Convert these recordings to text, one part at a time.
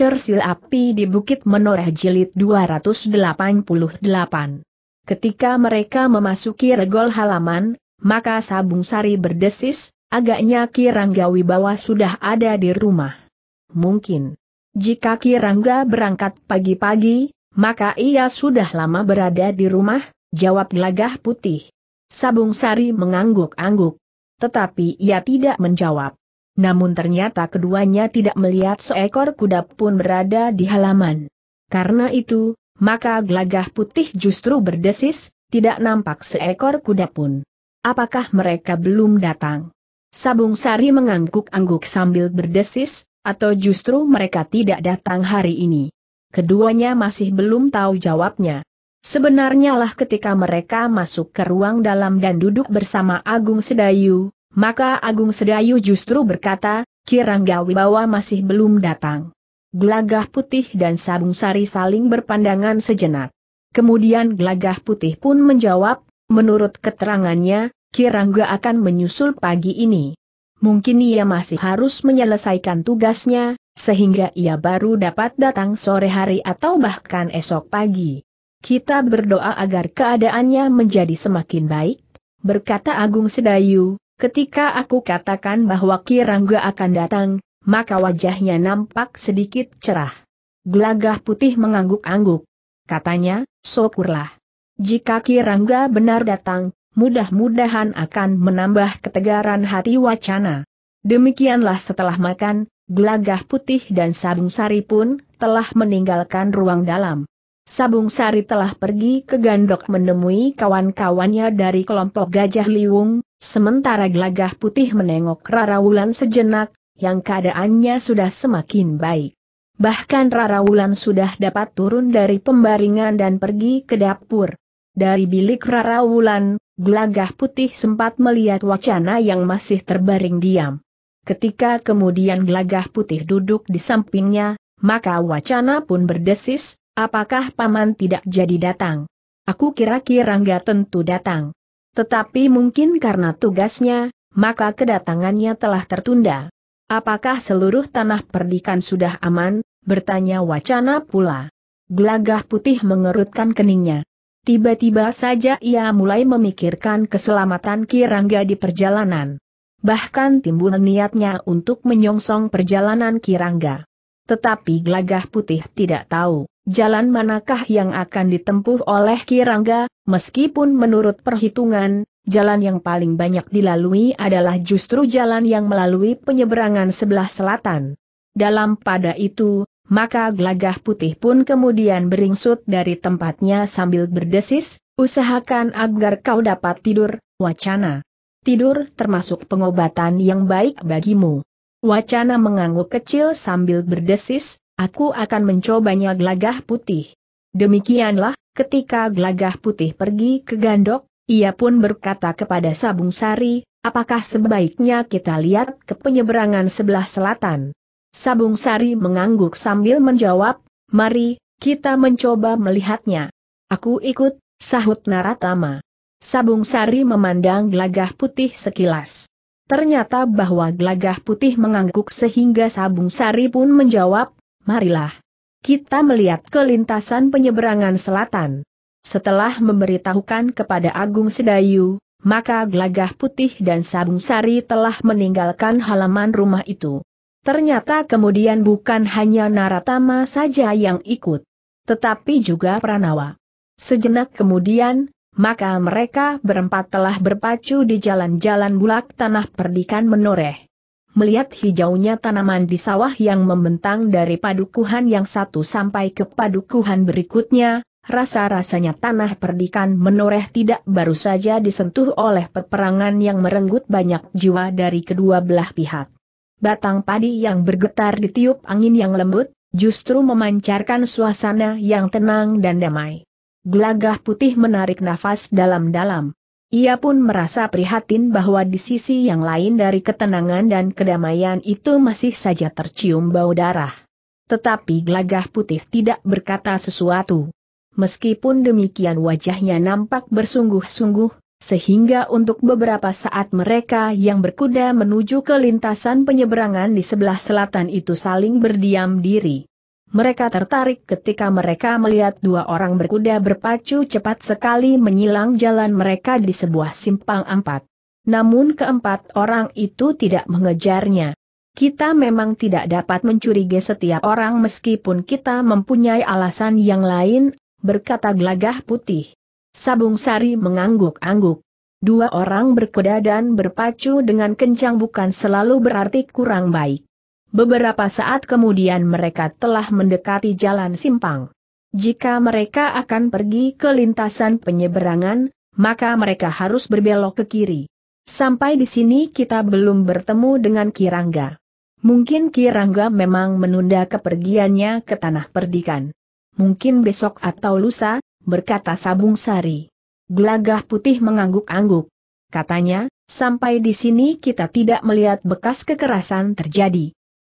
Cersil Api di Bukit Menoreh Jilid 288. Ketika mereka memasuki regol halaman, maka Sabung Sari berdesis, agaknya Kirangga Wibawa sudah ada di rumah. Mungkin. Jika Kirangga berangkat pagi-pagi, maka ia sudah lama berada di rumah, jawab gelagah putih. Sabung Sari mengangguk-angguk. Tetapi ia tidak menjawab namun ternyata keduanya tidak melihat seekor kuda pun berada di halaman. Karena itu, maka gelagah putih justru berdesis, tidak nampak seekor kuda pun. Apakah mereka belum datang? Sabung Sari mengangguk-angguk sambil berdesis, atau justru mereka tidak datang hari ini? Keduanya masih belum tahu jawabnya. Sebenarnya lah ketika mereka masuk ke ruang dalam dan duduk bersama Agung Sedayu, maka Agung Sedayu justru berkata, Kirangga Wibawa masih belum datang. Gelagah putih dan sabung sari saling berpandangan sejenak. Kemudian gelagah putih pun menjawab, menurut keterangannya, Kirangga akan menyusul pagi ini. Mungkin ia masih harus menyelesaikan tugasnya, sehingga ia baru dapat datang sore hari atau bahkan esok pagi. Kita berdoa agar keadaannya menjadi semakin baik, berkata Agung Sedayu, Ketika aku katakan bahwa Kirangga akan datang, maka wajahnya nampak sedikit cerah. Glagah putih mengangguk-angguk. Katanya, syukurlah. Jika Kirangga benar datang, mudah-mudahan akan menambah ketegaran hati wacana. Demikianlah setelah makan, Glagah putih dan sabung sari pun telah meninggalkan ruang dalam. Sabung Sari telah pergi ke Gandok menemui kawan-kawannya dari kelompok Gajah Liwung, Sementara Glagah putih menengok Rara Wulan sejenak, yang keadaannya sudah semakin baik. Bahkan Rara Wulan sudah dapat turun dari pembaringan dan pergi ke dapur. Dari bilik Rara Wulan, Glagah putih sempat melihat wacana yang masih terbaring diam. Ketika kemudian Glagah putih duduk di sampingnya, maka wacana pun berdesis, apakah paman tidak jadi datang? Aku kira-kira nggak tentu datang. Tetapi mungkin karena tugasnya, maka kedatangannya telah tertunda. Apakah seluruh tanah perdikan sudah aman? bertanya wacana pula. Gelagah putih mengerutkan keningnya. Tiba-tiba saja ia mulai memikirkan keselamatan Kirangga di perjalanan. Bahkan timbul niatnya untuk menyongsong perjalanan Kirangga. Tetapi gelagah putih tidak tahu jalan manakah yang akan ditempuh oleh Kirangga, meskipun menurut perhitungan, jalan yang paling banyak dilalui adalah justru jalan yang melalui penyeberangan sebelah selatan. Dalam pada itu, maka gelagah putih pun kemudian beringsut dari tempatnya sambil berdesis, usahakan agar kau dapat tidur, wacana. Tidur termasuk pengobatan yang baik bagimu. Wacana mengangguk kecil sambil berdesis, Aku akan mencobanya glagah putih. Demikianlah, ketika glagah putih pergi ke gandok, ia pun berkata kepada Sabung Sari, apakah sebaiknya kita lihat ke penyeberangan sebelah selatan? Sabung Sari mengangguk sambil menjawab, mari, kita mencoba melihatnya. Aku ikut, sahut Naratama. Sabung Sari memandang glagah putih sekilas. Ternyata bahwa glagah putih mengangguk sehingga Sabung Sari pun menjawab, marilah. Kita melihat kelintasan penyeberangan selatan. Setelah memberitahukan kepada Agung Sedayu, maka Gelagah Putih dan Sabung Sari telah meninggalkan halaman rumah itu. Ternyata kemudian bukan hanya Naratama saja yang ikut, tetapi juga Pranawa. Sejenak kemudian, maka mereka berempat telah berpacu di jalan-jalan bulak tanah perdikan menoreh melihat hijaunya tanaman di sawah yang membentang dari padukuhan yang satu sampai ke padukuhan berikutnya, rasa-rasanya tanah perdikan menoreh tidak baru saja disentuh oleh peperangan yang merenggut banyak jiwa dari kedua belah pihak. Batang padi yang bergetar ditiup angin yang lembut, justru memancarkan suasana yang tenang dan damai. Gelagah putih menarik nafas dalam-dalam. Ia pun merasa prihatin bahwa di sisi yang lain dari ketenangan dan kedamaian itu masih saja tercium bau darah. Tetapi Glagah putih tidak berkata sesuatu. Meskipun demikian wajahnya nampak bersungguh-sungguh, sehingga untuk beberapa saat mereka yang berkuda menuju ke lintasan penyeberangan di sebelah selatan itu saling berdiam diri. Mereka tertarik ketika mereka melihat dua orang berkuda berpacu cepat sekali menyilang jalan mereka di sebuah simpang empat. Namun keempat orang itu tidak mengejarnya. Kita memang tidak dapat mencurigai setiap orang meskipun kita mempunyai alasan yang lain, berkata gelagah putih. Sabung Sari mengangguk-angguk. Dua orang berkuda dan berpacu dengan kencang bukan selalu berarti kurang baik. Beberapa saat kemudian mereka telah mendekati jalan simpang. Jika mereka akan pergi ke lintasan penyeberangan, maka mereka harus berbelok ke kiri. Sampai di sini kita belum bertemu dengan Kirangga. Mungkin Kirangga memang menunda kepergiannya ke tanah perdikan. Mungkin besok atau lusa, berkata Sabung Sari. Gelagah putih mengangguk-angguk. Katanya, sampai di sini kita tidak melihat bekas kekerasan terjadi.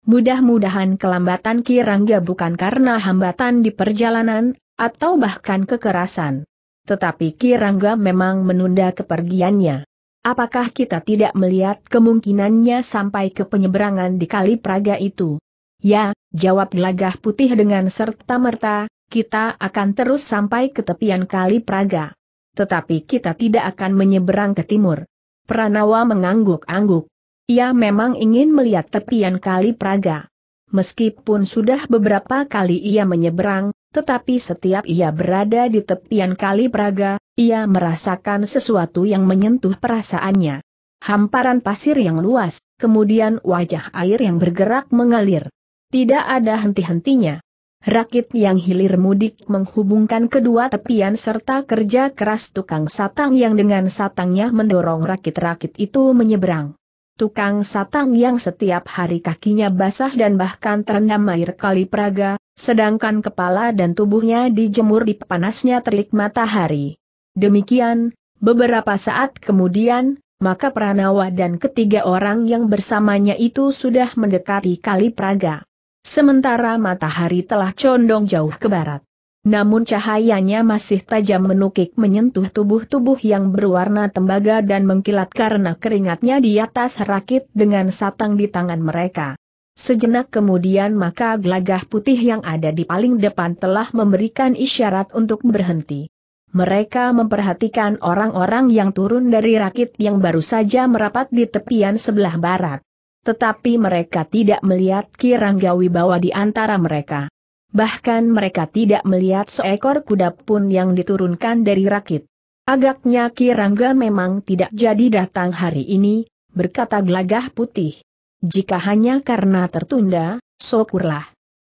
Mudah-mudahan kelambatan Kirangga bukan karena hambatan di perjalanan, atau bahkan kekerasan. Tetapi Kirangga memang menunda kepergiannya. Apakah kita tidak melihat kemungkinannya sampai ke penyeberangan di Kali Praga itu? Ya, jawab Gelagah Putih dengan serta-merta, kita akan terus sampai ke tepian Kali Praga. Tetapi kita tidak akan menyeberang ke timur. Pranawa mengangguk-angguk. Ia memang ingin melihat tepian kali Praga. Meskipun sudah beberapa kali ia menyeberang, tetapi setiap ia berada di tepian kali Praga, ia merasakan sesuatu yang menyentuh perasaannya. Hamparan pasir yang luas, kemudian wajah air yang bergerak mengalir. Tidak ada henti-hentinya. Rakit yang hilir mudik menghubungkan kedua tepian serta kerja keras tukang satang yang dengan satangnya mendorong rakit-rakit itu menyeberang tukang satang yang setiap hari kakinya basah dan bahkan terendam air kali Praga, sedangkan kepala dan tubuhnya dijemur di panasnya terik matahari. Demikian, beberapa saat kemudian, maka Pranawa dan ketiga orang yang bersamanya itu sudah mendekati kali Praga. Sementara matahari telah condong jauh ke barat namun cahayanya masih tajam menukik menyentuh tubuh-tubuh yang berwarna tembaga dan mengkilat karena keringatnya di atas rakit dengan satang di tangan mereka. Sejenak kemudian maka gelagah putih yang ada di paling depan telah memberikan isyarat untuk berhenti. Mereka memperhatikan orang-orang yang turun dari rakit yang baru saja merapat di tepian sebelah barat. Tetapi mereka tidak melihat Kiranggawi bawa di antara mereka bahkan mereka tidak melihat seekor kuda pun yang diturunkan dari rakit. Agaknya Kirangga memang tidak jadi datang hari ini, berkata gelagah putih. Jika hanya karena tertunda, syukurlah.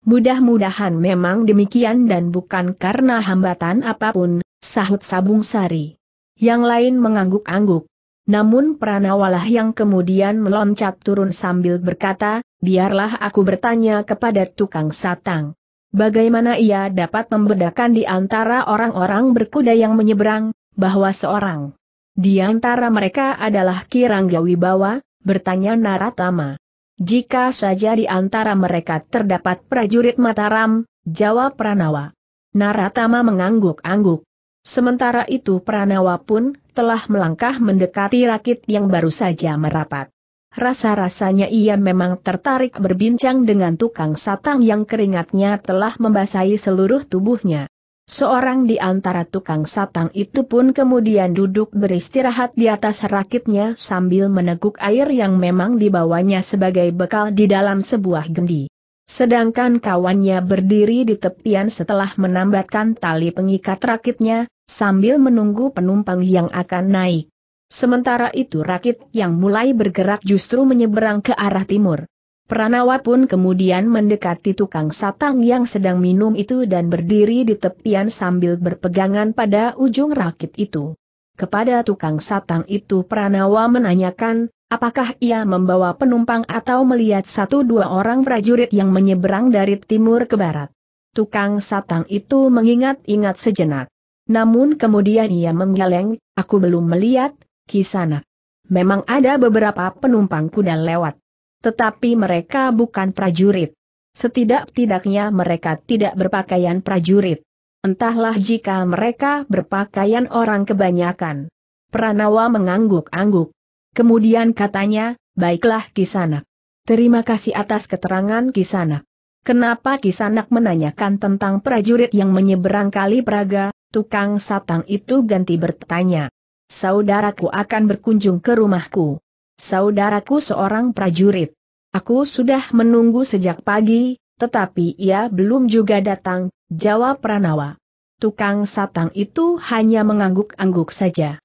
Mudah-mudahan memang demikian dan bukan karena hambatan apapun, sahut Sabung Sari. Yang lain mengangguk-angguk. Namun Pranawalah yang kemudian meloncat turun sambil berkata, biarlah aku bertanya kepada tukang satang. Bagaimana ia dapat membedakan di antara orang-orang berkuda yang menyeberang, bahwa seorang di antara mereka adalah Kirangga Wibawa, bertanya Naratama. Jika saja di antara mereka terdapat prajurit Mataram, jawab Pranawa. Naratama mengangguk-angguk. Sementara itu Pranawa pun telah melangkah mendekati rakit yang baru saja merapat. Rasa-rasanya ia memang tertarik berbincang dengan tukang satang yang keringatnya telah membasahi seluruh tubuhnya. Seorang di antara tukang satang itu pun kemudian duduk beristirahat di atas rakitnya sambil meneguk air yang memang dibawanya sebagai bekal di dalam sebuah gendi. Sedangkan kawannya berdiri di tepian setelah menambatkan tali pengikat rakitnya, sambil menunggu penumpang yang akan naik. Sementara itu rakit yang mulai bergerak justru menyeberang ke arah timur. Pranawa pun kemudian mendekati tukang satang yang sedang minum itu dan berdiri di tepian sambil berpegangan pada ujung rakit itu. Kepada tukang satang itu Pranawa menanyakan, apakah ia membawa penumpang atau melihat satu dua orang prajurit yang menyeberang dari timur ke barat. Tukang satang itu mengingat-ingat sejenak. Namun kemudian ia menggeleng, aku belum melihat, Kisana, Memang ada beberapa penumpang kuda lewat. Tetapi mereka bukan prajurit. Setidak-tidaknya mereka tidak berpakaian prajurit. Entahlah jika mereka berpakaian orang kebanyakan. Pranawa mengangguk-angguk. Kemudian katanya, baiklah kisana, Terima kasih atas keterangan kisana. Kenapa Kisanak menanyakan tentang prajurit yang menyeberang kali Praga, tukang satang itu ganti bertanya saudaraku akan berkunjung ke rumahku. Saudaraku seorang prajurit. Aku sudah menunggu sejak pagi, tetapi ia belum juga datang, jawab Pranawa. Tukang satang itu hanya mengangguk-angguk saja.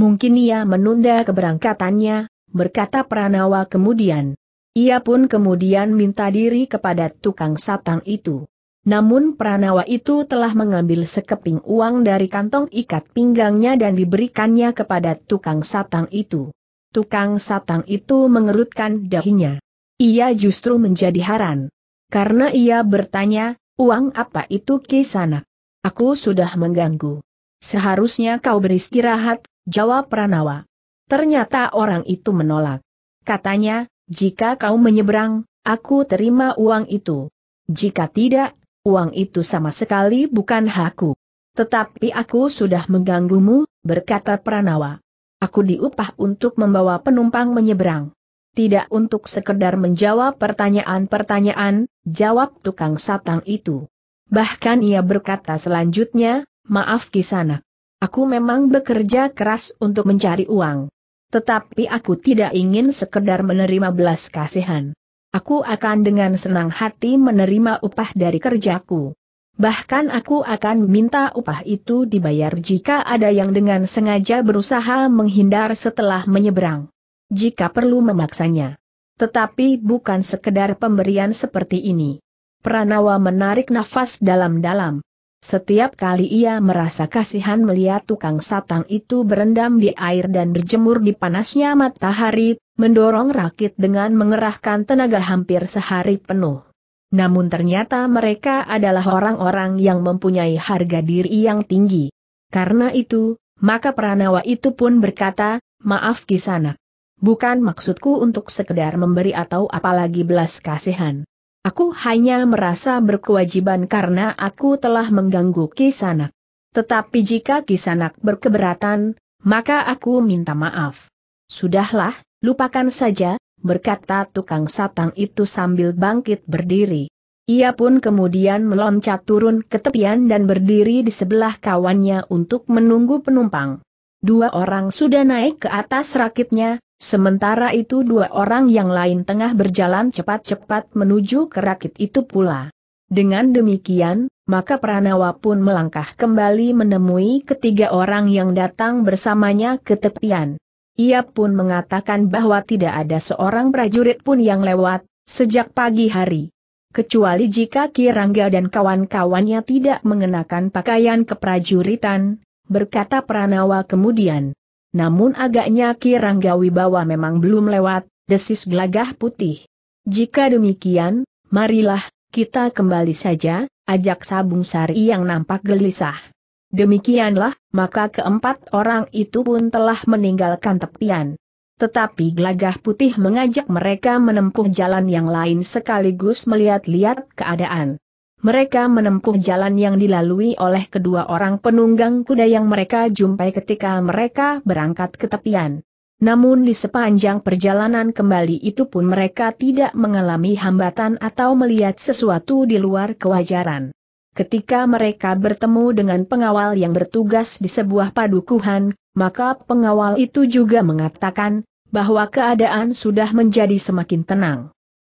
Mungkin ia menunda keberangkatannya, berkata Pranawa kemudian. Ia pun kemudian minta diri kepada tukang satang itu. Namun Pranawa itu telah mengambil sekeping uang dari kantong ikat pinggangnya dan diberikannya kepada tukang satang itu. Tukang satang itu mengerutkan dahinya. Ia justru menjadi haran. Karena ia bertanya, uang apa itu kisanak? Aku sudah mengganggu. Seharusnya kau beristirahat, jawab Pranawa. Ternyata orang itu menolak. Katanya, jika kau menyeberang, aku terima uang itu. Jika tidak, uang itu sama sekali bukan hakku. Tetapi aku sudah mengganggumu, berkata Pranawa. Aku diupah untuk membawa penumpang menyeberang. Tidak untuk sekedar menjawab pertanyaan-pertanyaan, jawab tukang satang itu. Bahkan ia berkata selanjutnya, maaf kisana. Aku memang bekerja keras untuk mencari uang. Tetapi aku tidak ingin sekedar menerima belas kasihan. Aku akan dengan senang hati menerima upah dari kerjaku. Bahkan aku akan minta upah itu dibayar jika ada yang dengan sengaja berusaha menghindar setelah menyeberang. Jika perlu memaksanya. Tetapi bukan sekedar pemberian seperti ini. Pranawa menarik nafas dalam-dalam. Setiap kali ia merasa kasihan melihat tukang satang itu berendam di air dan berjemur di panasnya matahari, mendorong rakit dengan mengerahkan tenaga hampir sehari penuh. Namun ternyata mereka adalah orang-orang yang mempunyai harga diri yang tinggi. Karena itu, maka Pranawa itu pun berkata, maaf kisanak. Bukan maksudku untuk sekedar memberi atau apalagi belas kasihan. Aku hanya merasa berkewajiban karena aku telah mengganggu kisanak. Tetapi jika kisanak berkeberatan, maka aku minta maaf. Sudahlah, Lupakan saja, berkata tukang satang itu sambil bangkit berdiri. Ia pun kemudian meloncat turun ke tepian dan berdiri di sebelah kawannya untuk menunggu penumpang. Dua orang sudah naik ke atas rakitnya, sementara itu dua orang yang lain tengah berjalan cepat-cepat menuju ke rakit itu pula. Dengan demikian, maka Pranawa pun melangkah kembali menemui ketiga orang yang datang bersamanya ke tepian. Ia pun mengatakan bahwa tidak ada seorang prajurit pun yang lewat, sejak pagi hari. Kecuali jika Kirangga dan kawan-kawannya tidak mengenakan pakaian keprajuritan, berkata Pranawa kemudian. Namun agaknya Kirangga Wibawa memang belum lewat, desis gelagah putih. Jika demikian, marilah, kita kembali saja, ajak Sabung Sari yang nampak gelisah. Demikianlah, maka keempat orang itu pun telah meninggalkan tepian. Tetapi gelagah putih mengajak mereka menempuh jalan yang lain sekaligus melihat-lihat keadaan. Mereka menempuh jalan yang dilalui oleh kedua orang penunggang kuda yang mereka jumpai ketika mereka berangkat ke tepian. Namun di sepanjang perjalanan kembali itu pun mereka tidak mengalami hambatan atau melihat sesuatu di luar kewajaran. Ketika mereka bertemu dengan pengawal yang bertugas di sebuah padukuhan, maka pengawal itu juga mengatakan bahwa keadaan sudah menjadi semakin tenang.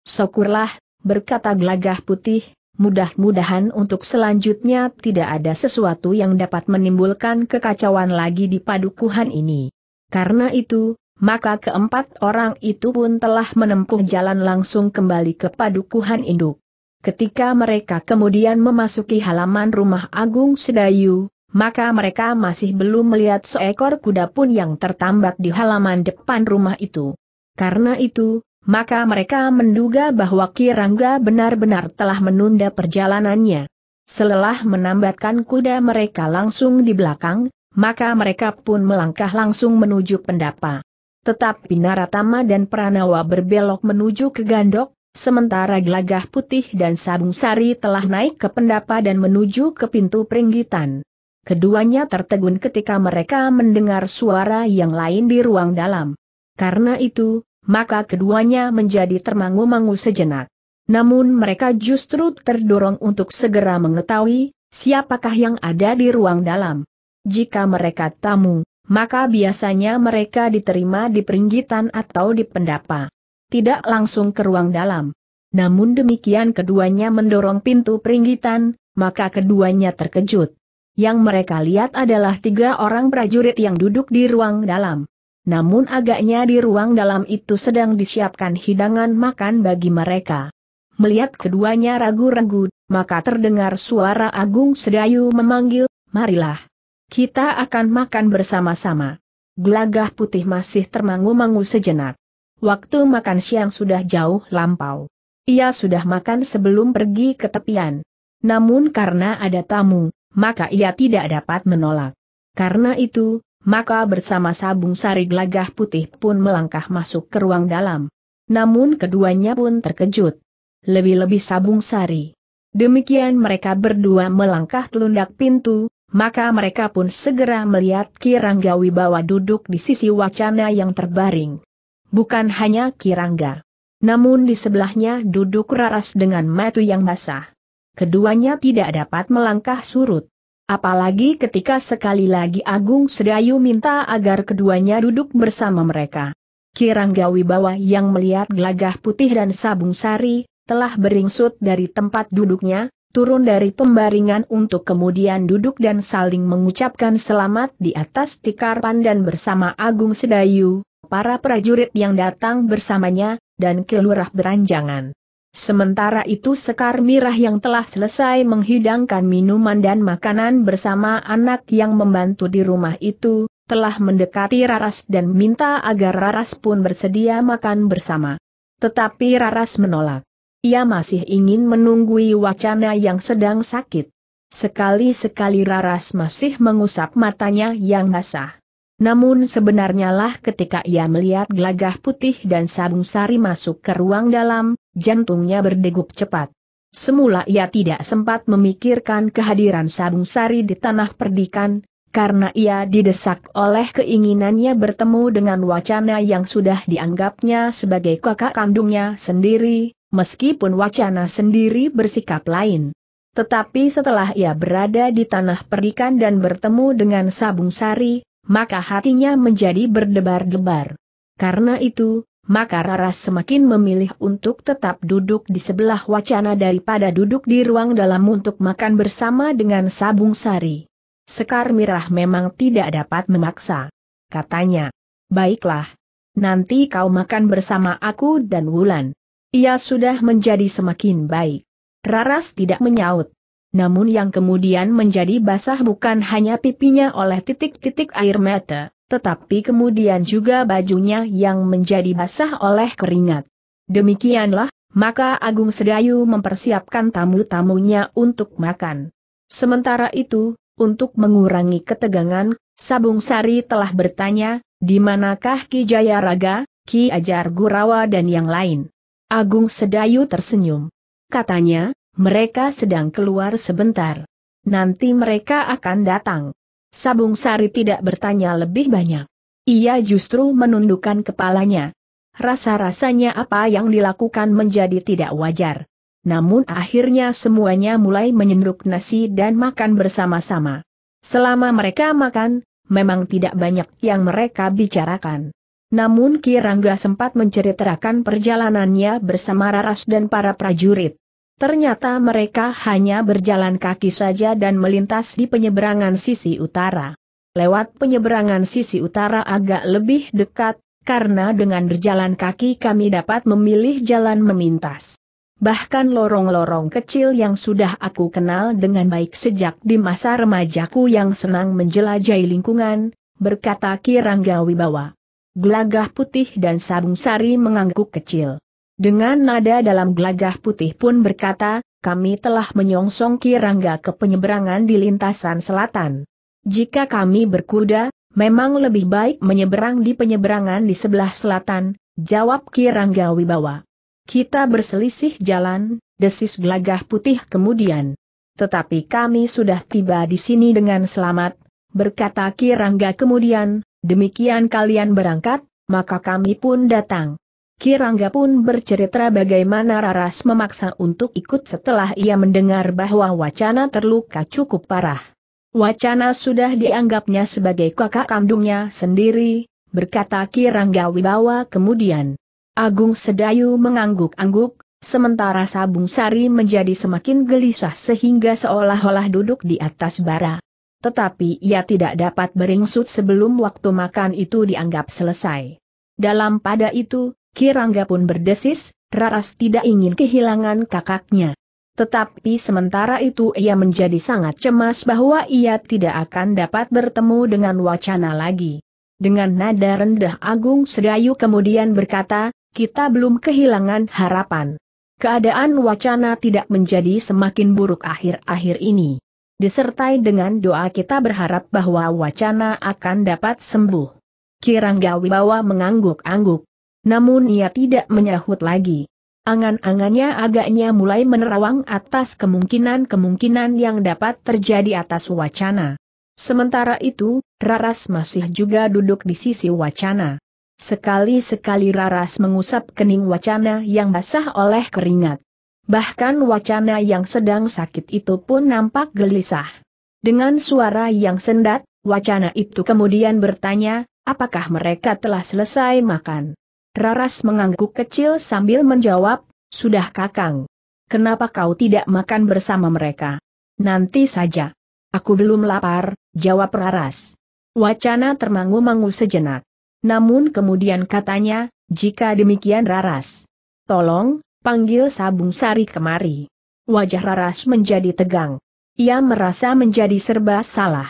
Syukurlah, berkata glagah putih, mudah-mudahan untuk selanjutnya tidak ada sesuatu yang dapat menimbulkan kekacauan lagi di padukuhan ini. Karena itu, maka keempat orang itu pun telah menempuh jalan langsung kembali ke padukuhan induk. Ketika mereka kemudian memasuki halaman rumah Agung Sedayu, maka mereka masih belum melihat seekor kuda pun yang tertambat di halaman depan rumah itu. Karena itu, maka mereka menduga bahwa Kirangga benar-benar telah menunda perjalanannya. Selelah menambatkan kuda mereka langsung di belakang, maka mereka pun melangkah langsung menuju pendapa. Tetapi Naratama dan Pranawa berbelok menuju ke Gandok, Sementara gelagah putih dan sabung sari telah naik ke pendapa dan menuju ke pintu peringgitan. Keduanya tertegun ketika mereka mendengar suara yang lain di ruang dalam. Karena itu, maka keduanya menjadi termangu-mangu sejenak. Namun mereka justru terdorong untuk segera mengetahui, siapakah yang ada di ruang dalam. Jika mereka tamu, maka biasanya mereka diterima di peringgitan atau di pendapa tidak langsung ke ruang dalam. Namun demikian keduanya mendorong pintu peringgitan, maka keduanya terkejut. Yang mereka lihat adalah tiga orang prajurit yang duduk di ruang dalam. Namun agaknya di ruang dalam itu sedang disiapkan hidangan makan bagi mereka. Melihat keduanya ragu-ragu, maka terdengar suara Agung Sedayu memanggil, marilah. Kita akan makan bersama-sama. Gelagah putih masih termangu-mangu sejenak. Waktu makan siang sudah jauh lampau. Ia sudah makan sebelum pergi ke tepian. Namun karena ada tamu, maka ia tidak dapat menolak. Karena itu, maka bersama sabung sari gelagah putih pun melangkah masuk ke ruang dalam. Namun keduanya pun terkejut. Lebih-lebih sabung sari. Demikian mereka berdua melangkah telundak pintu, maka mereka pun segera melihat Kiranggawi bawa duduk di sisi wacana yang terbaring. Bukan hanya Kirangga. Namun di sebelahnya duduk Raras dengan matu yang basah. Keduanya tidak dapat melangkah surut. Apalagi ketika sekali lagi Agung Sedayu minta agar keduanya duduk bersama mereka. Kirangga Wibawa yang melihat gelagah putih dan sabung sari, telah beringsut dari tempat duduknya, turun dari pembaringan untuk kemudian duduk dan saling mengucapkan selamat di atas tikar pandan bersama Agung Sedayu, para prajurit yang datang bersamanya, dan kelurah beranjangan. Sementara itu Sekar Mirah yang telah selesai menghidangkan minuman dan makanan bersama anak yang membantu di rumah itu, telah mendekati Raras dan minta agar Raras pun bersedia makan bersama. Tetapi Raras menolak. Ia masih ingin menunggui wacana yang sedang sakit. Sekali-sekali Raras masih mengusap matanya yang basah. Namun sebenarnya lah ketika ia melihat gelagah putih dan sabung sari masuk ke ruang dalam, jantungnya berdegup cepat. Semula ia tidak sempat memikirkan kehadiran sabung sari di tanah perdikan, karena ia didesak oleh keinginannya bertemu dengan wacana yang sudah dianggapnya sebagai kakak kandungnya sendiri, meskipun wacana sendiri bersikap lain. Tetapi setelah ia berada di tanah perdikan dan bertemu dengan Sabung Sari, maka hatinya menjadi berdebar-debar. Karena itu, maka Rara semakin memilih untuk tetap duduk di sebelah wacana daripada duduk di ruang dalam untuk makan bersama dengan Sabung Sari. Sekar Mirah memang tidak dapat memaksa. Katanya, baiklah, nanti kau makan bersama aku dan Wulan. Ia sudah menjadi semakin baik. Raras tidak menyaut namun yang kemudian menjadi basah bukan hanya pipinya oleh titik-titik air mata, tetapi kemudian juga bajunya yang menjadi basah oleh keringat. Demikianlah, maka Agung Sedayu mempersiapkan tamu-tamunya untuk makan. Sementara itu, untuk mengurangi ketegangan, Sabung Sari telah bertanya, di manakah Ki Jayaraga, Ki Ajar Gurawa dan yang lain. Agung Sedayu tersenyum. Katanya, mereka sedang keluar sebentar. Nanti mereka akan datang. Sabung Sari tidak bertanya lebih banyak. Ia justru menundukkan kepalanya. Rasa-rasanya apa yang dilakukan menjadi tidak wajar. Namun akhirnya semuanya mulai menyenduk nasi dan makan bersama-sama. Selama mereka makan, memang tidak banyak yang mereka bicarakan. Namun Kirangga sempat menceritakan perjalanannya bersama Raras dan para prajurit. Ternyata mereka hanya berjalan kaki saja dan melintas di penyeberangan sisi utara. Lewat penyeberangan sisi utara agak lebih dekat, karena dengan berjalan kaki kami dapat memilih jalan memintas. Bahkan lorong-lorong kecil yang sudah aku kenal dengan baik sejak di masa remajaku yang senang menjelajahi lingkungan, berkata Kirangga Wibawa. Gelagah putih dan sabung sari mengangguk kecil. Dengan nada dalam gelagah putih pun berkata, kami telah menyongsong Kirangga ke penyeberangan di lintasan selatan. Jika kami berkuda, memang lebih baik menyeberang di penyeberangan di sebelah selatan, jawab Kirangga Wibawa. Kita berselisih jalan, desis gelagah putih kemudian. Tetapi kami sudah tiba di sini dengan selamat, berkata Kirangga kemudian, demikian kalian berangkat, maka kami pun datang. Kirangga pun bercerita bagaimana Raras memaksa untuk ikut setelah ia mendengar bahwa wacana terluka cukup parah. Wacana sudah dianggapnya sebagai kakak kandungnya sendiri, berkata Kirangga Wibawa kemudian. Agung Sedayu mengangguk-angguk, sementara Sabung Sari menjadi semakin gelisah sehingga seolah-olah duduk di atas bara. Tetapi ia tidak dapat beringsut sebelum waktu makan itu dianggap selesai. Dalam pada itu, Kirangga pun berdesis, Raras tidak ingin kehilangan kakaknya. Tetapi sementara itu ia menjadi sangat cemas bahwa ia tidak akan dapat bertemu dengan wacana lagi. Dengan nada rendah Agung Sedayu kemudian berkata, kita belum kehilangan harapan. Keadaan wacana tidak menjadi semakin buruk akhir-akhir ini. Disertai dengan doa kita berharap bahwa wacana akan dapat sembuh. Kirangga Wibawa mengangguk-angguk. Namun ia tidak menyahut lagi. Angan-angannya agaknya mulai menerawang atas kemungkinan-kemungkinan yang dapat terjadi atas wacana. Sementara itu, Raras masih juga duduk di sisi wacana. Sekali-sekali Raras mengusap kening wacana yang basah oleh keringat. Bahkan wacana yang sedang sakit itu pun nampak gelisah. Dengan suara yang sendat, wacana itu kemudian bertanya, apakah mereka telah selesai makan? Raras mengangguk kecil sambil menjawab, sudah kakang. Kenapa kau tidak makan bersama mereka? Nanti saja. Aku belum lapar, jawab Raras. Wacana termangu-mangu sejenak. Namun kemudian katanya, jika demikian Raras. Tolong, panggil Sabung Sari kemari. Wajah Raras menjadi tegang. Ia merasa menjadi serba salah.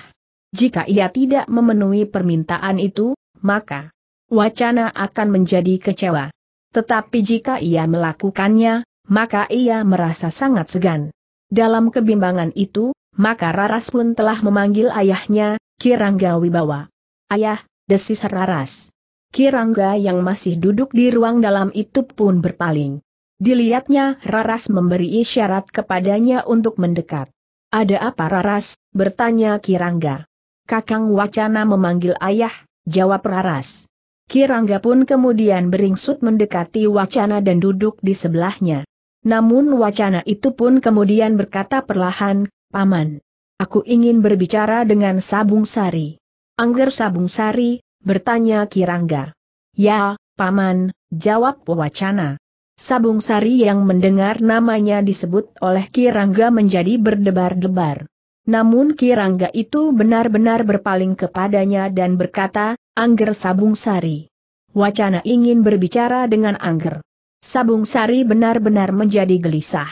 Jika ia tidak memenuhi permintaan itu, maka wacana akan menjadi kecewa. Tetapi jika ia melakukannya, maka ia merasa sangat segan. Dalam kebimbangan itu, maka Raras pun telah memanggil ayahnya, Kirangga Wibawa. Ayah, desis Raras. Kirangga yang masih duduk di ruang dalam itu pun berpaling. Dilihatnya Raras memberi isyarat kepadanya untuk mendekat. Ada apa Raras? bertanya Kirangga. Kakang Wacana memanggil ayah, jawab Raras. Kirangga pun kemudian beringsut mendekati wacana dan duduk di sebelahnya. Namun wacana itu pun kemudian berkata perlahan, Paman, aku ingin berbicara dengan Sabung Sari. Angger Sabung Sari, bertanya Kirangga. Ya, Paman, jawab wacana. Sabung Sari yang mendengar namanya disebut oleh Kirangga menjadi berdebar-debar. Namun Kirangga itu benar-benar berpaling kepadanya dan berkata, Angger Sabung Sari. Wacana ingin berbicara dengan Angger. Sabung Sari benar-benar menjadi gelisah.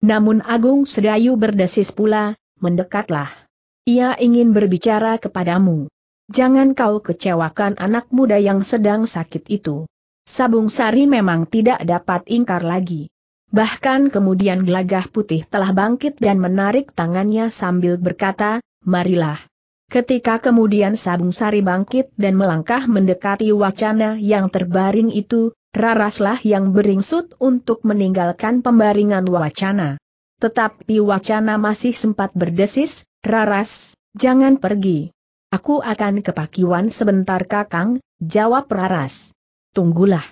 Namun Agung Sedayu berdesis pula, mendekatlah. Ia ingin berbicara kepadamu. Jangan kau kecewakan anak muda yang sedang sakit itu. Sabung Sari memang tidak dapat ingkar lagi. Bahkan kemudian gelagah putih telah bangkit dan menarik tangannya sambil berkata, marilah. Ketika kemudian Sabung Sari bangkit dan melangkah mendekati wacana yang terbaring itu, Raraslah yang beringsut untuk meninggalkan pembaringan wacana. Tetapi wacana masih sempat berdesis, Raras, jangan pergi. Aku akan ke Pakiwan sebentar kakang, jawab Raras. Tunggulah.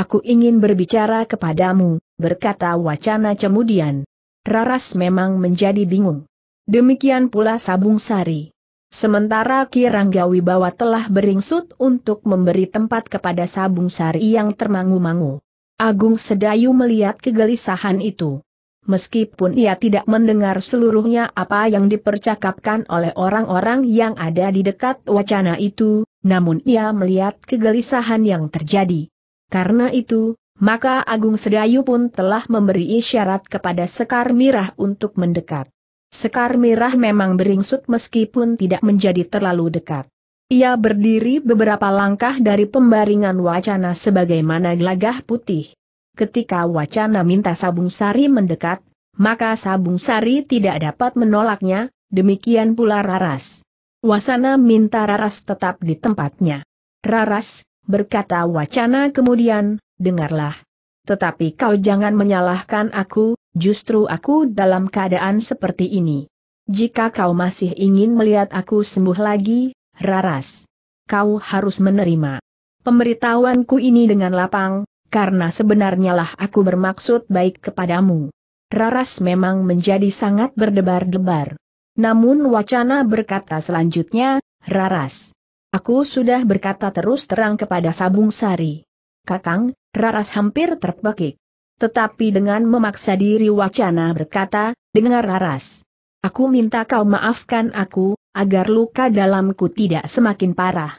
Aku ingin berbicara kepadamu, berkata wacana kemudian. Raras memang menjadi bingung. Demikian pula Sabung Sari. Sementara Kirangga Wibawa telah beringsut untuk memberi tempat kepada Sabung Sari yang termangu-mangu. Agung Sedayu melihat kegelisahan itu. Meskipun ia tidak mendengar seluruhnya apa yang dipercakapkan oleh orang-orang yang ada di dekat wacana itu, namun ia melihat kegelisahan yang terjadi. Karena itu, maka Agung Sedayu pun telah memberi isyarat kepada Sekar Mirah untuk mendekat. Sekar Mirah memang beringsut meskipun tidak menjadi terlalu dekat. Ia berdiri beberapa langkah dari pembaringan wacana sebagaimana gelagah putih. Ketika wacana minta Sabung Sari mendekat, maka Sabung Sari tidak dapat menolaknya, demikian pula Raras. Wasana minta Raras tetap di tempatnya. Raras, berkata wacana kemudian, dengarlah. Tetapi kau jangan menyalahkan aku, justru aku dalam keadaan seperti ini. Jika kau masih ingin melihat aku sembuh lagi, Raras, kau harus menerima pemberitahuanku ini dengan lapang, karena sebenarnya lah aku bermaksud baik kepadamu. Raras memang menjadi sangat berdebar-debar. Namun wacana berkata selanjutnya, Raras. Aku sudah berkata terus terang kepada Sabung Sari. Kakang, Raras hampir terbekik. Tetapi dengan memaksa diri wacana berkata, dengar Raras. Aku minta kau maafkan aku, agar luka dalamku tidak semakin parah.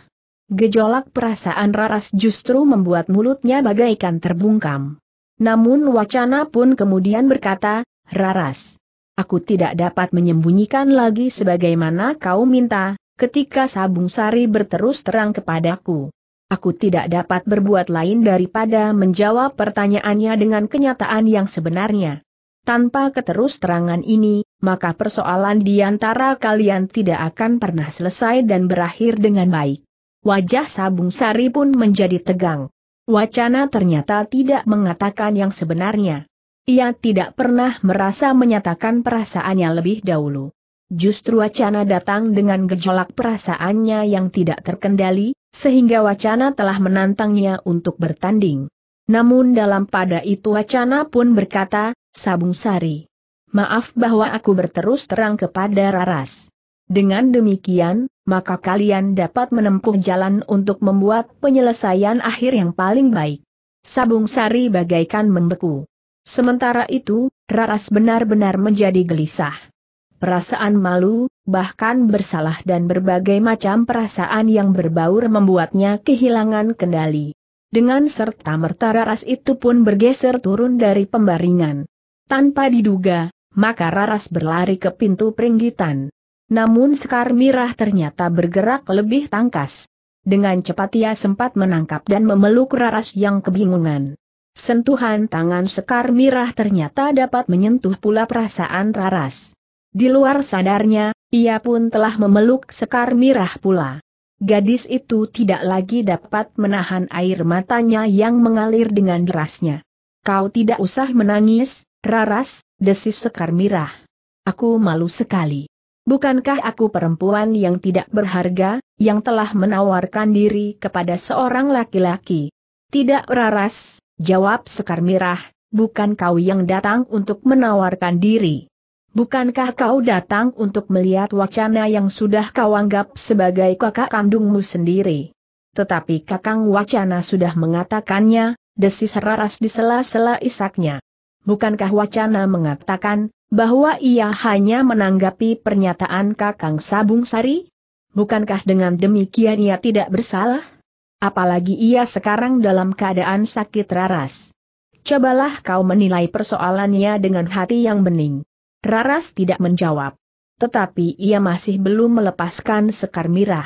Gejolak perasaan Raras justru membuat mulutnya bagaikan terbungkam. Namun wacana pun kemudian berkata, Raras. Aku tidak dapat menyembunyikan lagi sebagaimana kau minta, ketika Sabung Sari berterus terang kepadaku aku tidak dapat berbuat lain daripada menjawab pertanyaannya dengan kenyataan yang sebenarnya. Tanpa keterus terangan ini, maka persoalan di antara kalian tidak akan pernah selesai dan berakhir dengan baik. Wajah Sabung Sari pun menjadi tegang. Wacana ternyata tidak mengatakan yang sebenarnya. Ia tidak pernah merasa menyatakan perasaannya lebih dahulu. Justru wacana datang dengan gejolak perasaannya yang tidak terkendali, sehingga wacana telah menantangnya untuk bertanding. Namun dalam pada itu wacana pun berkata, Sabung Sari. Maaf bahwa aku berterus terang kepada Raras. Dengan demikian, maka kalian dapat menempuh jalan untuk membuat penyelesaian akhir yang paling baik. Sabung Sari bagaikan membeku. Sementara itu, Raras benar-benar menjadi gelisah perasaan malu, bahkan bersalah dan berbagai macam perasaan yang berbaur membuatnya kehilangan kendali. Dengan serta merta Raras itu pun bergeser turun dari pembaringan. Tanpa diduga, maka Raras berlari ke pintu peringgitan. Namun Sekar Mirah ternyata bergerak lebih tangkas. Dengan cepat ia sempat menangkap dan memeluk Raras yang kebingungan. Sentuhan tangan Sekar Mirah ternyata dapat menyentuh pula perasaan Raras. Di luar sadarnya, ia pun telah memeluk Sekar Mirah pula. Gadis itu tidak lagi dapat menahan air matanya yang mengalir dengan derasnya. Kau tidak usah menangis, Raras, desis Sekar Mirah. Aku malu sekali. Bukankah aku perempuan yang tidak berharga, yang telah menawarkan diri kepada seorang laki-laki? Tidak Raras, jawab Sekar Mirah, bukan kau yang datang untuk menawarkan diri. Bukankah kau datang untuk melihat wacana yang sudah kau anggap sebagai kakak kandungmu sendiri? Tetapi kakang wacana sudah mengatakannya, desis raras di sela-sela isaknya. Bukankah wacana mengatakan, bahwa ia hanya menanggapi pernyataan kakang Sabung Sari? Bukankah dengan demikian ia tidak bersalah? Apalagi ia sekarang dalam keadaan sakit raras. Cobalah kau menilai persoalannya dengan hati yang bening. Raras tidak menjawab. Tetapi ia masih belum melepaskan sekar mirah.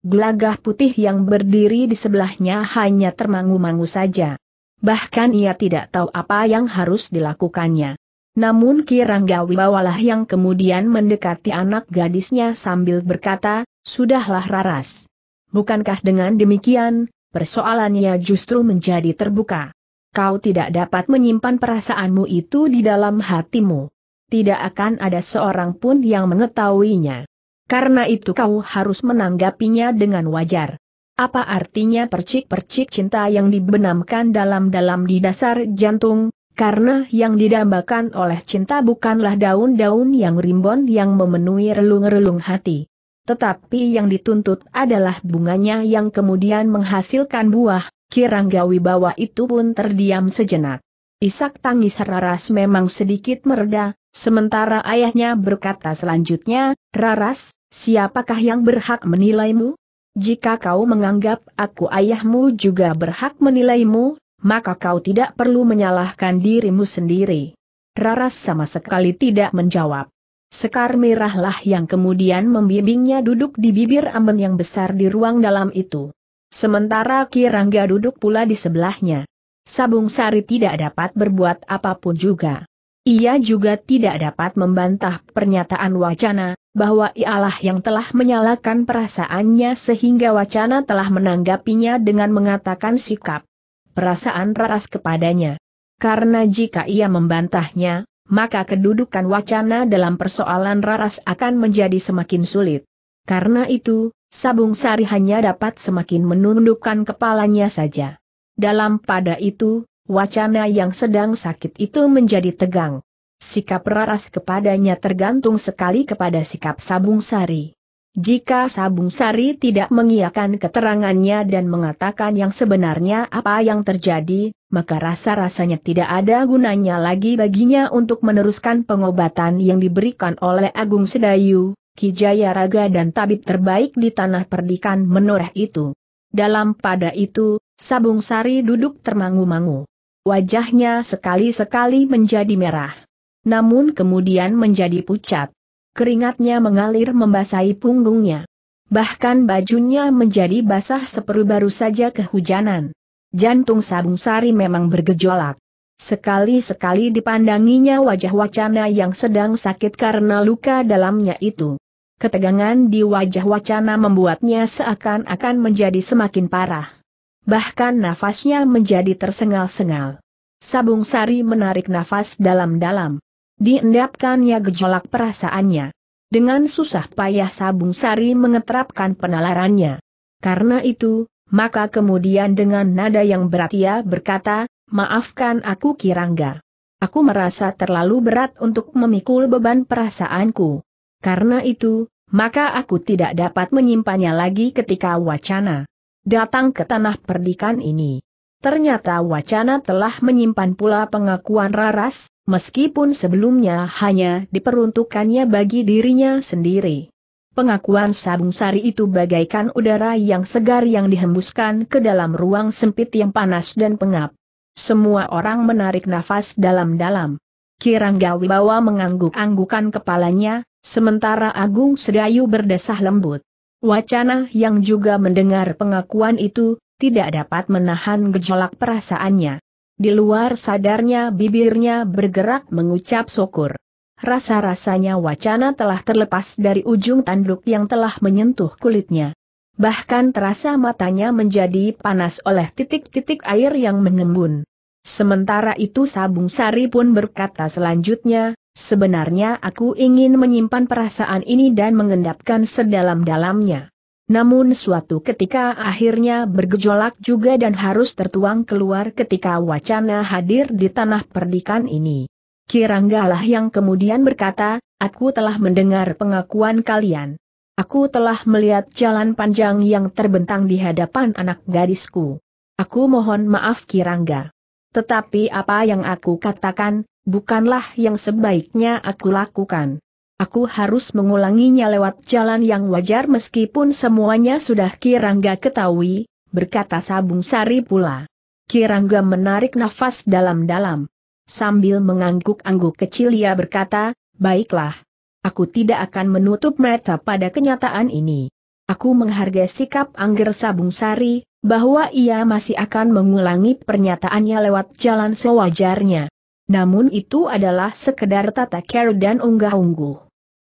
Gelagah putih yang berdiri di sebelahnya hanya termangu-mangu saja. Bahkan ia tidak tahu apa yang harus dilakukannya. Namun Kirangga Wibawalah yang kemudian mendekati anak gadisnya sambil berkata, Sudahlah Raras. Bukankah dengan demikian, persoalannya justru menjadi terbuka? Kau tidak dapat menyimpan perasaanmu itu di dalam hatimu tidak akan ada seorang pun yang mengetahuinya. Karena itu kau harus menanggapinya dengan wajar. Apa artinya percik-percik cinta yang dibenamkan dalam-dalam di dasar jantung, karena yang didambakan oleh cinta bukanlah daun-daun yang rimbon yang memenuhi relung-relung hati. Tetapi yang dituntut adalah bunganya yang kemudian menghasilkan buah, kiranggawi bawah itu pun terdiam sejenak. Isak tangis Raras memang sedikit meredah. Sementara ayahnya berkata selanjutnya, Raras, siapakah yang berhak menilaimu? Jika kau menganggap aku ayahmu juga berhak menilaimu, maka kau tidak perlu menyalahkan dirimu sendiri. Raras sama sekali tidak menjawab. Sekar merahlah yang kemudian membimbingnya duduk di bibir amben yang besar di ruang dalam itu. Sementara Kirangga duduk pula di sebelahnya. Sabung Sari tidak dapat berbuat apapun juga. Ia juga tidak dapat membantah pernyataan wacana, bahwa ialah yang telah menyalakan perasaannya sehingga wacana telah menanggapinya dengan mengatakan sikap perasaan Raras kepadanya. Karena jika ia membantahnya, maka kedudukan wacana dalam persoalan Raras akan menjadi semakin sulit. Karena itu, Sabung Sari hanya dapat semakin menundukkan kepalanya saja. Dalam pada itu, Wacana yang sedang sakit itu menjadi tegang. Sikap Raras kepadanya tergantung sekali kepada sikap Sabung Sari. Jika Sabung Sari tidak mengiakan keterangannya dan mengatakan yang sebenarnya apa yang terjadi, maka rasa-rasanya tidak ada gunanya lagi baginya untuk meneruskan pengobatan yang diberikan oleh Agung Sedayu, Kijaya Raga dan tabib terbaik di tanah perdikan menoreh itu. Dalam pada itu, Sabung Sari duduk termangu-mangu. Wajahnya sekali-sekali menjadi merah. Namun kemudian menjadi pucat. Keringatnya mengalir membasahi punggungnya. Bahkan bajunya menjadi basah seperti baru saja kehujanan. Jantung Sabung Sari memang bergejolak. Sekali-sekali dipandanginya wajah wacana yang sedang sakit karena luka dalamnya itu. Ketegangan di wajah wacana membuatnya seakan-akan menjadi semakin parah bahkan nafasnya menjadi tersengal-sengal. Sabung Sari menarik nafas dalam-dalam. Diendapkannya gejolak perasaannya. Dengan susah payah Sabung Sari mengetrapkan penalarannya. Karena itu, maka kemudian dengan nada yang berat ia berkata, maafkan aku Kirangga. Aku merasa terlalu berat untuk memikul beban perasaanku. Karena itu, maka aku tidak dapat menyimpannya lagi ketika wacana datang ke tanah perdikan ini. Ternyata wacana telah menyimpan pula pengakuan Raras, meskipun sebelumnya hanya diperuntukkannya bagi dirinya sendiri. Pengakuan Sabung Sari itu bagaikan udara yang segar yang dihembuskan ke dalam ruang sempit yang panas dan pengap. Semua orang menarik nafas dalam-dalam. Kirangga Wibawa mengangguk-anggukan kepalanya, sementara Agung Sedayu berdesah lembut. Wacana yang juga mendengar pengakuan itu, tidak dapat menahan gejolak perasaannya. Di luar sadarnya bibirnya bergerak mengucap syukur. Rasa-rasanya wacana telah terlepas dari ujung tanduk yang telah menyentuh kulitnya. Bahkan terasa matanya menjadi panas oleh titik-titik air yang mengembun. Sementara itu Sabung Sari pun berkata selanjutnya, Sebenarnya aku ingin menyimpan perasaan ini dan mengendapkan sedalam-dalamnya. Namun suatu ketika akhirnya bergejolak juga dan harus tertuang keluar ketika wacana hadir di tanah perdikan ini. Kiranggalah yang kemudian berkata, aku telah mendengar pengakuan kalian. Aku telah melihat jalan panjang yang terbentang di hadapan anak gadisku. Aku mohon maaf Kirangga. Tetapi apa yang aku katakan, bukanlah yang sebaiknya aku lakukan. Aku harus mengulanginya lewat jalan yang wajar meskipun semuanya sudah Kirangga ketahui, berkata Sabung Sari pula. Kirangga menarik nafas dalam-dalam. Sambil mengangguk-angguk kecil ia berkata, baiklah. Aku tidak akan menutup mata pada kenyataan ini. Aku menghargai sikap Angger Sabung Sari, bahwa ia masih akan mengulangi pernyataannya lewat jalan sewajarnya. Namun itu adalah sekedar tata care dan unggah-ungguh.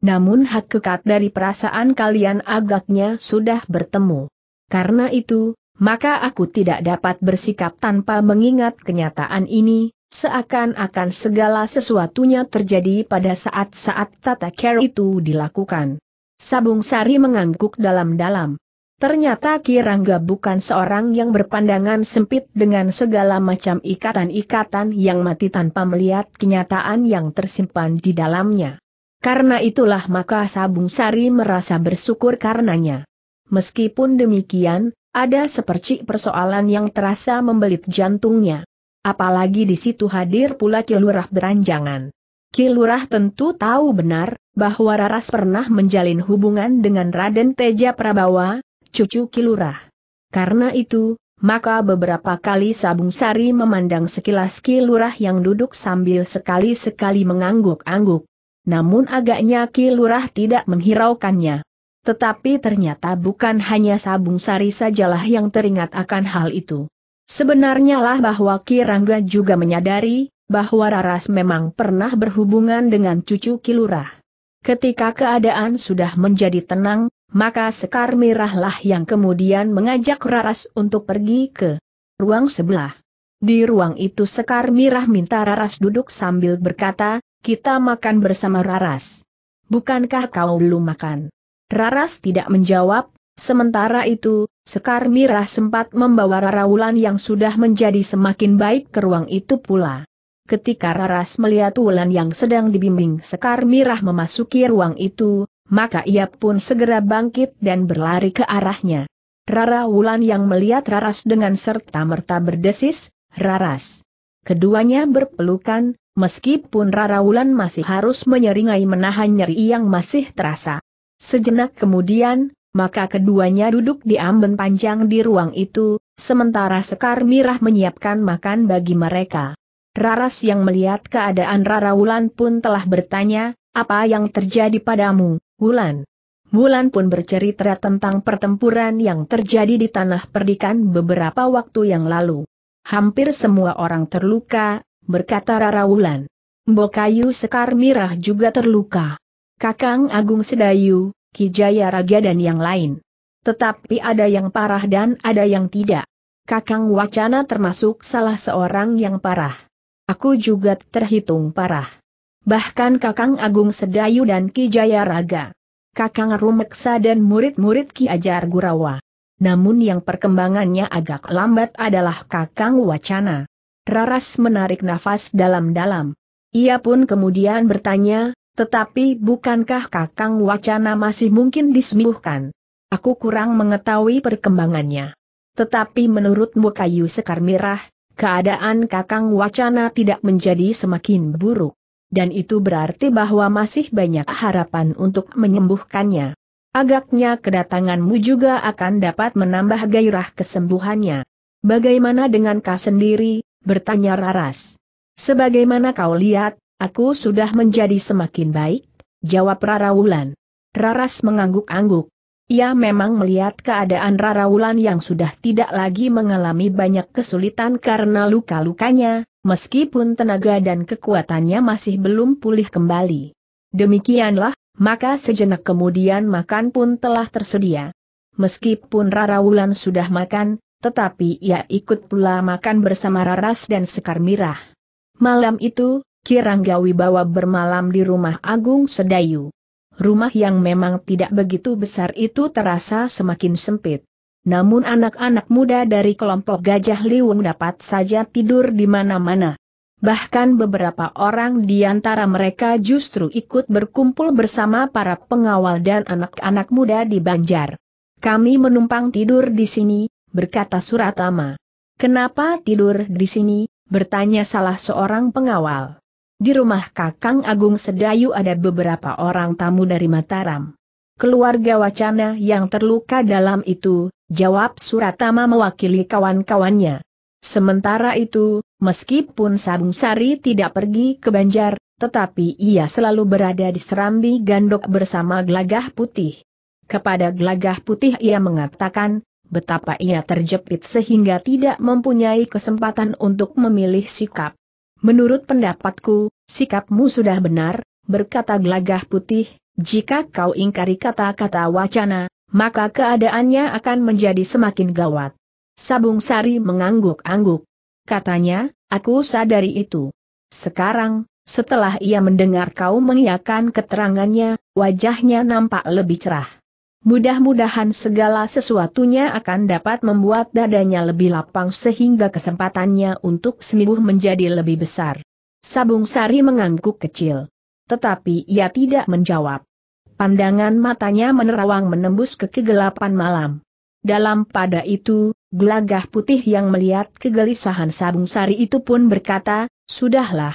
Namun hak hakikat dari perasaan kalian agaknya sudah bertemu. Karena itu, maka aku tidak dapat bersikap tanpa mengingat kenyataan ini, seakan-akan segala sesuatunya terjadi pada saat-saat tata care itu dilakukan. Sabung Sari mengangguk dalam-dalam. Ternyata Kirangga bukan seorang yang berpandangan sempit dengan segala macam ikatan-ikatan yang mati tanpa melihat kenyataan yang tersimpan di dalamnya. Karena itulah maka Sabung Sari merasa bersyukur karenanya. Meskipun demikian, ada sepercik persoalan yang terasa membelit jantungnya. Apalagi di situ hadir pula Kilurah beranjangan. Kilurah tentu tahu benar, bahwa Raras pernah menjalin hubungan dengan Raden Teja Prabawa, cucu Kilurah. Karena itu, maka beberapa kali Sabung Sari memandang sekilas Kilurah yang duduk sambil sekali-sekali mengangguk-angguk. Namun agaknya Kilurah tidak menghiraukannya. Tetapi ternyata bukan hanya Sabung Sari sajalah yang teringat akan hal itu. Sebenarnya lah bahwa Kirangga juga menyadari bahwa Raras memang pernah berhubungan dengan cucu Kilurah. Ketika keadaan sudah menjadi tenang, maka Sekar Mirahlah yang kemudian mengajak Raras untuk pergi ke ruang sebelah. Di ruang itu Sekar Mirah minta Raras duduk sambil berkata, kita makan bersama Raras. Bukankah kau belum makan? Raras tidak menjawab, sementara itu, Sekar Mirah sempat membawa Raraulan yang sudah menjadi semakin baik ke ruang itu pula. Ketika Raras melihat Wulan yang sedang dibimbing Sekar Mirah memasuki ruang itu, maka ia pun segera bangkit dan berlari ke arahnya. Rara Wulan yang melihat Raras dengan serta-merta berdesis, Raras. Keduanya berpelukan, meskipun Rara Wulan masih harus menyeringai menahan nyeri yang masih terasa. Sejenak kemudian, maka keduanya duduk di amben panjang di ruang itu, sementara Sekar Mirah menyiapkan makan bagi mereka. Raras yang melihat keadaan Rara Wulan pun telah bertanya, apa yang terjadi padamu? Wulan. Wulan pun bercerita tentang pertempuran yang terjadi di tanah perdikan beberapa waktu yang lalu. Hampir semua orang terluka, berkata Rara Wulan. Bokayu Sekar Mirah juga terluka. Kakang Agung Sedayu, Kijaya Raja dan yang lain. Tetapi ada yang parah dan ada yang tidak. Kakang Wacana termasuk salah seorang yang parah. Aku juga terhitung parah bahkan Kakang Agung Sedayu dan Ki Jayaraga. Kakang Rumeksa dan murid-murid Ki Ajar Gurawa. Namun yang perkembangannya agak lambat adalah Kakang Wacana. Raras menarik nafas dalam-dalam. Ia pun kemudian bertanya, tetapi bukankah Kakang Wacana masih mungkin disembuhkan? Aku kurang mengetahui perkembangannya. Tetapi menurutmu kayu sekar Mirah, keadaan Kakang Wacana tidak menjadi semakin buruk dan itu berarti bahwa masih banyak harapan untuk menyembuhkannya. Agaknya kedatanganmu juga akan dapat menambah gairah kesembuhannya. Bagaimana dengan kau sendiri? bertanya Raras. Sebagaimana kau lihat, aku sudah menjadi semakin baik, jawab Rarawulan. Raras mengangguk-angguk. Ia memang melihat keadaan Rarawulan yang sudah tidak lagi mengalami banyak kesulitan karena luka-lukanya, meskipun tenaga dan kekuatannya masih belum pulih kembali. Demikianlah, maka sejenak kemudian makan pun telah tersedia. Meskipun Rara Wulan sudah makan, tetapi ia ikut pula makan bersama Raras dan Sekar Mirah. Malam itu, Kirangga Wibawa bermalam di rumah Agung Sedayu. Rumah yang memang tidak begitu besar itu terasa semakin sempit namun anak-anak muda dari kelompok Gajah Liwung dapat saja tidur di mana-mana. Bahkan beberapa orang di antara mereka justru ikut berkumpul bersama para pengawal dan anak-anak muda di Banjar. Kami menumpang tidur di sini, berkata Suratama. Kenapa tidur di sini? bertanya salah seorang pengawal. Di rumah Kakang Agung Sedayu ada beberapa orang tamu dari Mataram keluarga wacana yang terluka dalam itu, jawab Suratama mewakili kawan-kawannya. Sementara itu, meskipun Sabung Sari tidak pergi ke Banjar, tetapi ia selalu berada di Serambi Gandok bersama Glagah Putih. Kepada Glagah Putih ia mengatakan, betapa ia terjepit sehingga tidak mempunyai kesempatan untuk memilih sikap. Menurut pendapatku, sikapmu sudah benar, berkata Glagah Putih, jika kau ingkari kata-kata wacana, maka keadaannya akan menjadi semakin gawat. Sabung Sari mengangguk-angguk. Katanya, aku sadari itu. Sekarang, setelah ia mendengar kau mengiakan keterangannya, wajahnya nampak lebih cerah. Mudah-mudahan segala sesuatunya akan dapat membuat dadanya lebih lapang sehingga kesempatannya untuk sembuh menjadi lebih besar. Sabung Sari mengangguk kecil tetapi ia tidak menjawab. Pandangan matanya menerawang menembus ke kegelapan malam. Dalam pada itu, gelagah putih yang melihat kegelisahan Sabung Sari itu pun berkata, Sudahlah.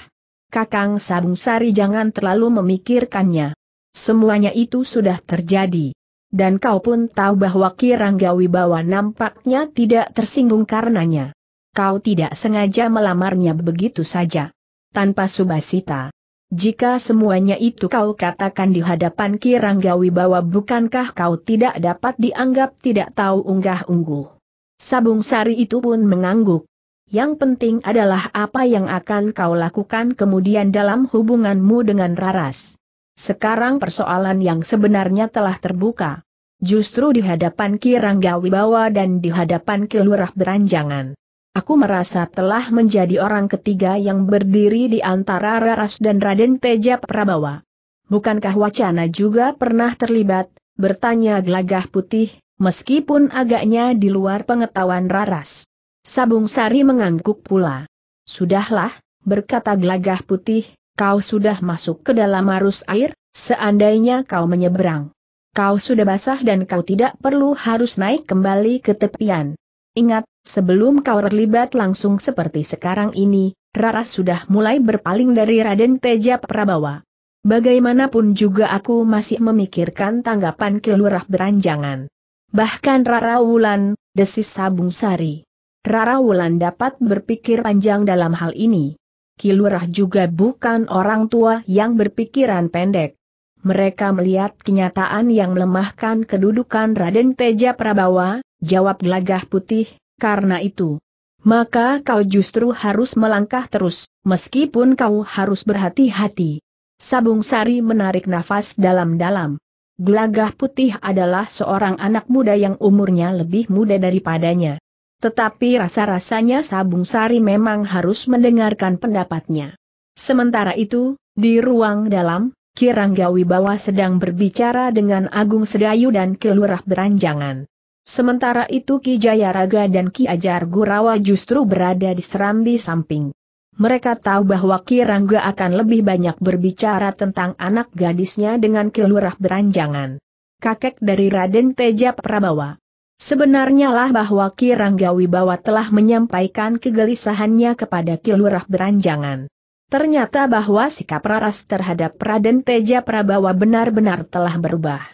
Kakang Sabung Sari jangan terlalu memikirkannya. Semuanya itu sudah terjadi. Dan kau pun tahu bahwa Kirangga Wibawa nampaknya tidak tersinggung karenanya. Kau tidak sengaja melamarnya begitu saja. Tanpa subasita. Jika semuanya itu kau katakan di hadapan Kiranggawi bahwa bukankah kau tidak dapat dianggap tidak tahu unggah-ungguh? Sabung Sari itu pun mengangguk. Yang penting adalah apa yang akan kau lakukan kemudian dalam hubunganmu dengan Raras. Sekarang persoalan yang sebenarnya telah terbuka. Justru di hadapan Kiranggawi bawa dan di hadapan Kilurah Beranjangan. Aku merasa telah menjadi orang ketiga yang berdiri di antara Raras dan Raden Teja Prabawa. Bukankah wacana juga pernah terlibat, bertanya gelagah putih, meskipun agaknya di luar pengetahuan Raras. Sabung Sari mengangguk pula. Sudahlah, berkata gelagah putih, kau sudah masuk ke dalam arus air, seandainya kau menyeberang. Kau sudah basah dan kau tidak perlu harus naik kembali ke tepian. Ingat, sebelum kau terlibat langsung seperti sekarang ini, Rara sudah mulai berpaling dari Raden Teja Prabawa. Bagaimanapun juga aku masih memikirkan tanggapan kelurah beranjangan. Bahkan Rara Wulan, desis Sabung Sari. Rara Wulan dapat berpikir panjang dalam hal ini. Kilurah juga bukan orang tua yang berpikiran pendek. Mereka melihat kenyataan yang melemahkan kedudukan Raden Teja Prabawa, jawab Glagah putih, karena itu. Maka kau justru harus melangkah terus, meskipun kau harus berhati-hati. Sabung Sari menarik nafas dalam-dalam. Glagah putih adalah seorang anak muda yang umurnya lebih muda daripadanya. Tetapi rasa-rasanya Sabung Sari memang harus mendengarkan pendapatnya. Sementara itu, di ruang dalam, Kiranggawi bawah sedang berbicara dengan Agung Sedayu dan Kelurah Beranjangan. Sementara itu Ki Jayaraga dan Ki Ajar Gurawa justru berada di serambi samping. Mereka tahu bahwa Kirangga akan lebih banyak berbicara tentang anak gadisnya dengan Kelurah Beranjangan. Kakek dari Raden Teja Prabawa. Sebenarnya lah bahwa Ki Ranggawi Wibawa telah menyampaikan kegelisahannya kepada Kilurah Beranjangan. Ternyata bahwa sikap Raras terhadap Raden Teja Prabawa benar-benar telah berubah.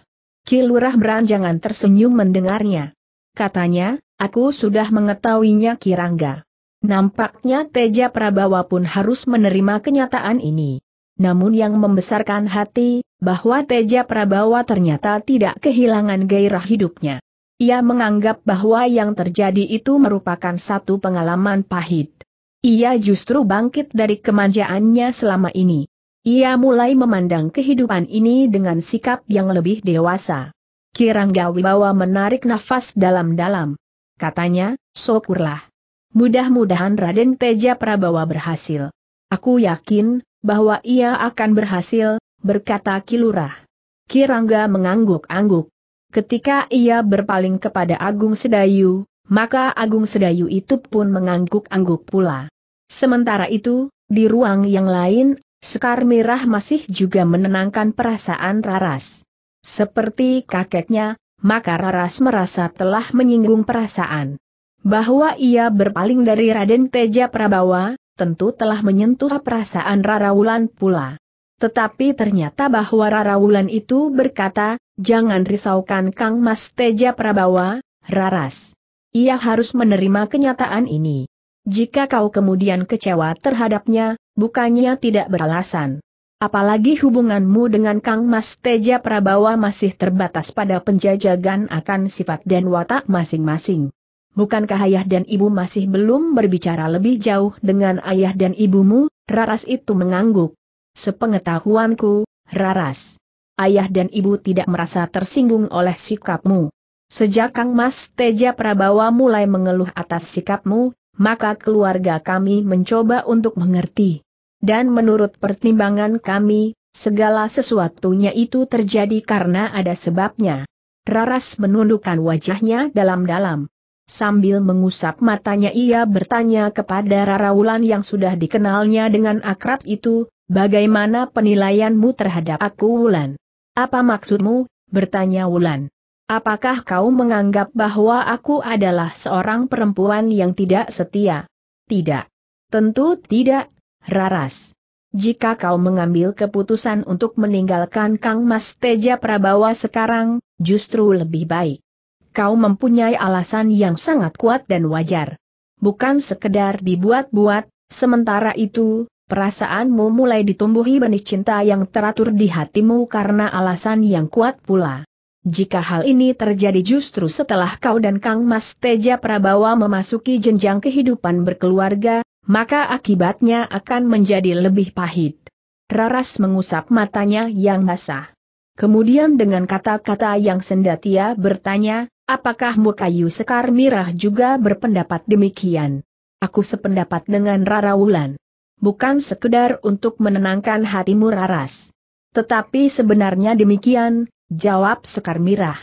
Kilurah beranjangan tersenyum mendengarnya. Katanya, aku sudah mengetahuinya Kirangga. Nampaknya Teja Prabawa pun harus menerima kenyataan ini. Namun yang membesarkan hati, bahwa Teja Prabawa ternyata tidak kehilangan gairah hidupnya. Ia menganggap bahwa yang terjadi itu merupakan satu pengalaman pahit. Ia justru bangkit dari kemanjaannya selama ini. Ia mulai memandang kehidupan ini dengan sikap yang lebih dewasa. Kirangga Wibawa menarik nafas dalam-dalam. Katanya, syukurlah. Mudah-mudahan Raden Teja Prabawa berhasil. Aku yakin, bahwa ia akan berhasil, berkata Kilurah. Kirangga mengangguk-angguk. Ketika ia berpaling kepada Agung Sedayu, maka Agung Sedayu itu pun mengangguk-angguk pula. Sementara itu, di ruang yang lain, Sekar Mirah masih juga menenangkan perasaan Raras. Seperti kakeknya, maka Raras merasa telah menyinggung perasaan. Bahwa ia berpaling dari Raden Teja Prabawa, tentu telah menyentuh perasaan Rara Wulan pula. Tetapi ternyata bahwa Rara Wulan itu berkata, jangan risaukan Kang Mas Teja Prabawa, Raras. Ia harus menerima kenyataan ini. Jika kau kemudian kecewa terhadapnya, bukannya tidak beralasan. Apalagi hubunganmu dengan Kang Mas Teja Prabawa masih terbatas pada penjajagan akan sifat dan watak masing-masing. Bukankah ayah dan ibu masih belum berbicara lebih jauh dengan ayah dan ibumu? Raras itu mengangguk. Sepengetahuanku, Raras. Ayah dan ibu tidak merasa tersinggung oleh sikapmu. Sejak Kang Mas Teja Prabawa mulai mengeluh atas sikapmu, maka keluarga kami mencoba untuk mengerti. Dan menurut pertimbangan kami, segala sesuatunya itu terjadi karena ada sebabnya. Raras menundukkan wajahnya dalam-dalam. Sambil mengusap matanya ia bertanya kepada Rara Wulan yang sudah dikenalnya dengan akrab itu, bagaimana penilaianmu terhadap aku Wulan? Apa maksudmu? bertanya Wulan. Apakah kau menganggap bahwa aku adalah seorang perempuan yang tidak setia? Tidak. Tentu tidak, Raras. Jika kau mengambil keputusan untuk meninggalkan Kang Mas Teja Prabawa sekarang, justru lebih baik. Kau mempunyai alasan yang sangat kuat dan wajar. Bukan sekedar dibuat-buat, sementara itu, perasaanmu mulai ditumbuhi benih cinta yang teratur di hatimu karena alasan yang kuat pula. Jika hal ini terjadi justru setelah kau dan Kang Mas Teja Prabawa memasuki jenjang kehidupan berkeluarga, maka akibatnya akan menjadi lebih pahit. Raras mengusap matanya yang basah. Kemudian dengan kata-kata yang sendatia bertanya, apakah Mukayu Sekar Mirah juga berpendapat demikian? Aku sependapat dengan Rara Wulan. Bukan sekedar untuk menenangkan hatimu Raras. Tetapi sebenarnya demikian, Jawab Sekar Mirah.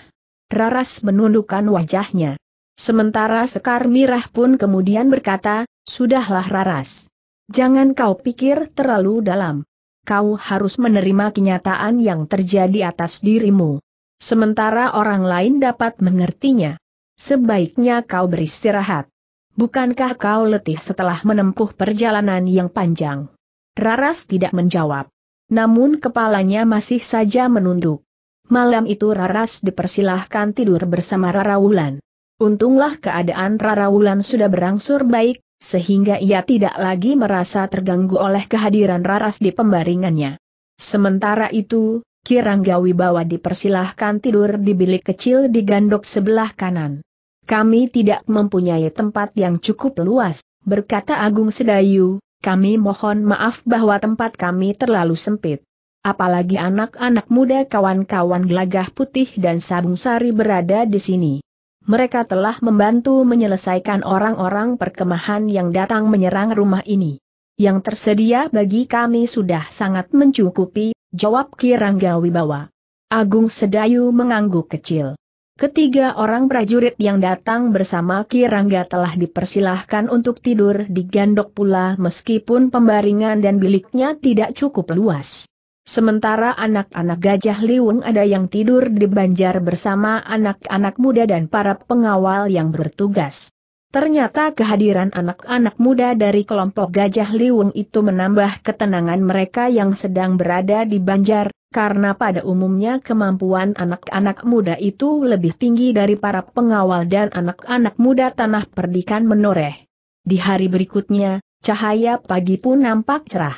Raras menundukkan wajahnya. Sementara Sekar Mirah pun kemudian berkata, Sudahlah Raras. Jangan kau pikir terlalu dalam. Kau harus menerima kenyataan yang terjadi atas dirimu. Sementara orang lain dapat mengertinya. Sebaiknya kau beristirahat. Bukankah kau letih setelah menempuh perjalanan yang panjang? Raras tidak menjawab. Namun kepalanya masih saja menunduk. Malam itu Raras dipersilahkan tidur bersama Rara Wulan. Untunglah keadaan Rara Wulan sudah berangsur baik, sehingga ia tidak lagi merasa terganggu oleh kehadiran Raras di pembaringannya. Sementara itu, Kirangga Wibawa dipersilahkan tidur di bilik kecil di gandok sebelah kanan. Kami tidak mempunyai tempat yang cukup luas, berkata Agung Sedayu, kami mohon maaf bahwa tempat kami terlalu sempit. Apalagi anak-anak muda kawan-kawan gelagah putih dan sabung sari berada di sini. Mereka telah membantu menyelesaikan orang-orang perkemahan yang datang menyerang rumah ini. Yang tersedia bagi kami sudah sangat mencukupi, jawab Kirangga Wibawa. Agung Sedayu mengangguk kecil. Ketiga orang prajurit yang datang bersama Kirangga telah dipersilahkan untuk tidur di gandok pula meskipun pembaringan dan biliknya tidak cukup luas. Sementara anak-anak gajah liwung ada yang tidur di banjar bersama anak-anak muda dan para pengawal yang bertugas. Ternyata kehadiran anak-anak muda dari kelompok gajah liwung itu menambah ketenangan mereka yang sedang berada di banjar, karena pada umumnya kemampuan anak-anak muda itu lebih tinggi dari para pengawal dan anak-anak muda tanah perdikan menoreh. Di hari berikutnya, cahaya pagi pun nampak cerah.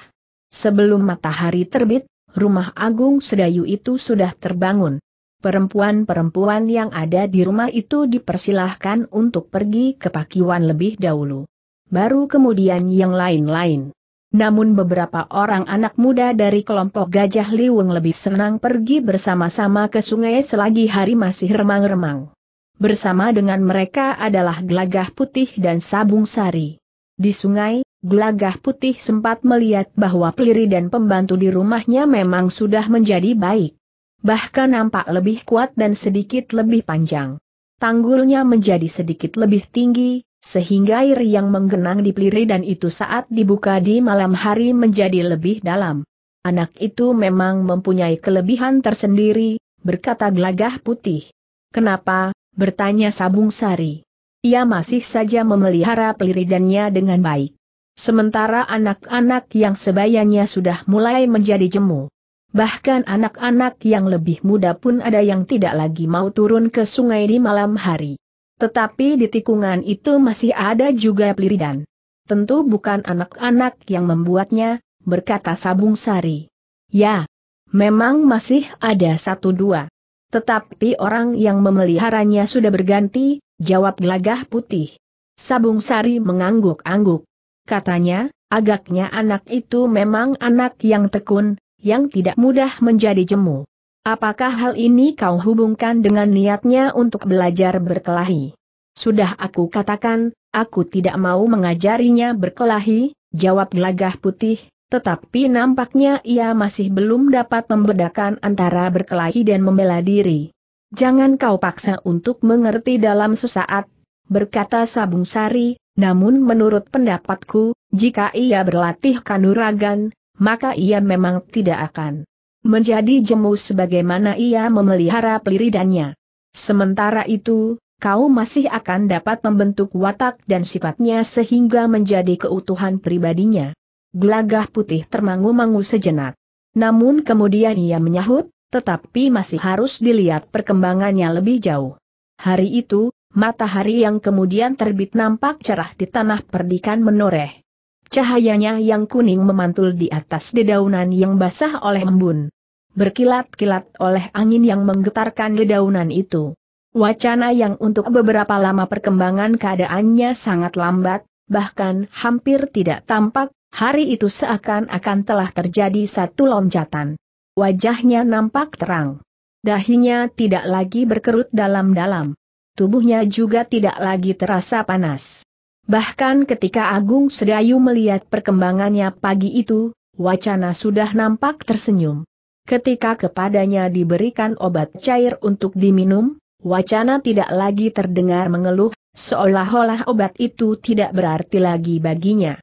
Sebelum matahari terbit, rumah Agung Sedayu itu sudah terbangun. Perempuan-perempuan yang ada di rumah itu dipersilahkan untuk pergi ke Pakiwan lebih dahulu. Baru kemudian yang lain-lain. Namun beberapa orang anak muda dari kelompok Gajah Liwung lebih senang pergi bersama-sama ke sungai selagi hari masih remang-remang. Bersama dengan mereka adalah gelagah putih dan sabung sari. Di sungai, Gelagah putih sempat melihat bahwa peliri dan pembantu di rumahnya memang sudah menjadi baik. Bahkan nampak lebih kuat dan sedikit lebih panjang. Tanggulnya menjadi sedikit lebih tinggi, sehingga air yang menggenang di peliri dan itu saat dibuka di malam hari menjadi lebih dalam. Anak itu memang mempunyai kelebihan tersendiri, berkata gelagah putih. Kenapa? bertanya Sabung Sari. Ia masih saja memelihara peliridannya dengan baik. Sementara anak-anak yang sebayanya sudah mulai menjadi jemu. Bahkan anak-anak yang lebih muda pun ada yang tidak lagi mau turun ke sungai di malam hari. Tetapi di tikungan itu masih ada juga peliridan. Tentu bukan anak-anak yang membuatnya, berkata Sabung Sari. Ya, memang masih ada satu dua. Tetapi orang yang memeliharanya sudah berganti, jawab gelagah putih. Sabung Sari mengangguk-angguk katanya, agaknya anak itu memang anak yang tekun, yang tidak mudah menjadi jemu. Apakah hal ini kau hubungkan dengan niatnya untuk belajar berkelahi? Sudah aku katakan, aku tidak mau mengajarinya berkelahi, jawab gelagah putih, tetapi nampaknya ia masih belum dapat membedakan antara berkelahi dan membela diri. Jangan kau paksa untuk mengerti dalam sesaat, berkata Sabung Sari, namun menurut pendapatku, jika ia berlatih kanuragan, maka ia memang tidak akan menjadi jemu sebagaimana ia memelihara peliridannya. Sementara itu, kau masih akan dapat membentuk watak dan sifatnya sehingga menjadi keutuhan pribadinya. Gelagah putih termangu-mangu sejenak. Namun kemudian ia menyahut, tetapi masih harus dilihat perkembangannya lebih jauh. Hari itu, Matahari yang kemudian terbit nampak cerah di tanah perdikan menoreh. Cahayanya yang kuning memantul di atas dedaunan yang basah oleh embun. Berkilat-kilat oleh angin yang menggetarkan dedaunan itu. Wacana yang untuk beberapa lama perkembangan keadaannya sangat lambat, bahkan hampir tidak tampak, hari itu seakan-akan telah terjadi satu loncatan. Wajahnya nampak terang. Dahinya tidak lagi berkerut dalam-dalam tubuhnya juga tidak lagi terasa panas. Bahkan ketika Agung Sedayu melihat perkembangannya pagi itu, wacana sudah nampak tersenyum. Ketika kepadanya diberikan obat cair untuk diminum, wacana tidak lagi terdengar mengeluh, seolah-olah obat itu tidak berarti lagi baginya.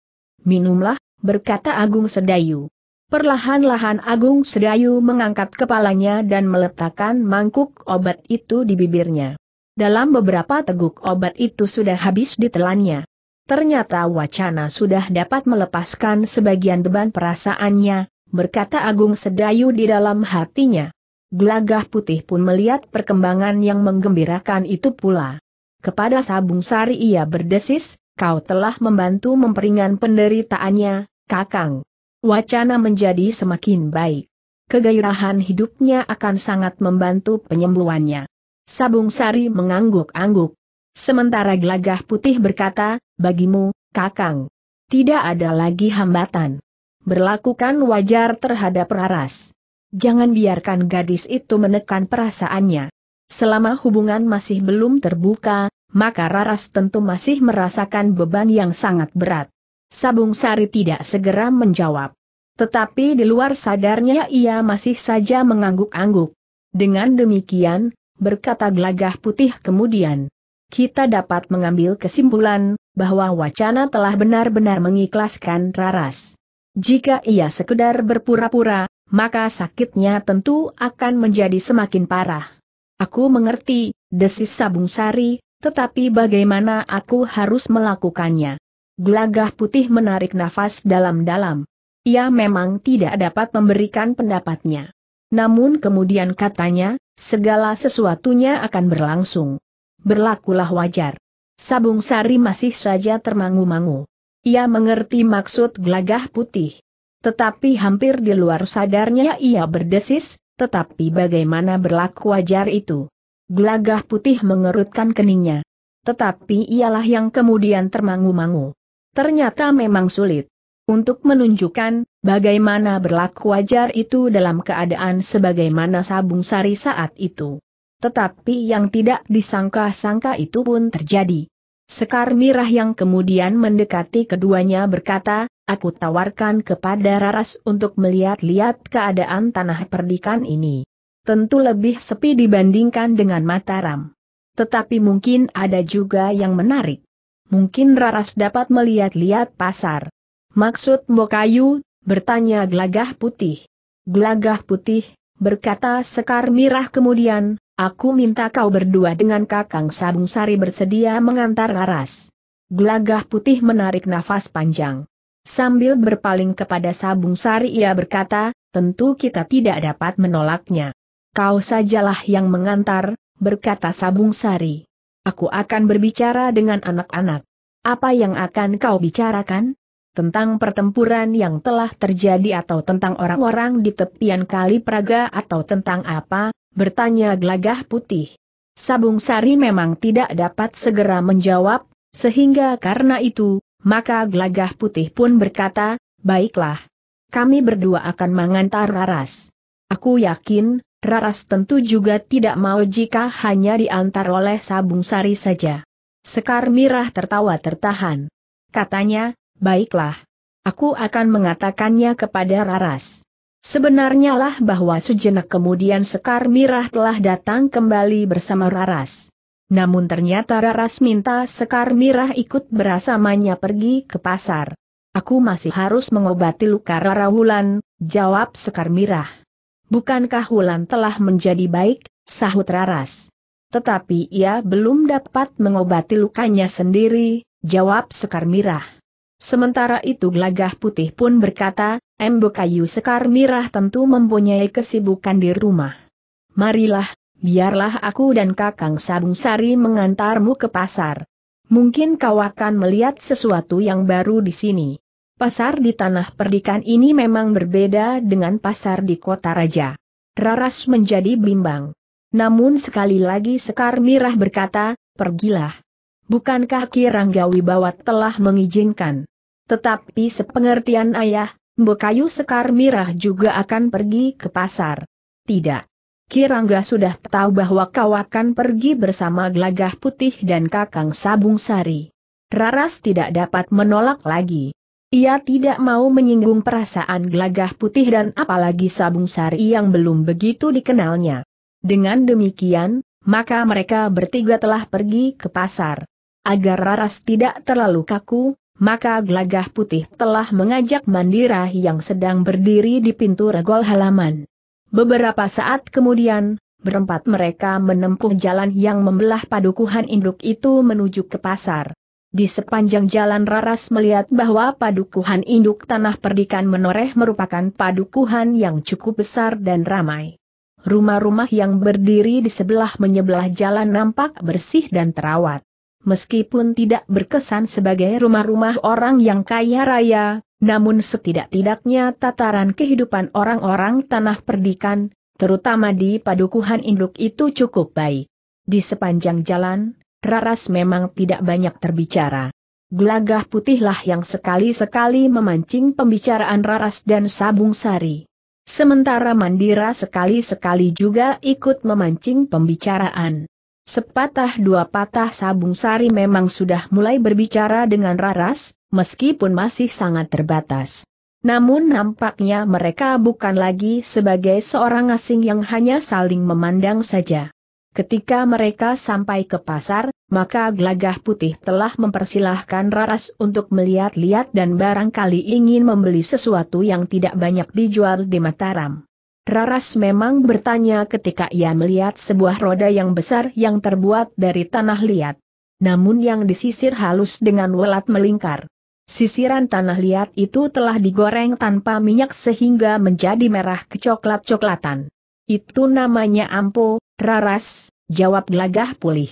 Minumlah, berkata Agung Sedayu. Perlahan-lahan Agung Sedayu mengangkat kepalanya dan meletakkan mangkuk obat itu di bibirnya. Dalam beberapa teguk obat itu sudah habis ditelannya. Ternyata wacana sudah dapat melepaskan sebagian beban perasaannya, berkata Agung Sedayu di dalam hatinya. Gelagah putih pun melihat perkembangan yang menggembirakan itu pula. Kepada Sabung Sari ia berdesis, kau telah membantu memperingan penderitaannya, kakang. Wacana menjadi semakin baik. Kegairahan hidupnya akan sangat membantu penyembuhannya. Sabung Sari mengangguk-angguk. Sementara gelagah putih berkata, bagimu, kakang. Tidak ada lagi hambatan. Berlakukan wajar terhadap Raras. Jangan biarkan gadis itu menekan perasaannya. Selama hubungan masih belum terbuka, maka Raras tentu masih merasakan beban yang sangat berat. Sabung Sari tidak segera menjawab. Tetapi di luar sadarnya ia masih saja mengangguk-angguk. Dengan demikian, berkata gelagah putih kemudian. Kita dapat mengambil kesimpulan, bahwa wacana telah benar-benar mengikhlaskan Raras. Jika ia sekedar berpura-pura, maka sakitnya tentu akan menjadi semakin parah. Aku mengerti, desis Sabung Sari, tetapi bagaimana aku harus melakukannya? Gelagah putih menarik nafas dalam-dalam. Ia memang tidak dapat memberikan pendapatnya. Namun kemudian katanya, segala sesuatunya akan berlangsung. Berlakulah wajar. Sabung Sari masih saja termangu-mangu. Ia mengerti maksud gelagah putih. Tetapi hampir di luar sadarnya ia berdesis, tetapi bagaimana berlaku wajar itu? Gelagah putih mengerutkan keningnya. Tetapi ialah yang kemudian termangu-mangu. Ternyata memang sulit untuk menunjukkan bagaimana berlaku wajar itu dalam keadaan sebagaimana sabung sari saat itu. Tetapi yang tidak disangka-sangka itu pun terjadi. Sekar Mirah yang kemudian mendekati keduanya berkata, aku tawarkan kepada Raras untuk melihat-lihat keadaan tanah perdikan ini. Tentu lebih sepi dibandingkan dengan Mataram. Tetapi mungkin ada juga yang menarik. Mungkin Raras dapat melihat-lihat pasar. Maksud Mbokayu, bertanya gelagah putih. Gelagah putih, berkata Sekar Mirah kemudian, aku minta kau berdua dengan Kakang Sabung Sari bersedia mengantar Laras. Gelagah putih menarik nafas panjang. Sambil berpaling kepada Sabung Sari ia berkata, tentu kita tidak dapat menolaknya. Kau sajalah yang mengantar, berkata Sabung Sari. Aku akan berbicara dengan anak-anak. Apa yang akan kau bicarakan? tentang pertempuran yang telah terjadi atau tentang orang-orang di tepian Kali Praga atau tentang apa, bertanya Glagah putih. Sabung Sari memang tidak dapat segera menjawab, sehingga karena itu, maka gelagah putih pun berkata, baiklah. Kami berdua akan mengantar Raras. Aku yakin, Raras tentu juga tidak mau jika hanya diantar oleh Sabung Sari saja. Sekar Mirah tertawa tertahan. Katanya, baiklah. Aku akan mengatakannya kepada Raras. Sebenarnya lah bahwa sejenak kemudian Sekar Mirah telah datang kembali bersama Raras. Namun ternyata Raras minta Sekar Mirah ikut berasamanya pergi ke pasar. Aku masih harus mengobati luka Rara Wulan, jawab Sekar Mirah. Bukankah Wulan telah menjadi baik, sahut Raras. Tetapi ia belum dapat mengobati lukanya sendiri, jawab Sekar Mirah. Sementara itu Gelagah Putih pun berkata, Embo kayu sekar mirah tentu mempunyai kesibukan di rumah. Marilah, biarlah aku dan Kakang Sabung Sari mengantarmu ke pasar. Mungkin kau akan melihat sesuatu yang baru di sini. Pasar di tanah perdikan ini memang berbeda dengan pasar di kota raja. Raras menjadi bimbang. Namun sekali lagi Sekar Mirah berkata, pergilah. Bukankah Ki Ranggawi Bawat telah mengizinkan? Tetapi sepengertian ayah, Mbokayu Sekar Mirah juga akan pergi ke pasar. Tidak. Kirangga sudah tahu bahwa kau akan pergi bersama glagah Putih dan Kakang Sabung Sari. Raras tidak dapat menolak lagi. Ia tidak mau menyinggung perasaan glagah Putih dan apalagi Sabung Sari yang belum begitu dikenalnya. Dengan demikian, maka mereka bertiga telah pergi ke pasar. Agar Raras tidak terlalu kaku, maka gelagah putih telah mengajak Mandira yang sedang berdiri di pintu regol halaman. Beberapa saat kemudian, berempat mereka menempuh jalan yang membelah padukuhan induk itu menuju ke pasar. Di sepanjang jalan Raras melihat bahwa padukuhan induk tanah perdikan menoreh merupakan padukuhan yang cukup besar dan ramai. Rumah-rumah yang berdiri di sebelah menyebelah jalan nampak bersih dan terawat meskipun tidak berkesan sebagai rumah-rumah orang yang kaya raya, namun setidak-tidaknya tataran kehidupan orang-orang tanah perdikan, terutama di padukuhan induk itu cukup baik. Di sepanjang jalan, Raras memang tidak banyak terbicara. Gelagah putihlah yang sekali-sekali memancing pembicaraan Raras dan Sabung Sari. Sementara Mandira sekali-sekali juga ikut memancing pembicaraan. Sepatah dua patah sabung sari memang sudah mulai berbicara dengan raras, meskipun masih sangat terbatas. Namun nampaknya mereka bukan lagi sebagai seorang asing yang hanya saling memandang saja. Ketika mereka sampai ke pasar, maka gelagah putih telah mempersilahkan Raras untuk melihat-lihat dan barangkali ingin membeli sesuatu yang tidak banyak dijual di Mataram. Raras memang bertanya ketika ia melihat sebuah roda yang besar yang terbuat dari tanah liat. Namun yang disisir halus dengan welat melingkar. Sisiran tanah liat itu telah digoreng tanpa minyak sehingga menjadi merah kecoklat-coklatan. Itu namanya ampo, Raras, jawab gelagah pulih.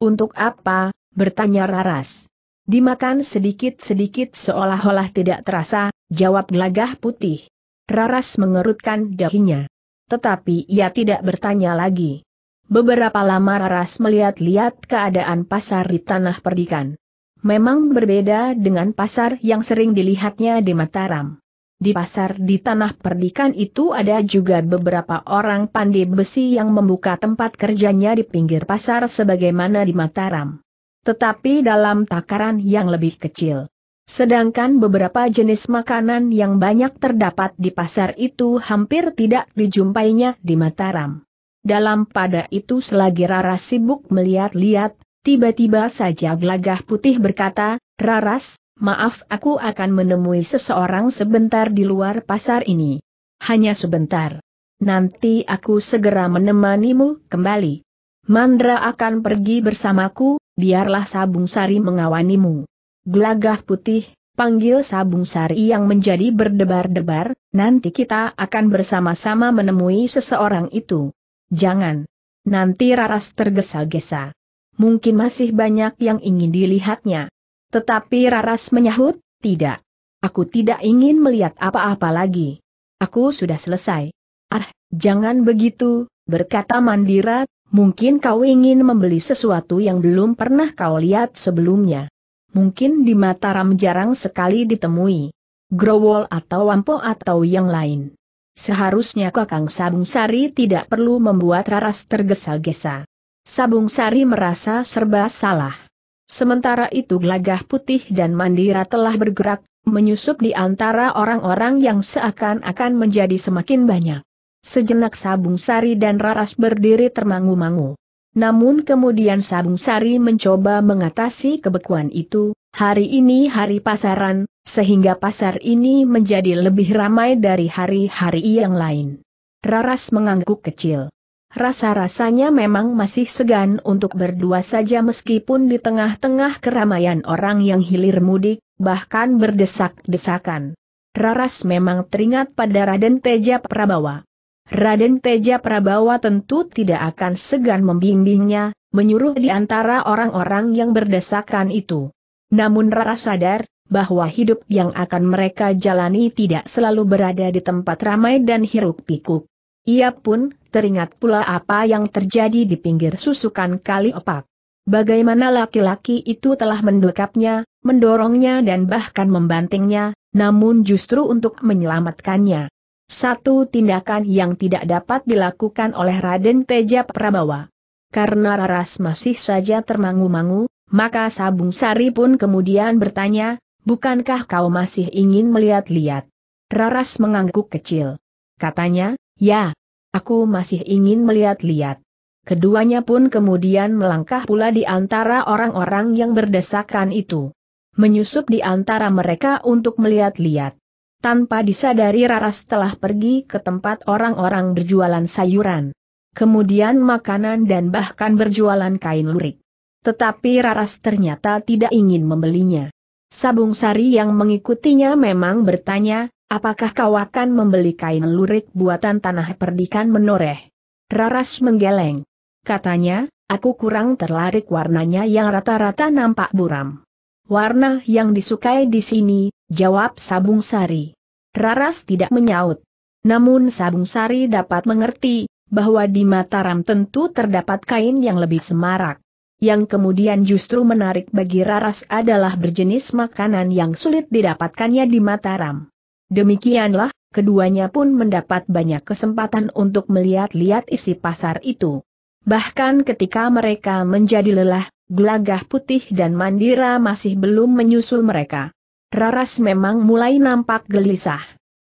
Untuk apa, bertanya Raras. Dimakan sedikit-sedikit seolah-olah tidak terasa, jawab gelagah putih. Raras mengerutkan dahinya. Tetapi ia tidak bertanya lagi. Beberapa lama Raras melihat-lihat keadaan pasar di tanah perdikan. Memang berbeda dengan pasar yang sering dilihatnya di Mataram. Di pasar di tanah perdikan itu ada juga beberapa orang pandai besi yang membuka tempat kerjanya di pinggir pasar sebagaimana di Mataram. Tetapi dalam takaran yang lebih kecil. Sedangkan beberapa jenis makanan yang banyak terdapat di pasar itu hampir tidak dijumpainya di Mataram. Dalam pada itu selagi Rara sibuk melihat-lihat, tiba-tiba saja gelagah putih berkata, Raras, maaf aku akan menemui seseorang sebentar di luar pasar ini. Hanya sebentar. Nanti aku segera menemanimu kembali. Mandra akan pergi bersamaku, biarlah Sabung Sari mengawanimu gelagah putih, panggil sabung sari yang menjadi berdebar-debar, nanti kita akan bersama-sama menemui seseorang itu. Jangan. Nanti Raras tergesa-gesa. Mungkin masih banyak yang ingin dilihatnya. Tetapi Raras menyahut, tidak. Aku tidak ingin melihat apa-apa lagi. Aku sudah selesai. Ah, jangan begitu, berkata Mandira, mungkin kau ingin membeli sesuatu yang belum pernah kau lihat sebelumnya mungkin di Mataram jarang sekali ditemui. Growol atau Wampo atau yang lain. Seharusnya Kakang Sabung Sari tidak perlu membuat Raras tergesa-gesa. Sabung Sari merasa serba salah. Sementara itu Gelagah Putih dan Mandira telah bergerak, menyusup di antara orang-orang yang seakan-akan menjadi semakin banyak. Sejenak Sabung Sari dan Raras berdiri termangu-mangu. Namun kemudian Sabung Sari mencoba mengatasi kebekuan itu, hari ini hari pasaran, sehingga pasar ini menjadi lebih ramai dari hari-hari yang lain. Raras mengangguk kecil. Rasa-rasanya memang masih segan untuk berdua saja meskipun di tengah-tengah keramaian orang yang hilir mudik, bahkan berdesak-desakan. Raras memang teringat pada Raden Teja Prabawa. Raden Teja Prabawa tentu tidak akan segan membimbingnya, menyuruh di antara orang-orang yang berdesakan itu. Namun Rara sadar, bahwa hidup yang akan mereka jalani tidak selalu berada di tempat ramai dan hiruk-pikuk. Ia pun teringat pula apa yang terjadi di pinggir susukan kali opak. Bagaimana laki-laki itu telah mendekapnya, mendorongnya dan bahkan membantingnya, namun justru untuk menyelamatkannya. Satu tindakan yang tidak dapat dilakukan oleh Raden Teja Prabawa. Karena Raras masih saja termangu-mangu, maka Sabung Sari pun kemudian bertanya, bukankah kau masih ingin melihat-lihat? Raras mengangguk kecil. Katanya, ya, aku masih ingin melihat-lihat. Keduanya pun kemudian melangkah pula di antara orang-orang yang berdesakan itu. Menyusup di antara mereka untuk melihat-lihat. Tanpa disadari Raras telah pergi ke tempat orang-orang berjualan sayuran. Kemudian makanan dan bahkan berjualan kain lurik. Tetapi Raras ternyata tidak ingin membelinya. Sabung Sari yang mengikutinya memang bertanya, apakah kau akan membeli kain lurik buatan tanah perdikan menoreh? Raras menggeleng. Katanya, aku kurang terlarik warnanya yang rata-rata nampak buram. Warna yang disukai di sini jawab Sabung Sari. Raras tidak menyaut. Namun Sabung Sari dapat mengerti, bahwa di Mataram tentu terdapat kain yang lebih semarak. Yang kemudian justru menarik bagi Raras adalah berjenis makanan yang sulit didapatkannya di Mataram. Demikianlah, keduanya pun mendapat banyak kesempatan untuk melihat-lihat isi pasar itu. Bahkan ketika mereka menjadi lelah, gelagah putih dan mandira masih belum menyusul mereka. Raras memang mulai nampak gelisah.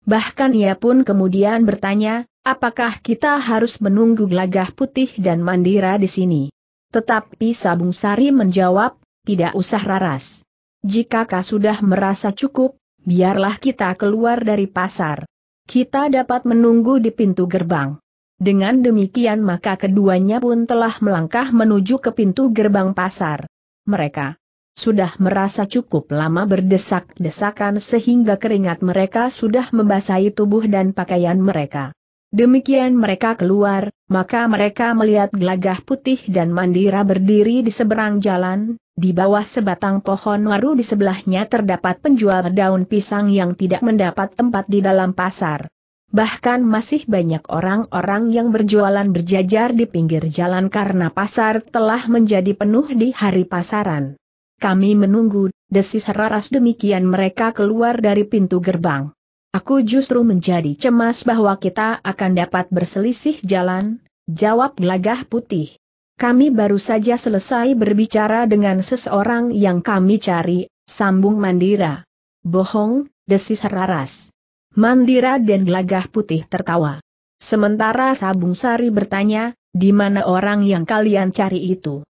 Bahkan ia pun kemudian bertanya, apakah kita harus menunggu gelagah putih dan mandira di sini? Tetapi Sabung Sari menjawab, tidak usah Raras. Jika kau sudah merasa cukup, biarlah kita keluar dari pasar. Kita dapat menunggu di pintu gerbang. Dengan demikian maka keduanya pun telah melangkah menuju ke pintu gerbang pasar. Mereka sudah merasa cukup lama berdesak-desakan sehingga keringat mereka sudah membasahi tubuh dan pakaian mereka. Demikian mereka keluar, maka mereka melihat gelagah putih dan mandira berdiri di seberang jalan, di bawah sebatang pohon waru di sebelahnya terdapat penjual daun pisang yang tidak mendapat tempat di dalam pasar. Bahkan masih banyak orang-orang yang berjualan berjajar di pinggir jalan karena pasar telah menjadi penuh di hari pasaran. Kami menunggu, desis Raras demikian mereka keluar dari pintu gerbang. Aku justru menjadi cemas bahwa kita akan dapat berselisih jalan, jawab gelagah putih. Kami baru saja selesai berbicara dengan seseorang yang kami cari, sambung Mandira. Bohong, desis Raras. Mandira dan gelagah putih tertawa. Sementara Sabung Sari bertanya, di mana orang yang kalian cari itu?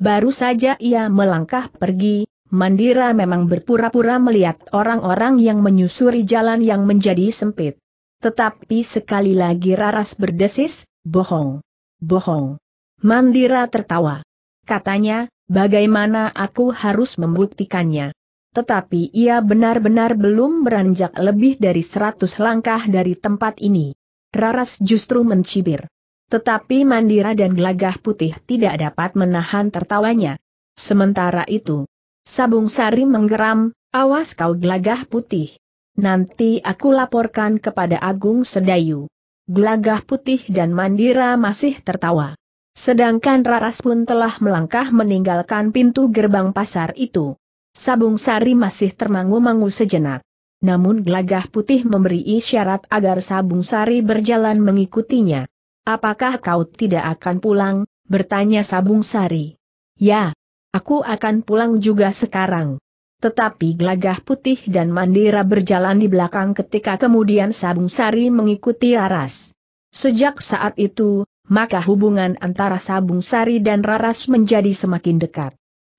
Baru saja ia melangkah pergi, Mandira memang berpura-pura melihat orang-orang yang menyusuri jalan yang menjadi sempit. Tetapi sekali lagi Raras berdesis, bohong. Bohong. Mandira tertawa. Katanya, bagaimana aku harus membuktikannya. Tetapi ia benar-benar belum beranjak lebih dari seratus langkah dari tempat ini. Raras justru mencibir. Tetapi Mandira dan Gelagah Putih tidak dapat menahan tertawanya. Sementara itu, Sabung Sari menggeram, awas kau Gelagah Putih. Nanti aku laporkan kepada Agung Sedayu. Gelagah Putih dan Mandira masih tertawa. Sedangkan Raras pun telah melangkah meninggalkan pintu gerbang pasar itu. Sabung Sari masih termangu-mangu sejenak. Namun Gelagah Putih memberi isyarat agar Sabung Sari berjalan mengikutinya. Apakah kau tidak akan pulang? Bertanya Sabung Sari. Ya, aku akan pulang juga sekarang. Tetapi gelagah putih dan mandira berjalan di belakang ketika kemudian Sabung Sari mengikuti Laras. Sejak saat itu, maka hubungan antara Sabung Sari dan Raras menjadi semakin dekat.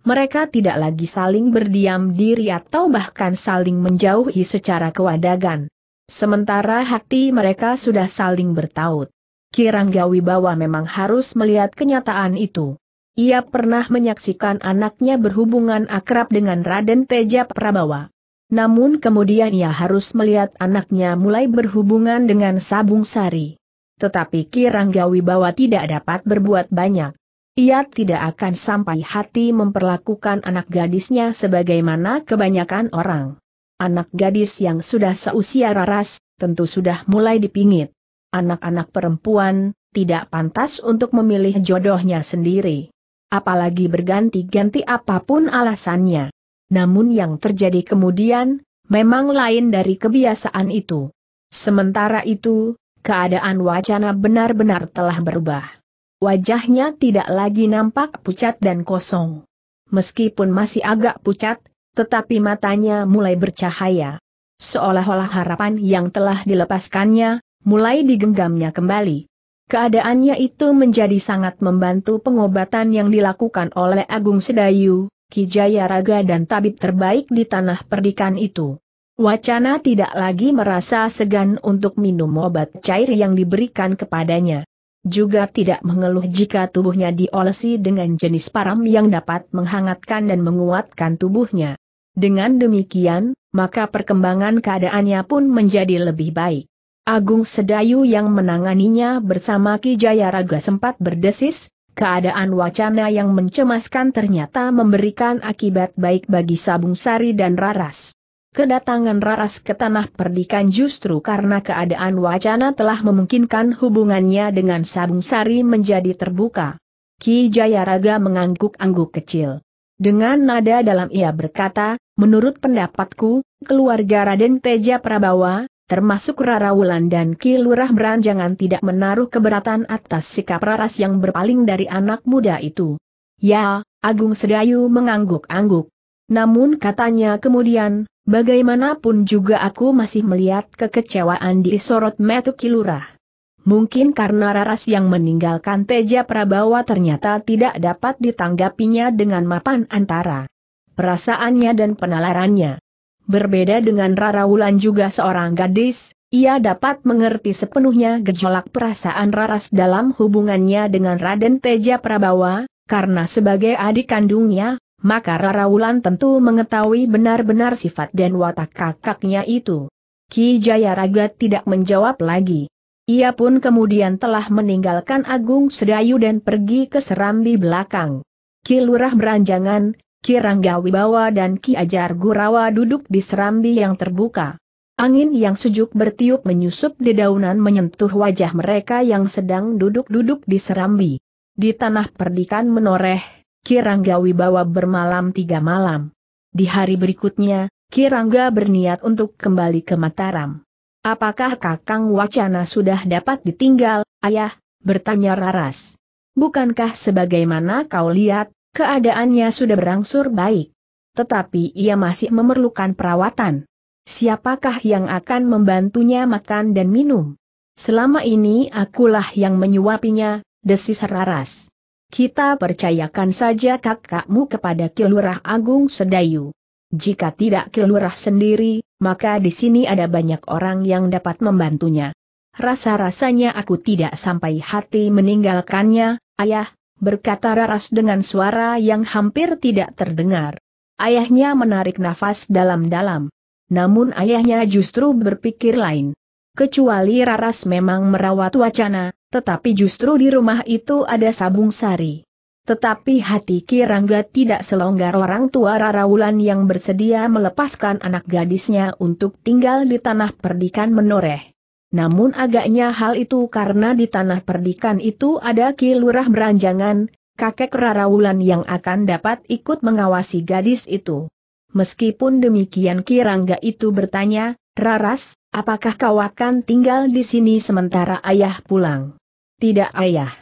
Mereka tidak lagi saling berdiam diri atau bahkan saling menjauhi secara kewadagan. Sementara hati mereka sudah saling bertaut. Kirangga Wibawa memang harus melihat kenyataan itu. Ia pernah menyaksikan anaknya berhubungan akrab dengan Raden Teja Prabawa. Namun kemudian ia harus melihat anaknya mulai berhubungan dengan Sabung Sari. Tetapi Kirangga Wibawa tidak dapat berbuat banyak. Ia tidak akan sampai hati memperlakukan anak gadisnya sebagaimana kebanyakan orang. Anak gadis yang sudah seusia Raras, tentu sudah mulai dipingit anak-anak perempuan, tidak pantas untuk memilih jodohnya sendiri. Apalagi berganti-ganti apapun alasannya. Namun yang terjadi kemudian, memang lain dari kebiasaan itu. Sementara itu, keadaan wacana benar-benar telah berubah. Wajahnya tidak lagi nampak pucat dan kosong. Meskipun masih agak pucat, tetapi matanya mulai bercahaya. Seolah-olah harapan yang telah dilepaskannya, mulai digenggamnya kembali. Keadaannya itu menjadi sangat membantu pengobatan yang dilakukan oleh Agung Sedayu, Kijaya Raga dan tabib terbaik di tanah perdikan itu. Wacana tidak lagi merasa segan untuk minum obat cair yang diberikan kepadanya. Juga tidak mengeluh jika tubuhnya diolesi dengan jenis param yang dapat menghangatkan dan menguatkan tubuhnya. Dengan demikian, maka perkembangan keadaannya pun menjadi lebih baik. Agung Sedayu yang menanganinya bersama Ki Jayaraga sempat berdesis, keadaan wacana yang mencemaskan ternyata memberikan akibat baik bagi Sabung Sari dan Raras. Kedatangan Raras ke tanah perdikan justru karena keadaan wacana telah memungkinkan hubungannya dengan Sabung Sari menjadi terbuka. Ki Jayaraga mengangguk-angguk kecil. Dengan nada dalam ia berkata, menurut pendapatku, keluarga Raden Teja Prabawa, termasuk Rara Wulan dan Ki Lurah Beranjangan tidak menaruh keberatan atas sikap Raras yang berpaling dari anak muda itu. Ya, Agung Sedayu mengangguk-angguk. Namun katanya kemudian, bagaimanapun juga aku masih melihat kekecewaan di sorot metu Ki Lurah. Mungkin karena Raras yang meninggalkan Teja Prabawa ternyata tidak dapat ditanggapinya dengan mapan antara perasaannya dan penalarannya. Berbeda dengan Rara Wulan juga seorang gadis, ia dapat mengerti sepenuhnya gejolak perasaan Raras dalam hubungannya dengan Raden Teja Prabawa, karena sebagai adik kandungnya, maka Rara Wulan tentu mengetahui benar-benar sifat dan watak kakaknya itu. Ki Jayaraga tidak menjawab lagi. Ia pun kemudian telah meninggalkan Agung Sedayu dan pergi ke Serambi belakang. Ki Lurah Beranjangan, Kirangga Wibawa dan Ki Ajar Gurawa duduk di serambi yang terbuka. Angin yang sejuk bertiup menyusup di daunan menyentuh wajah mereka yang sedang duduk-duduk di serambi. Di tanah perdikan menoreh, Kirangga Wibawa bermalam tiga malam. Di hari berikutnya, Kirangga berniat untuk kembali ke Mataram. Apakah Kakang Wacana sudah dapat ditinggal, ayah? bertanya Raras. Bukankah sebagaimana kau lihat, Keadaannya sudah berangsur baik. Tetapi ia masih memerlukan perawatan. Siapakah yang akan membantunya makan dan minum? Selama ini akulah yang menyuapinya, desis Raras. Kita percayakan saja kakakmu kepada Kilurah Agung Sedayu. Jika tidak Kilurah sendiri, maka di sini ada banyak orang yang dapat membantunya. Rasa-rasanya aku tidak sampai hati meninggalkannya, ayah, berkata Raras dengan suara yang hampir tidak terdengar. Ayahnya menarik nafas dalam-dalam. Namun ayahnya justru berpikir lain. Kecuali Raras memang merawat wacana, tetapi justru di rumah itu ada sabung sari. Tetapi hati Kirangga tidak selonggar orang tua wulan yang bersedia melepaskan anak gadisnya untuk tinggal di tanah perdikan menoreh. Namun agaknya hal itu karena di tanah perdikan itu ada kilurah meranjangan, Beranjangan, kakek Rarawulan yang akan dapat ikut mengawasi gadis itu. Meskipun demikian Kirangga itu bertanya, Raras, apakah kau akan tinggal di sini sementara ayah pulang? Tidak ayah.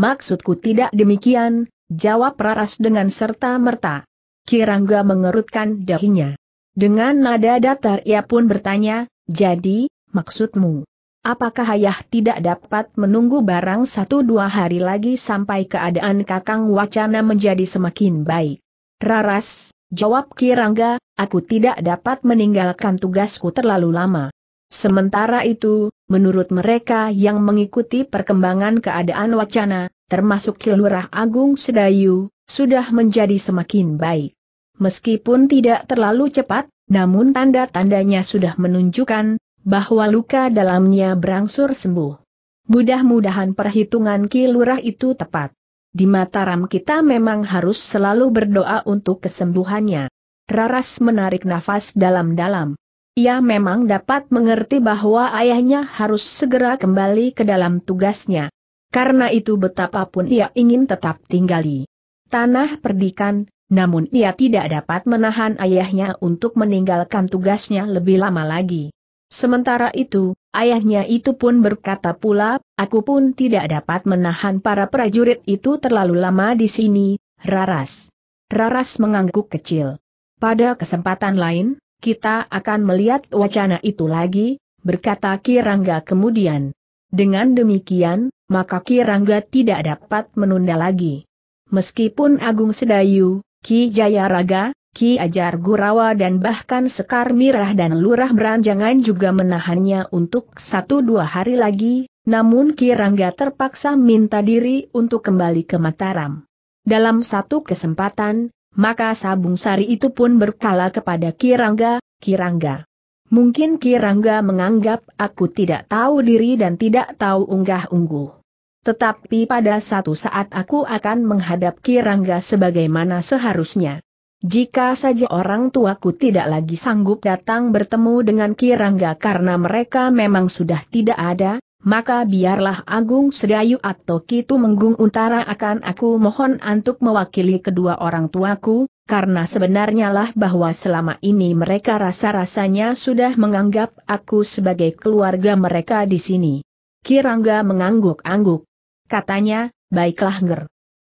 Maksudku tidak demikian, jawab Raras dengan serta-merta. Kirangga mengerutkan dahinya. Dengan nada datar ia pun bertanya, jadi, maksudmu? Apakah ayah tidak dapat menunggu barang satu dua hari lagi sampai keadaan kakang wacana menjadi semakin baik? Raras, jawab Kirangga, aku tidak dapat meninggalkan tugasku terlalu lama. Sementara itu, menurut mereka yang mengikuti perkembangan keadaan wacana, termasuk Kilurah Agung Sedayu, sudah menjadi semakin baik. Meskipun tidak terlalu cepat, namun tanda-tandanya sudah menunjukkan bahwa luka dalamnya berangsur sembuh. Mudah-mudahan perhitungan kilurah itu tepat. Di Mataram kita memang harus selalu berdoa untuk kesembuhannya. Raras menarik nafas dalam-dalam. Ia memang dapat mengerti bahwa ayahnya harus segera kembali ke dalam tugasnya. Karena itu betapapun ia ingin tetap tinggali tanah perdikan, namun ia tidak dapat menahan ayahnya untuk meninggalkan tugasnya lebih lama lagi. Sementara itu, ayahnya itu pun berkata pula, aku pun tidak dapat menahan para prajurit itu terlalu lama di sini, Raras. Raras mengangguk kecil. Pada kesempatan lain, kita akan melihat wacana itu lagi, berkata Kirangga kemudian. Dengan demikian, maka Kirangga tidak dapat menunda lagi. Meskipun Agung Sedayu, Ki Jayaraga, Ki Ajar Gurawa dan bahkan Sekar Mirah dan Lurah Beranjangan juga menahannya untuk satu dua hari lagi, namun Ki Rangga terpaksa minta diri untuk kembali ke Mataram. Dalam satu kesempatan, maka Sabung Sari itu pun berkala kepada Ki Rangga, Ki Rangga. Mungkin Ki Rangga menganggap aku tidak tahu diri dan tidak tahu unggah-ungguh. Tetapi pada satu saat aku akan menghadap Ki Rangga sebagaimana seharusnya. Jika saja orang tuaku tidak lagi sanggup datang bertemu dengan Kirangga karena mereka memang sudah tidak ada, maka biarlah Agung Sedayu atau Kitu Menggung Untara akan aku mohon untuk mewakili kedua orang tuaku, karena sebenarnya lah bahwa selama ini mereka rasa-rasanya sudah menganggap aku sebagai keluarga mereka di sini. Kirangga mengangguk-angguk. Katanya, baiklah ger.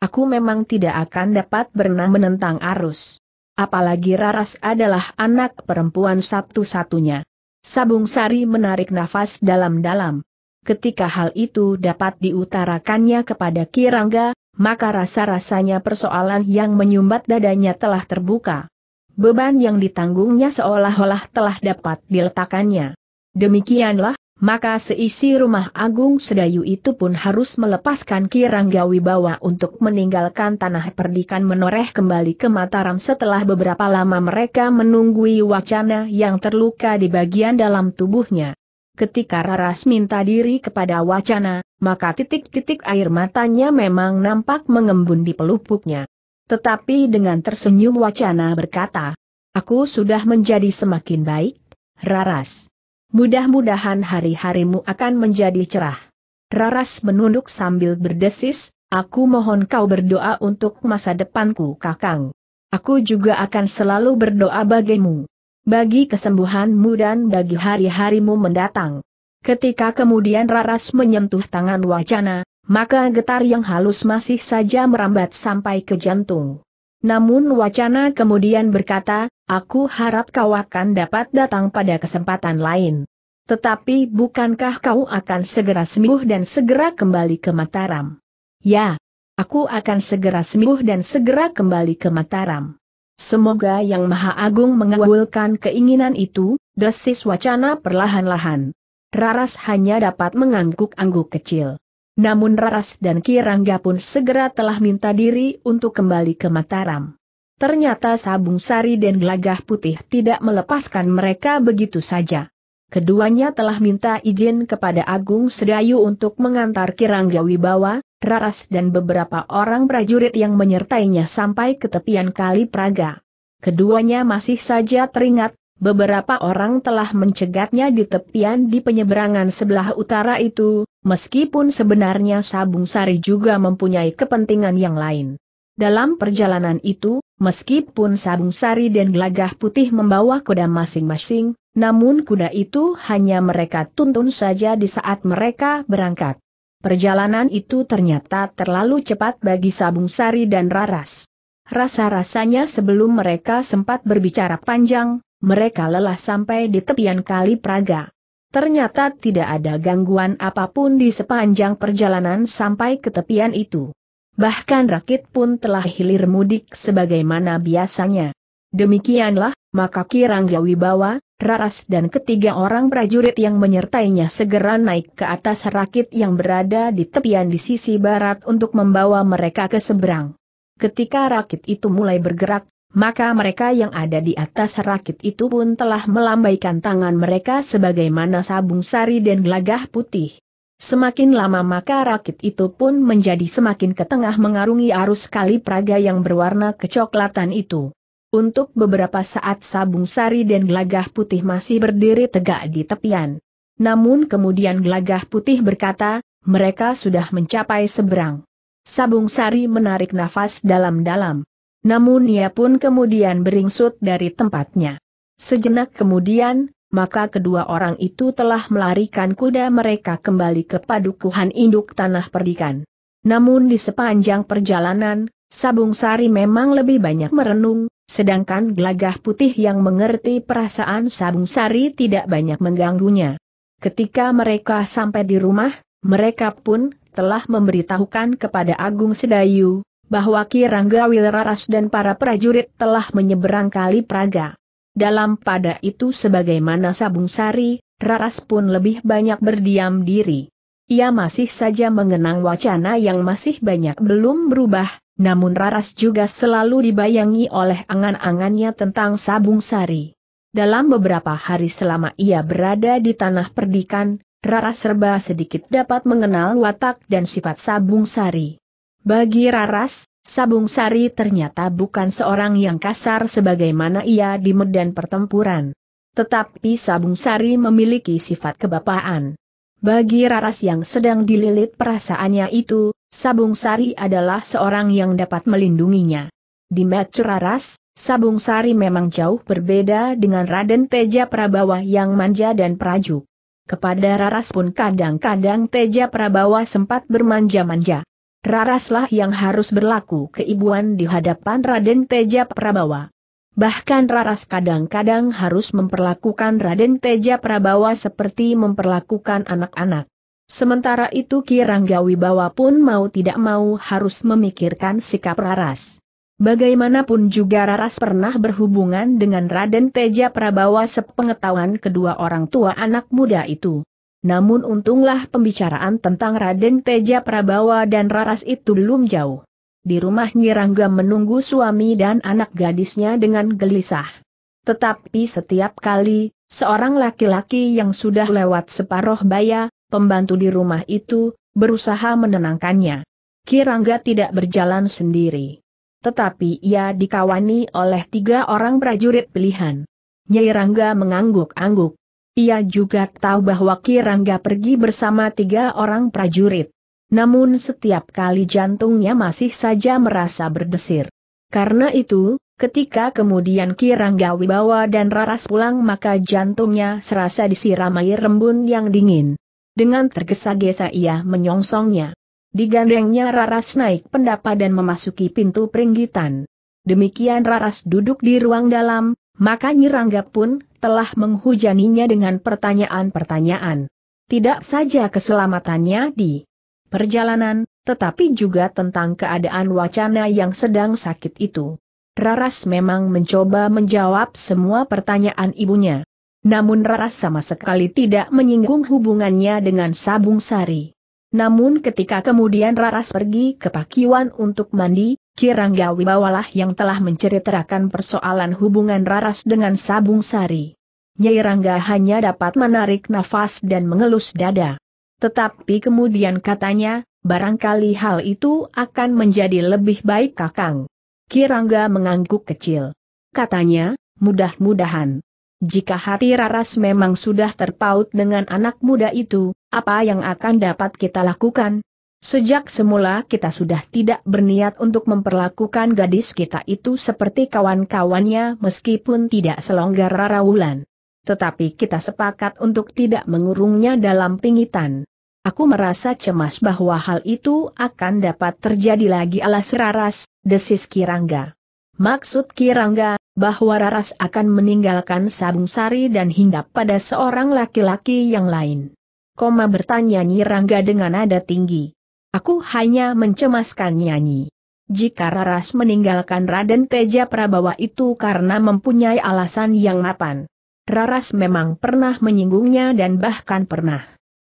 Aku memang tidak akan dapat berenang menentang arus apalagi Raras adalah anak perempuan satu-satunya. Sabung Sari menarik nafas dalam-dalam. Ketika hal itu dapat diutarakannya kepada Kirangga, maka rasa-rasanya persoalan yang menyumbat dadanya telah terbuka. Beban yang ditanggungnya seolah-olah telah dapat diletakkannya. Demikianlah, maka seisi rumah Agung Sedayu itu pun harus melepaskan Kirangga Wibawa untuk meninggalkan tanah perdikan menoreh kembali ke Mataram setelah beberapa lama mereka menunggui wacana yang terluka di bagian dalam tubuhnya. Ketika Raras minta diri kepada wacana, maka titik-titik air matanya memang nampak mengembun di pelupuknya. Tetapi dengan tersenyum wacana berkata, Aku sudah menjadi semakin baik, Raras. Mudah-mudahan hari-harimu akan menjadi cerah. Raras menunduk sambil berdesis, aku mohon kau berdoa untuk masa depanku kakang. Aku juga akan selalu berdoa bagimu. Bagi kesembuhanmu dan bagi hari-harimu mendatang. Ketika kemudian Raras menyentuh tangan wacana, maka getar yang halus masih saja merambat sampai ke jantung. Namun wacana kemudian berkata, aku harap kau akan dapat datang pada kesempatan lain. Tetapi bukankah kau akan segera sembuh dan segera kembali ke Mataram? Ya, aku akan segera sembuh dan segera kembali ke Mataram. Semoga Yang Maha Agung mengabulkan keinginan itu, desis wacana perlahan-lahan. Raras hanya dapat mengangguk-angguk kecil. Namun Raras dan Kirangga pun segera telah minta diri untuk kembali ke Mataram. Ternyata Sabung Sari dan Gelagah Putih tidak melepaskan mereka begitu saja. Keduanya telah minta izin kepada Agung Sedayu untuk mengantar Kirangga Wibawa, Raras dan beberapa orang prajurit yang menyertainya sampai ke tepian Kali Praga. Keduanya masih saja teringat beberapa orang telah mencegatnya di tepian di penyeberangan sebelah utara itu, meskipun sebenarnya Sabung Sari juga mempunyai kepentingan yang lain. Dalam perjalanan itu, meskipun Sabung Sari dan Gelagah Putih membawa kuda masing-masing, namun kuda itu hanya mereka tuntun saja di saat mereka berangkat. Perjalanan itu ternyata terlalu cepat bagi Sabung Sari dan Raras. Rasa-rasanya sebelum mereka sempat berbicara panjang, mereka lelah sampai di tepian kali Praga. Ternyata tidak ada gangguan apapun di sepanjang perjalanan sampai ke tepian itu. Bahkan rakit pun telah hilir mudik sebagaimana biasanya. Demikianlah, maka Kirangga Wibawa, Raras dan ketiga orang prajurit yang menyertainya segera naik ke atas rakit yang berada di tepian di sisi barat untuk membawa mereka ke seberang. Ketika rakit itu mulai bergerak, maka mereka yang ada di atas rakit itu pun telah melambaikan tangan mereka sebagaimana sabung sari dan gelagah putih. Semakin lama maka rakit itu pun menjadi semakin ke tengah mengarungi arus kali Praga yang berwarna kecoklatan itu. Untuk beberapa saat sabung sari dan gelagah putih masih berdiri tegak di tepian. Namun kemudian gelagah putih berkata, mereka sudah mencapai seberang. Sabung sari menarik nafas dalam-dalam. Namun ia pun kemudian beringsut dari tempatnya. Sejenak kemudian, maka kedua orang itu telah melarikan kuda mereka kembali ke padukuhan induk tanah perdikan. Namun di sepanjang perjalanan, Sabung Sari memang lebih banyak merenung, sedangkan gelagah putih yang mengerti perasaan Sabung Sari tidak banyak mengganggunya. Ketika mereka sampai di rumah, mereka pun telah memberitahukan kepada Agung Sedayu, bahwa Kirangga Wilraras dan para prajurit telah menyeberang kali Praga. Dalam pada itu sebagaimana Sabung Sari, Raras pun lebih banyak berdiam diri. Ia masih saja mengenang wacana yang masih banyak belum berubah, namun Raras juga selalu dibayangi oleh angan-angannya tentang Sabung Sari. Dalam beberapa hari selama ia berada di tanah perdikan, Raras serba sedikit dapat mengenal watak dan sifat Sabung Sari. Bagi Raras, Sabung Sari ternyata bukan seorang yang kasar sebagaimana ia di medan pertempuran. Tetapi Sabung Sari memiliki sifat kebapaan. Bagi Raras yang sedang dililit perasaannya itu, Sabung Sari adalah seorang yang dapat melindunginya. Di Metro Raras, Sabung Sari memang jauh berbeda dengan Raden Teja Prabawa yang manja dan prajuk. Kepada Raras pun kadang-kadang Teja Prabawa sempat bermanja-manja. Raraslah yang harus berlaku keibuan di hadapan Raden Teja Prabawa. Bahkan Raras kadang-kadang harus memperlakukan Raden Teja Prabawa seperti memperlakukan anak-anak. Sementara itu Kirangga Wibawa pun mau tidak mau harus memikirkan sikap Raras. Bagaimanapun juga Raras pernah berhubungan dengan Raden Teja Prabawa sepengetahuan kedua orang tua anak muda itu namun untunglah pembicaraan tentang Raden Teja Prabawa dan Raras itu belum jauh. Di rumah Nyirangga menunggu suami dan anak gadisnya dengan gelisah. Tetapi setiap kali, seorang laki-laki yang sudah lewat separoh baya, pembantu di rumah itu, berusaha menenangkannya. Kirangga tidak berjalan sendiri. Tetapi ia dikawani oleh tiga orang prajurit pilihan. Nyai Rangga mengangguk-angguk, ia juga tahu bahwa Kirangga pergi bersama tiga orang prajurit. Namun setiap kali jantungnya masih saja merasa berdesir. Karena itu, ketika kemudian Kirangga Wibawa dan Raras pulang maka jantungnya serasa disiram air rembun yang dingin. Dengan tergesa-gesa ia menyongsongnya. Digandengnya Raras naik pendapa dan memasuki pintu peringgitan. Demikian Raras duduk di ruang dalam, maka Nyirangga pun telah menghujaninya dengan pertanyaan-pertanyaan. Tidak saja keselamatannya di perjalanan, tetapi juga tentang keadaan wacana yang sedang sakit itu. Raras memang mencoba menjawab semua pertanyaan ibunya. Namun Raras sama sekali tidak menyinggung hubungannya dengan Sabung Sari. Namun ketika kemudian Raras pergi ke Pakiwan untuk mandi, Kirangga Wibawalah yang telah menceritakan persoalan hubungan Raras dengan Sabung Sari. Nyai Rangga hanya dapat menarik nafas dan mengelus dada. Tetapi kemudian katanya, barangkali hal itu akan menjadi lebih baik Kakang. Kirangga mengangguk kecil. Katanya, mudah-mudahan. Jika hati Raras memang sudah terpaut dengan anak muda itu, apa yang akan dapat kita lakukan? Sejak semula kita sudah tidak berniat untuk memperlakukan gadis kita itu seperti kawan-kawannya meskipun tidak selonggar rawulan. Tetapi kita sepakat untuk tidak mengurungnya dalam pingitan. Aku merasa cemas bahwa hal itu akan dapat terjadi lagi alas Raras, desis Kirangga. Maksud Kirangga, bahwa Raras akan meninggalkan Sabung Sari dan hinggap pada seorang laki-laki yang lain. Koma bertanya Nyirangga dengan nada tinggi. Aku hanya mencemaskan nyanyi. Jika Raras meninggalkan Raden Teja Prabawa itu karena mempunyai alasan yang mapan. Raras memang pernah menyinggungnya dan bahkan pernah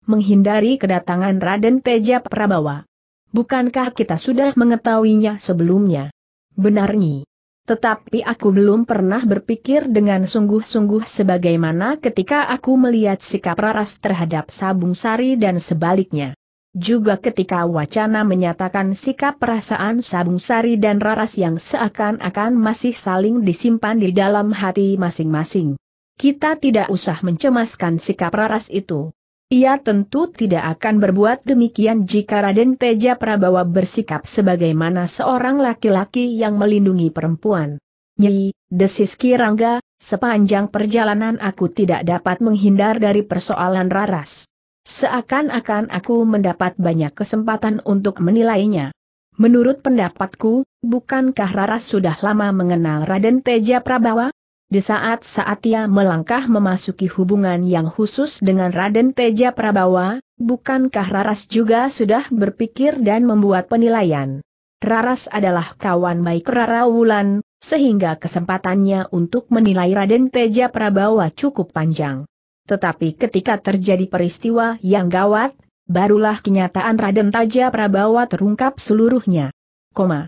menghindari kedatangan Raden Teja Prabawa. Bukankah kita sudah mengetahuinya sebelumnya? Benar Nyi. Tetapi aku belum pernah berpikir dengan sungguh-sungguh sebagaimana ketika aku melihat sikap Raras terhadap Sabung Sari dan sebaliknya. Juga ketika wacana menyatakan sikap perasaan Sabung Sari dan Raras yang seakan-akan masih saling disimpan di dalam hati masing-masing. Kita tidak usah mencemaskan sikap Raras itu. Ia tentu tidak akan berbuat demikian jika Raden Teja Prabawa bersikap sebagaimana seorang laki-laki yang melindungi perempuan. Nyi, desis Kirangga, sepanjang perjalanan aku tidak dapat menghindar dari persoalan Raras. Seakan-akan aku mendapat banyak kesempatan untuk menilainya. Menurut pendapatku, bukankah Rara sudah lama mengenal Raden Teja Prabawa? Di saat-saat ia melangkah memasuki hubungan yang khusus dengan Raden Teja Prabawa, bukankah Raras juga sudah berpikir dan membuat penilaian? Raras adalah kawan baik Rara Wulan, sehingga kesempatannya untuk menilai Raden Teja Prabawa cukup panjang. Tetapi ketika terjadi peristiwa yang gawat, barulah kenyataan Raden Taja Prabawa terungkap seluruhnya. Koma.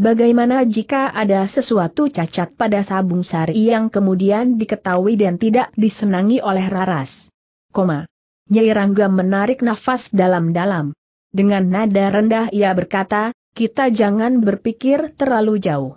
Bagaimana jika ada sesuatu cacat pada sabung sari yang kemudian diketahui dan tidak disenangi oleh Raras? Koma. Nyai Rangga menarik nafas dalam-dalam. Dengan nada rendah ia berkata, kita jangan berpikir terlalu jauh.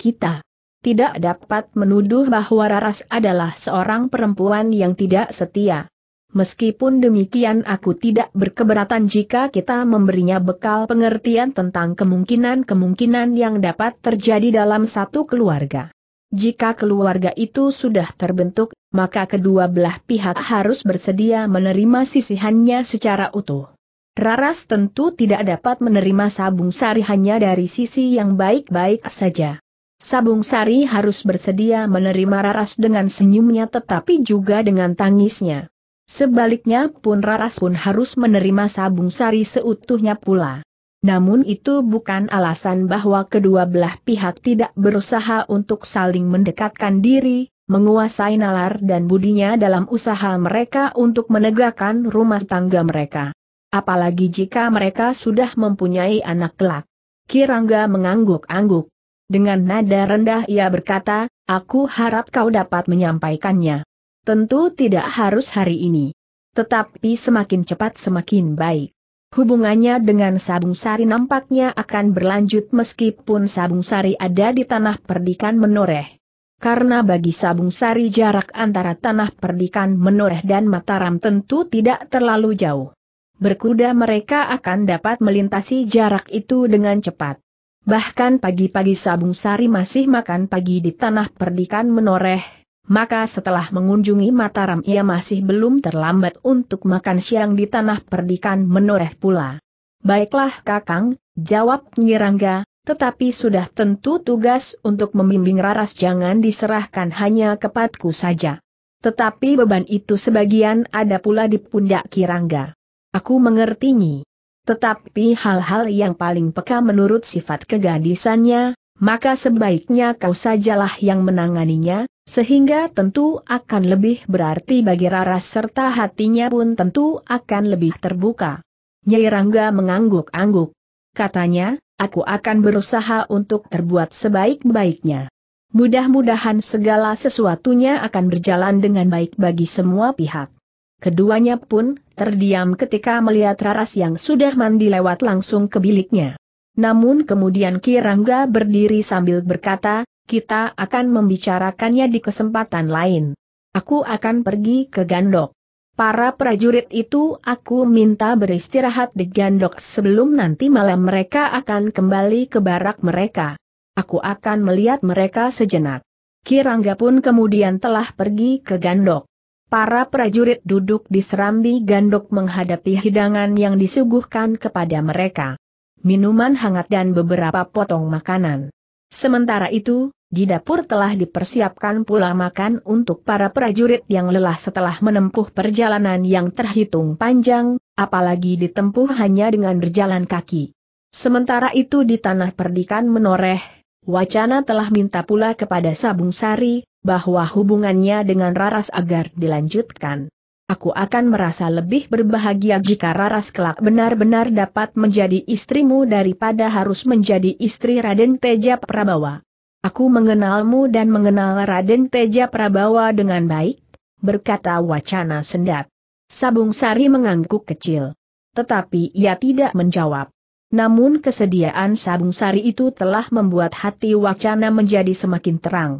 Kita tidak dapat menuduh bahwa Raras adalah seorang perempuan yang tidak setia. Meskipun demikian aku tidak berkeberatan jika kita memberinya bekal pengertian tentang kemungkinan-kemungkinan yang dapat terjadi dalam satu keluarga. Jika keluarga itu sudah terbentuk, maka kedua belah pihak harus bersedia menerima sisihannya secara utuh. Raras tentu tidak dapat menerima sabung sari hanya dari sisi yang baik-baik saja. Sabung Sari harus bersedia menerima Raras dengan senyumnya tetapi juga dengan tangisnya. Sebaliknya pun Raras pun harus menerima Sabung Sari seutuhnya pula. Namun itu bukan alasan bahwa kedua belah pihak tidak berusaha untuk saling mendekatkan diri, menguasai nalar dan budinya dalam usaha mereka untuk menegakkan rumah tangga mereka. Apalagi jika mereka sudah mempunyai anak kelak. Kirangga mengangguk-angguk. Dengan nada rendah ia berkata, aku harap kau dapat menyampaikannya. Tentu tidak harus hari ini. Tetapi semakin cepat semakin baik. Hubungannya dengan Sabung Sari nampaknya akan berlanjut meskipun Sabung Sari ada di tanah perdikan menoreh. Karena bagi Sabung Sari jarak antara tanah perdikan menoreh dan Mataram tentu tidak terlalu jauh. Berkuda mereka akan dapat melintasi jarak itu dengan cepat. Bahkan pagi-pagi Sabung Sari masih makan pagi di tanah perdikan menoreh, maka setelah mengunjungi Mataram ia masih belum terlambat untuk makan siang di tanah perdikan menoreh pula. Baiklah Kakang, jawab Nyirangga, tetapi sudah tentu tugas untuk membimbing Raras jangan diserahkan hanya kepadaku saja. Tetapi beban itu sebagian ada pula di pundak Kirangga. Aku mengertinya. Tetapi hal-hal yang paling peka menurut sifat kegadisannya, maka sebaiknya kau sajalah yang menanganinya, sehingga tentu akan lebih berarti bagi Rara serta hatinya pun tentu akan lebih terbuka. Nyai Rangga mengangguk-angguk. Katanya, aku akan berusaha untuk terbuat sebaik-baiknya. Mudah-mudahan segala sesuatunya akan berjalan dengan baik bagi semua pihak. Keduanya pun terdiam ketika melihat Raras yang sudah mandi lewat langsung ke biliknya. Namun kemudian Kirangga berdiri sambil berkata, kita akan membicarakannya di kesempatan lain. Aku akan pergi ke Gandok. Para prajurit itu aku minta beristirahat di Gandok sebelum nanti malam mereka akan kembali ke barak mereka. Aku akan melihat mereka sejenak. Kirangga pun kemudian telah pergi ke Gandok. Para prajurit duduk di serambi gandok menghadapi hidangan yang disuguhkan kepada mereka. Minuman hangat dan beberapa potong makanan. Sementara itu, di dapur telah dipersiapkan pula makan untuk para prajurit yang lelah setelah menempuh perjalanan yang terhitung panjang, apalagi ditempuh hanya dengan berjalan kaki. Sementara itu di tanah perdikan menoreh, Wacana telah minta pula kepada Sabung Sari, bahwa hubungannya dengan Raras agar dilanjutkan. Aku akan merasa lebih berbahagia jika Raras kelak benar-benar dapat menjadi istrimu daripada harus menjadi istri Raden Teja Prabawa. Aku mengenalmu dan mengenal Raden Teja Prabawa dengan baik, berkata wacana sendat. Sabung Sari mengangguk kecil. Tetapi ia tidak menjawab. Namun kesediaan Sabung Sari itu telah membuat hati Wacana menjadi semakin terang.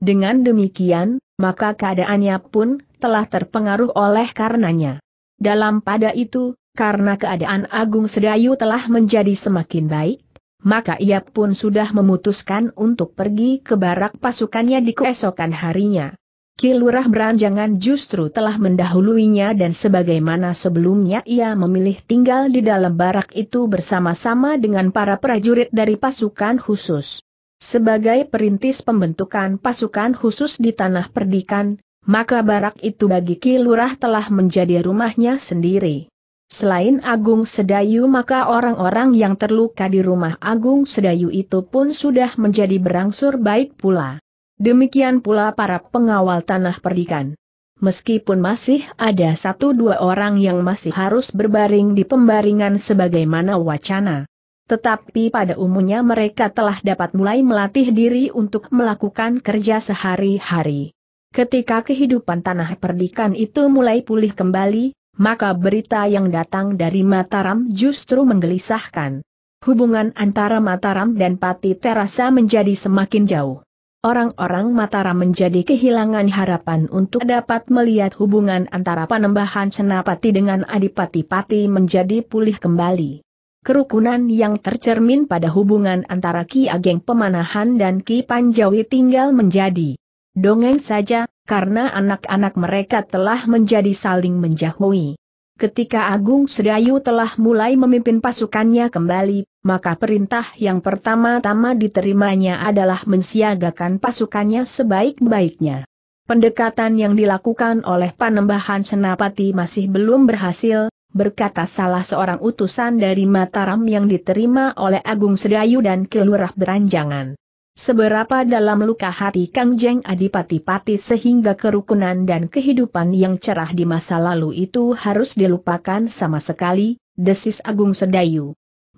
Dengan demikian, maka keadaannya pun telah terpengaruh oleh karenanya. Dalam pada itu, karena keadaan Agung Sedayu telah menjadi semakin baik, maka ia pun sudah memutuskan untuk pergi ke barak pasukannya di keesokan harinya. Kilurah Beranjangan justru telah mendahuluinya dan sebagaimana sebelumnya ia memilih tinggal di dalam barak itu bersama-sama dengan para prajurit dari pasukan khusus. Sebagai perintis pembentukan pasukan khusus di tanah perdikan, maka barak itu bagi Kilurah telah menjadi rumahnya sendiri. Selain Agung Sedayu maka orang-orang yang terluka di rumah Agung Sedayu itu pun sudah menjadi berangsur baik pula. Demikian pula para pengawal tanah perdikan. Meskipun masih ada satu dua orang yang masih harus berbaring di pembaringan sebagaimana wacana. Tetapi pada umumnya mereka telah dapat mulai melatih diri untuk melakukan kerja sehari-hari. Ketika kehidupan tanah perdikan itu mulai pulih kembali, maka berita yang datang dari Mataram justru menggelisahkan. Hubungan antara Mataram dan Pati terasa menjadi semakin jauh orang-orang Mataram menjadi kehilangan harapan untuk dapat melihat hubungan antara panembahan Senapati dengan Adipati Pati menjadi pulih kembali. Kerukunan yang tercermin pada hubungan antara Ki Ageng Pemanahan dan Ki Panjawi tinggal menjadi dongeng saja, karena anak-anak mereka telah menjadi saling menjauhi. Ketika Agung Sedayu telah mulai memimpin pasukannya kembali, maka perintah yang pertama-tama diterimanya adalah mensiagakan pasukannya sebaik-baiknya. Pendekatan yang dilakukan oleh Panembahan Senapati masih belum berhasil, berkata salah seorang utusan dari Mataram yang diterima oleh Agung Sedayu dan Kelurah Beranjangan. Seberapa dalam luka hati Kang Jeng Adipati Pati sehingga kerukunan dan kehidupan yang cerah di masa lalu itu harus dilupakan sama sekali, desis Agung Sedayu.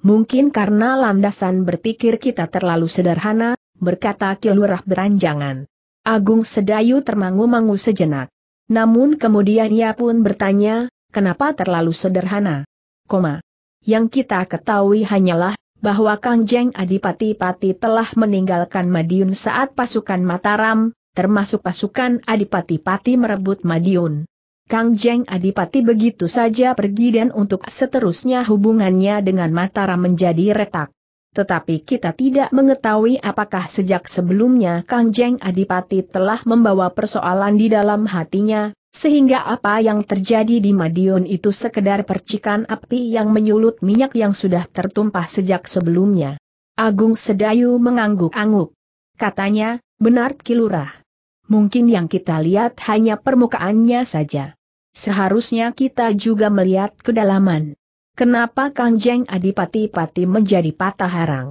Mungkin karena landasan berpikir kita terlalu sederhana, berkata Kilurah beranjangan. Agung Sedayu termangu-mangu sejenak. Namun kemudian ia pun bertanya, kenapa terlalu sederhana? Koma. Yang kita ketahui hanyalah, bahwa Kang Jeng Adipati Pati telah meninggalkan Madiun saat pasukan Mataram, termasuk pasukan Adipati Pati merebut Madiun. Kang Jeng Adipati begitu saja pergi dan untuk seterusnya hubungannya dengan Mataram menjadi retak. Tetapi kita tidak mengetahui apakah sejak sebelumnya Kang Jeng Adipati telah membawa persoalan di dalam hatinya, sehingga apa yang terjadi di Madiun itu sekedar percikan api yang menyulut minyak yang sudah tertumpah sejak sebelumnya. Agung Sedayu mengangguk-angguk. Katanya, benar Kilurah. Mungkin yang kita lihat hanya permukaannya saja. Seharusnya kita juga melihat kedalaman. Kenapa Kangjeng Adipati-Pati menjadi patah harang?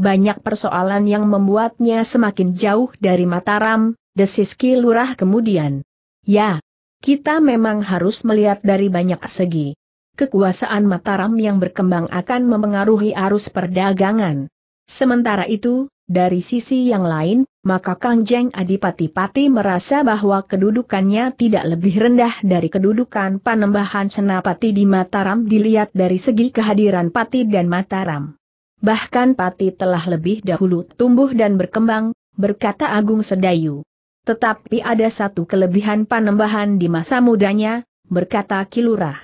Banyak persoalan yang membuatnya semakin jauh dari Mataram, desis Ki Lurah kemudian. Ya, kita memang harus melihat dari banyak segi. Kekuasaan Mataram yang berkembang akan memengaruhi arus perdagangan. Sementara itu, dari sisi yang lain, maka Kang Jeng Adipati Pati merasa bahwa kedudukannya tidak lebih rendah dari kedudukan panembahan senapati di Mataram dilihat dari segi kehadiran Pati dan Mataram. Bahkan Pati telah lebih dahulu tumbuh dan berkembang, berkata Agung Sedayu. Tetapi ada satu kelebihan panembahan di masa mudanya, berkata Kilurah.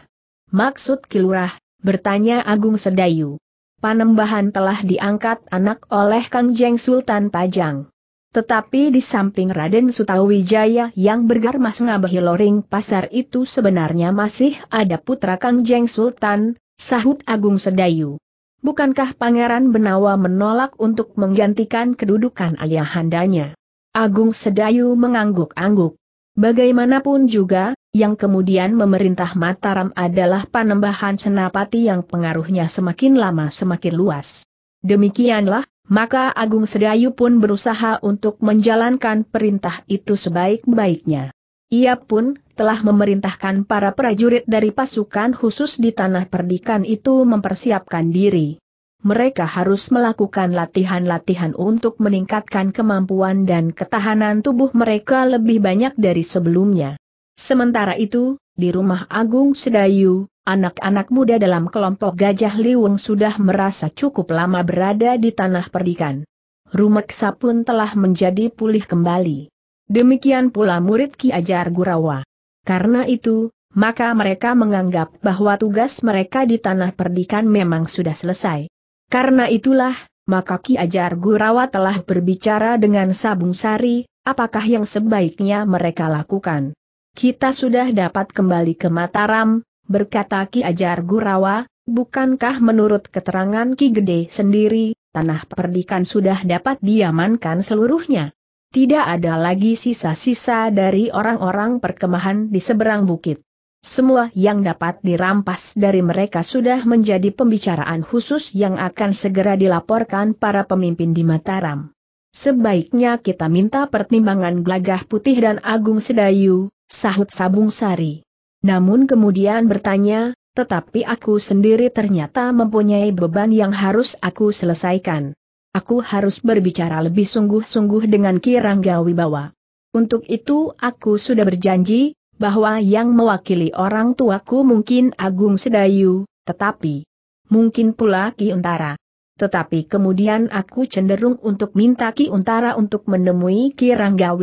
Maksud Kilurah, bertanya Agung Sedayu. Panembahan telah diangkat anak oleh Kang Jeng Sultan Pajang. Tetapi di samping Raden Sutawijaya yang bergarmas ngabahi loring pasar itu sebenarnya masih ada putra Kang Jeng Sultan, sahut Agung Sedayu. Bukankah Pangeran Benawa menolak untuk menggantikan kedudukan ayahandanya? Agung Sedayu mengangguk-angguk. Bagaimanapun juga, yang kemudian memerintah Mataram adalah panembahan Senapati yang pengaruhnya semakin lama semakin luas. Demikianlah, maka Agung Sedayu pun berusaha untuk menjalankan perintah itu sebaik-baiknya. Ia pun telah memerintahkan para prajurit dari pasukan khusus di tanah perdikan itu mempersiapkan diri mereka harus melakukan latihan-latihan untuk meningkatkan kemampuan dan ketahanan tubuh mereka lebih banyak dari sebelumnya. Sementara itu, di rumah Agung Sedayu, anak-anak muda dalam kelompok Gajah Liwung sudah merasa cukup lama berada di tanah perdikan. Rumeksa pun telah menjadi pulih kembali. Demikian pula murid Ki Ajar Gurawa. Karena itu, maka mereka menganggap bahwa tugas mereka di tanah perdikan memang sudah selesai. Karena itulah, maka Ki Ajar Gurawa telah berbicara dengan Sabung Sari, apakah yang sebaiknya mereka lakukan. Kita sudah dapat kembali ke Mataram, berkata Ki Ajar Gurawa, bukankah menurut keterangan Ki Gede sendiri, tanah perdikan sudah dapat diamankan seluruhnya. Tidak ada lagi sisa-sisa dari orang-orang perkemahan di seberang bukit. Semua yang dapat dirampas dari mereka sudah menjadi pembicaraan khusus yang akan segera dilaporkan para pemimpin di Mataram. Sebaiknya kita minta pertimbangan Glagah Putih dan Agung Sedayu, sahut Sabung Sari. Namun kemudian bertanya, tetapi aku sendiri ternyata mempunyai beban yang harus aku selesaikan. Aku harus berbicara lebih sungguh-sungguh dengan Kirangga Wibawa. Untuk itu aku sudah berjanji, bahwa yang mewakili orang tuaku mungkin Agung Sedayu, tetapi mungkin pula Ki Untara. Tetapi kemudian aku cenderung untuk minta Ki Untara untuk menemui Ki Rangga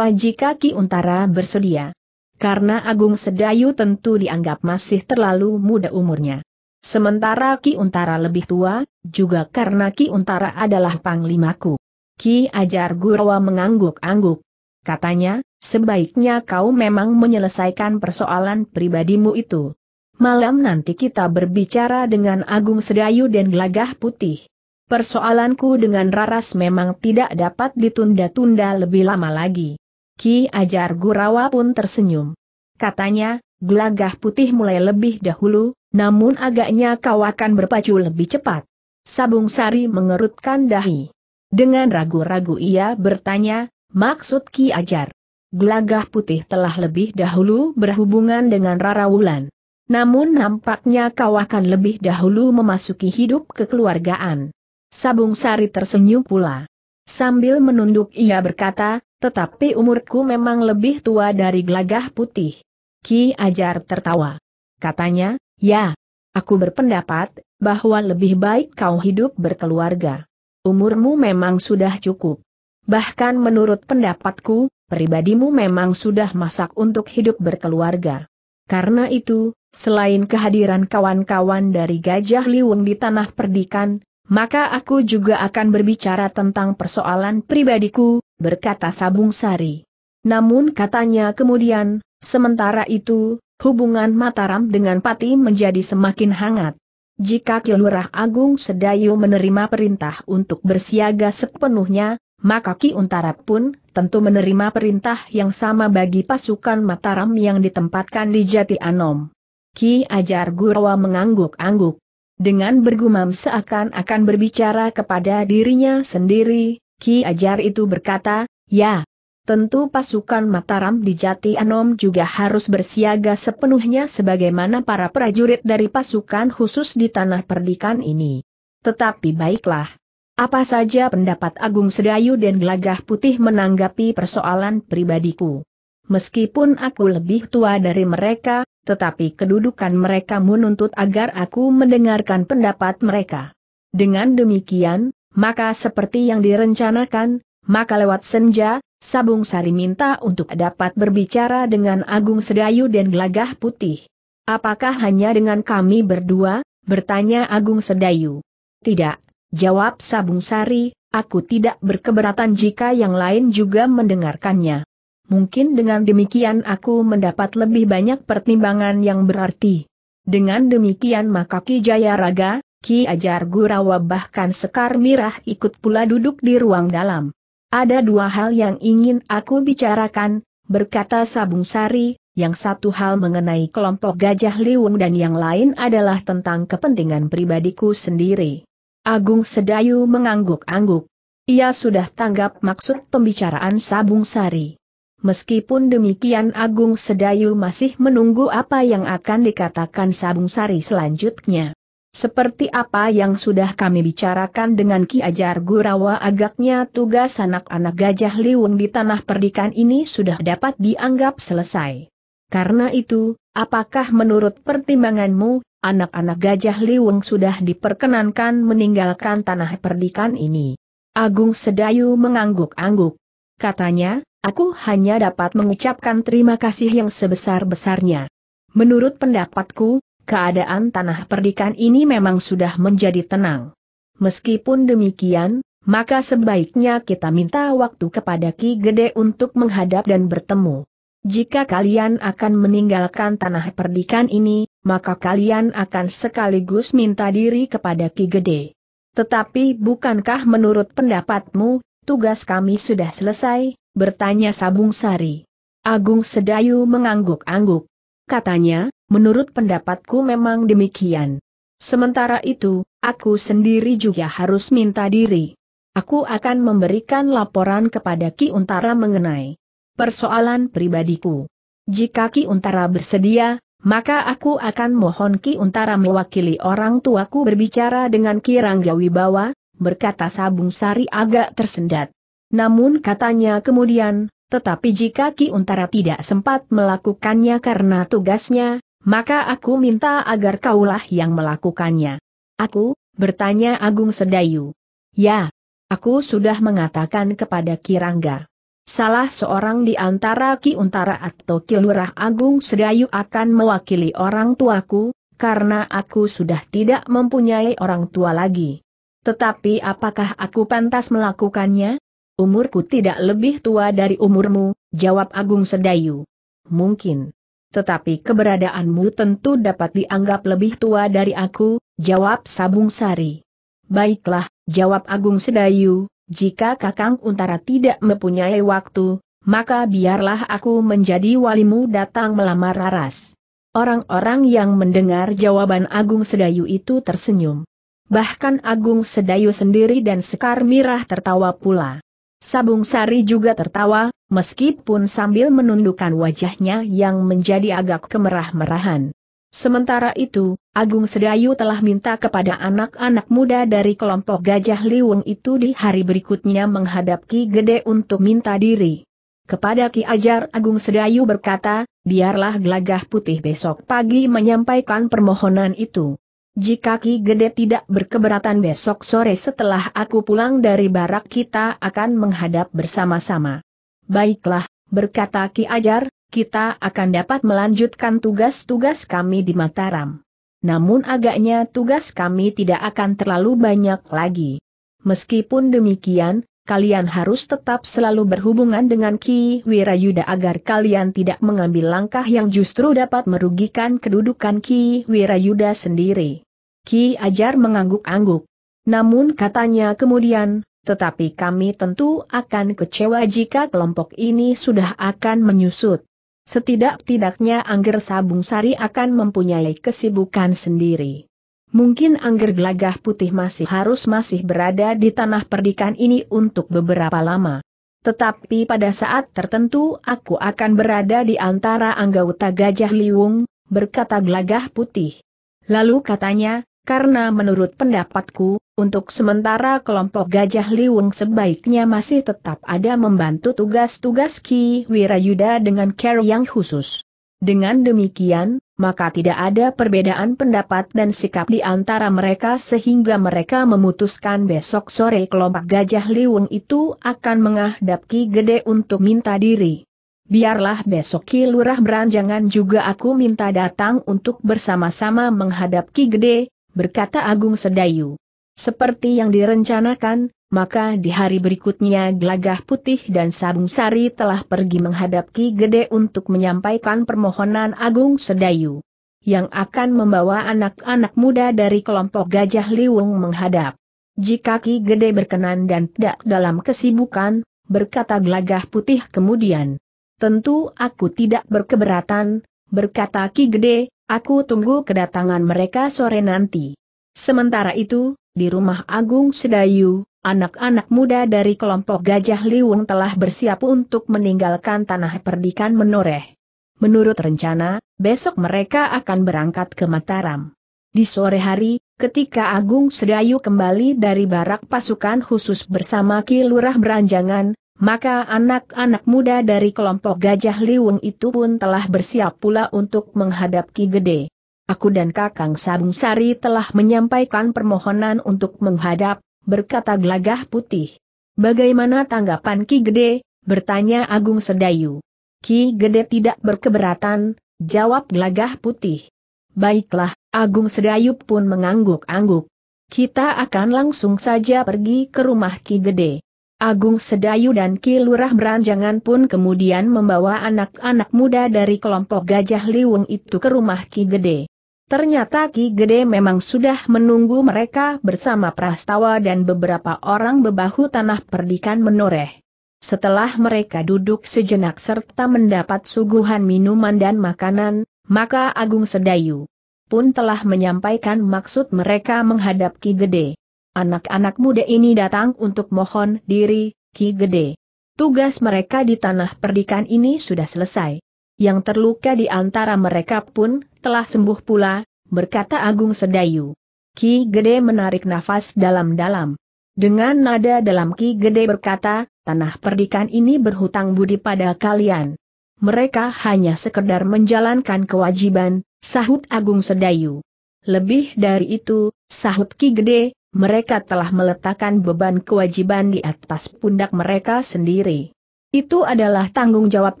jika Ki Untara bersedia. Karena Agung Sedayu tentu dianggap masih terlalu muda umurnya. Sementara Ki Untara lebih tua, juga karena Ki Untara adalah panglimaku. Ki Ajar Gurawa mengangguk-angguk. Katanya, Sebaiknya kau memang menyelesaikan persoalan pribadimu itu. Malam nanti kita berbicara dengan Agung Sedayu dan Gelagah Putih. Persoalanku dengan Raras memang tidak dapat ditunda-tunda lebih lama lagi. Ki Ajar Gurawa pun tersenyum. Katanya, Gelagah Putih mulai lebih dahulu, namun agaknya kau akan berpacu lebih cepat. Sabung Sari mengerutkan dahi. Dengan ragu-ragu ia bertanya, maksud Ki Ajar. Gelagah putih telah lebih dahulu berhubungan dengan Rara Wulan. Namun nampaknya kau akan lebih dahulu memasuki hidup kekeluargaan. Sabung Sari tersenyum pula. Sambil menunduk ia berkata, tetapi umurku memang lebih tua dari gelagah putih. Ki Ajar tertawa. Katanya, ya, aku berpendapat, bahwa lebih baik kau hidup berkeluarga. Umurmu memang sudah cukup. Bahkan menurut pendapatku, pribadimu memang sudah masak untuk hidup berkeluarga. Karena itu, selain kehadiran kawan-kawan dari Gajah Liwung di tanah perdikan, maka aku juga akan berbicara tentang persoalan pribadiku, berkata Sabung Sari. Namun katanya kemudian, sementara itu, hubungan Mataram dengan Pati menjadi semakin hangat. Jika Kilurah Agung Sedayu menerima perintah untuk bersiaga sepenuhnya, maka Ki Untara pun tentu menerima perintah yang sama bagi pasukan Mataram yang ditempatkan di Jati Anom. Ki Ajar Gurawa mengangguk-angguk. Dengan bergumam seakan-akan berbicara kepada dirinya sendiri, Ki Ajar itu berkata, Ya, tentu pasukan Mataram di Jati Anom juga harus bersiaga sepenuhnya sebagaimana para prajurit dari pasukan khusus di tanah perdikan ini. Tetapi baiklah, apa saja pendapat Agung Sedayu dan Gelagah Putih menanggapi persoalan pribadiku. Meskipun aku lebih tua dari mereka, tetapi kedudukan mereka menuntut agar aku mendengarkan pendapat mereka. Dengan demikian, maka seperti yang direncanakan, maka lewat senja, Sabung Sari minta untuk dapat berbicara dengan Agung Sedayu dan Gelagah Putih. Apakah hanya dengan kami berdua? bertanya Agung Sedayu. Tidak, Jawab Sabung Sari, aku tidak berkeberatan jika yang lain juga mendengarkannya. Mungkin dengan demikian aku mendapat lebih banyak pertimbangan yang berarti. Dengan demikian maka Ki Jayaraga, Ki Ajar Gurawa bahkan Sekar Mirah ikut pula duduk di ruang dalam. Ada dua hal yang ingin aku bicarakan, berkata Sabung Sari, yang satu hal mengenai kelompok Gajah Liwung dan yang lain adalah tentang kepentingan pribadiku sendiri. Agung Sedayu mengangguk-angguk. Ia sudah tanggap maksud pembicaraan Sabung Sari. Meskipun demikian Agung Sedayu masih menunggu apa yang akan dikatakan Sabung Sari selanjutnya. Seperti apa yang sudah kami bicarakan dengan Ki Ajar Gurawa agaknya tugas anak-anak gajah liwung di tanah perdikan ini sudah dapat dianggap selesai. Karena itu, apakah menurut pertimbanganmu, anak-anak gajah liwung sudah diperkenankan meninggalkan tanah perdikan ini. Agung Sedayu mengangguk-angguk. Katanya, aku hanya dapat mengucapkan terima kasih yang sebesar-besarnya. Menurut pendapatku, keadaan tanah perdikan ini memang sudah menjadi tenang. Meskipun demikian, maka sebaiknya kita minta waktu kepada Ki Gede untuk menghadap dan bertemu. Jika kalian akan meninggalkan tanah perdikan ini, maka kalian akan sekaligus minta diri kepada Ki Gede. Tetapi bukankah menurut pendapatmu, tugas kami sudah selesai, bertanya Sabung Sari. Agung Sedayu mengangguk-angguk. Katanya, menurut pendapatku memang demikian. Sementara itu, aku sendiri juga harus minta diri. Aku akan memberikan laporan kepada Ki Untara mengenai persoalan pribadiku. Jika Ki Untara bersedia, maka aku akan mohon Ki Untara mewakili orang tuaku berbicara dengan Ki Ranggawi Wibawa, berkata Sabung Sari agak tersendat. Namun katanya kemudian, tetapi jika Ki Untara tidak sempat melakukannya karena tugasnya, maka aku minta agar kaulah yang melakukannya. Aku, bertanya Agung Sedayu. Ya, aku sudah mengatakan kepada Ki Rangga. Salah seorang di antara Ki Untara atau Ki Lurah Agung Sedayu akan mewakili orang tuaku, karena aku sudah tidak mempunyai orang tua lagi. Tetapi apakah aku pantas melakukannya? Umurku tidak lebih tua dari umurmu, jawab Agung Sedayu. Mungkin. Tetapi keberadaanmu tentu dapat dianggap lebih tua dari aku, jawab Sabung Sari. Baiklah, jawab Agung Sedayu, jika Kakang Untara tidak mempunyai waktu, maka biarlah aku menjadi walimu datang melamar Raras. Orang-orang yang mendengar jawaban Agung Sedayu itu tersenyum. Bahkan Agung Sedayu sendiri dan Sekar Mirah tertawa pula. Sabung Sari juga tertawa, meskipun sambil menundukkan wajahnya yang menjadi agak kemerah-merahan. Sementara itu, Agung Sedayu telah minta kepada anak-anak muda dari kelompok Gajah Liwung itu di hari berikutnya menghadap Ki Gede untuk minta diri. Kepada Ki Ajar Agung Sedayu berkata, biarlah gelagah putih besok pagi menyampaikan permohonan itu. Jika Ki Gede tidak berkeberatan besok sore setelah aku pulang dari barak kita akan menghadap bersama-sama. Baiklah, berkata Ki Ajar, kita akan dapat melanjutkan tugas-tugas kami di Mataram. Namun agaknya tugas kami tidak akan terlalu banyak lagi. Meskipun demikian, kalian harus tetap selalu berhubungan dengan Ki Wirayuda agar kalian tidak mengambil langkah yang justru dapat merugikan kedudukan Ki Wirayuda sendiri. Ki Ajar mengangguk-angguk. Namun katanya kemudian, tetapi kami tentu akan kecewa jika kelompok ini sudah akan menyusut. Setidak-tidaknya Angger Sabung Sari akan mempunyai kesibukan sendiri. Mungkin Angger Gelagah Putih masih harus masih berada di tanah perdikan ini untuk beberapa lama. Tetapi pada saat tertentu aku akan berada di antara anggota Gajah Liwung, berkata Gelagah Putih. Lalu katanya, karena menurut pendapatku, untuk sementara kelompok Gajah Liwung sebaiknya masih tetap ada membantu tugas-tugas Ki Wirayuda dengan care yang khusus. Dengan demikian, maka tidak ada perbedaan pendapat dan sikap di antara mereka sehingga mereka memutuskan besok sore kelompok Gajah Liwung itu akan menghadap Ki Gede untuk minta diri. Biarlah besok Ki Lurah Beranjangan juga aku minta datang untuk bersama-sama menghadap Ki Gede, berkata Agung Sedayu. Seperti yang direncanakan, maka di hari berikutnya Gelagah Putih dan Sabung Sari telah pergi menghadap Ki Gede untuk menyampaikan permohonan Agung Sedayu. Yang akan membawa anak-anak muda dari kelompok Gajah Liwung menghadap. Jika Ki Gede berkenan dan tidak dalam kesibukan, berkata Gelagah Putih kemudian. Tentu aku tidak berkeberatan, berkata Ki Gede, aku tunggu kedatangan mereka sore nanti. Sementara itu, di rumah Agung Sedayu, anak-anak muda dari kelompok Gajah Liwung telah bersiap untuk meninggalkan tanah perdikan menoreh. Menurut rencana, besok mereka akan berangkat ke Mataram. Di sore hari, ketika Agung Sedayu kembali dari barak pasukan khusus bersama Ki Beranjangan, maka anak-anak muda dari kelompok Gajah Liwung itu pun telah bersiap pula untuk menghadap Ki Gede aku dan Kakang Sabung Sari telah menyampaikan permohonan untuk menghadap, berkata gelagah putih. Bagaimana tanggapan Ki Gede? bertanya Agung Sedayu. Ki Gede tidak berkeberatan, jawab gelagah putih. Baiklah, Agung Sedayu pun mengangguk-angguk. Kita akan langsung saja pergi ke rumah Ki Gede. Agung Sedayu dan Ki Lurah Beranjangan pun kemudian membawa anak-anak muda dari kelompok Gajah Liwung itu ke rumah Ki Gede. Ternyata Ki Gede memang sudah menunggu mereka bersama Prastawa dan beberapa orang bebahu tanah perdikan menoreh. Setelah mereka duduk sejenak serta mendapat suguhan minuman dan makanan, maka Agung Sedayu pun telah menyampaikan maksud mereka menghadap Ki Gede. Anak-anak muda ini datang untuk mohon diri, Ki Gede. Tugas mereka di tanah perdikan ini sudah selesai. Yang terluka di antara mereka pun telah sembuh pula, berkata Agung Sedayu. Ki Gede menarik nafas dalam-dalam. Dengan nada dalam Ki Gede berkata, tanah perdikan ini berhutang budi pada kalian. Mereka hanya sekedar menjalankan kewajiban, sahut Agung Sedayu. Lebih dari itu, sahut Ki Gede, mereka telah meletakkan beban kewajiban di atas pundak mereka sendiri. Itu adalah tanggung jawab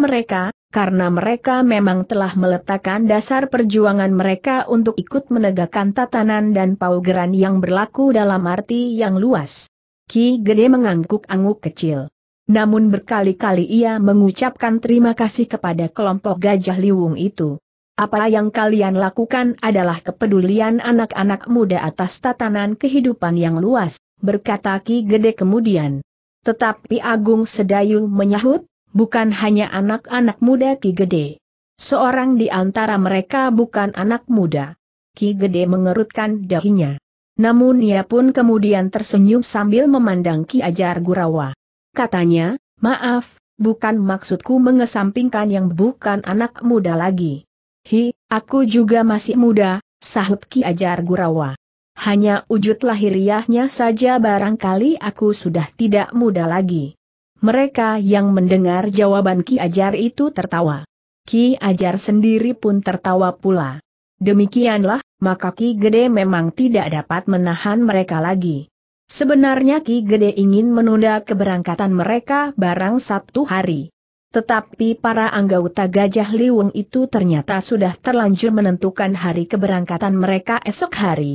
mereka, karena mereka memang telah meletakkan dasar perjuangan mereka untuk ikut menegakkan tatanan dan paugeran yang berlaku dalam arti yang luas. Ki Gede mengangguk-angguk kecil. Namun berkali-kali ia mengucapkan terima kasih kepada kelompok gajah liwung itu. Apa yang kalian lakukan adalah kepedulian anak-anak muda atas tatanan kehidupan yang luas, berkata Ki Gede kemudian. Tetapi Agung Sedayu menyahut, bukan hanya anak-anak muda Ki Gede. Seorang di antara mereka bukan anak muda. Ki Gede mengerutkan dahinya. Namun ia pun kemudian tersenyum sambil memandang Ki Ajar Gurawa. Katanya, maaf, bukan maksudku mengesampingkan yang bukan anak muda lagi. Hi, aku juga masih muda, sahut Ki Ajar Gurawa. Hanya wujud lahiriahnya saja barangkali aku sudah tidak muda lagi. Mereka yang mendengar jawaban Ki Ajar itu tertawa. Ki Ajar sendiri pun tertawa pula. Demikianlah, maka Ki Gede memang tidak dapat menahan mereka lagi. Sebenarnya Ki Gede ingin menunda keberangkatan mereka barang Sabtu hari. Tetapi para anggota Gajah Liwung itu ternyata sudah terlanjur menentukan hari keberangkatan mereka esok hari.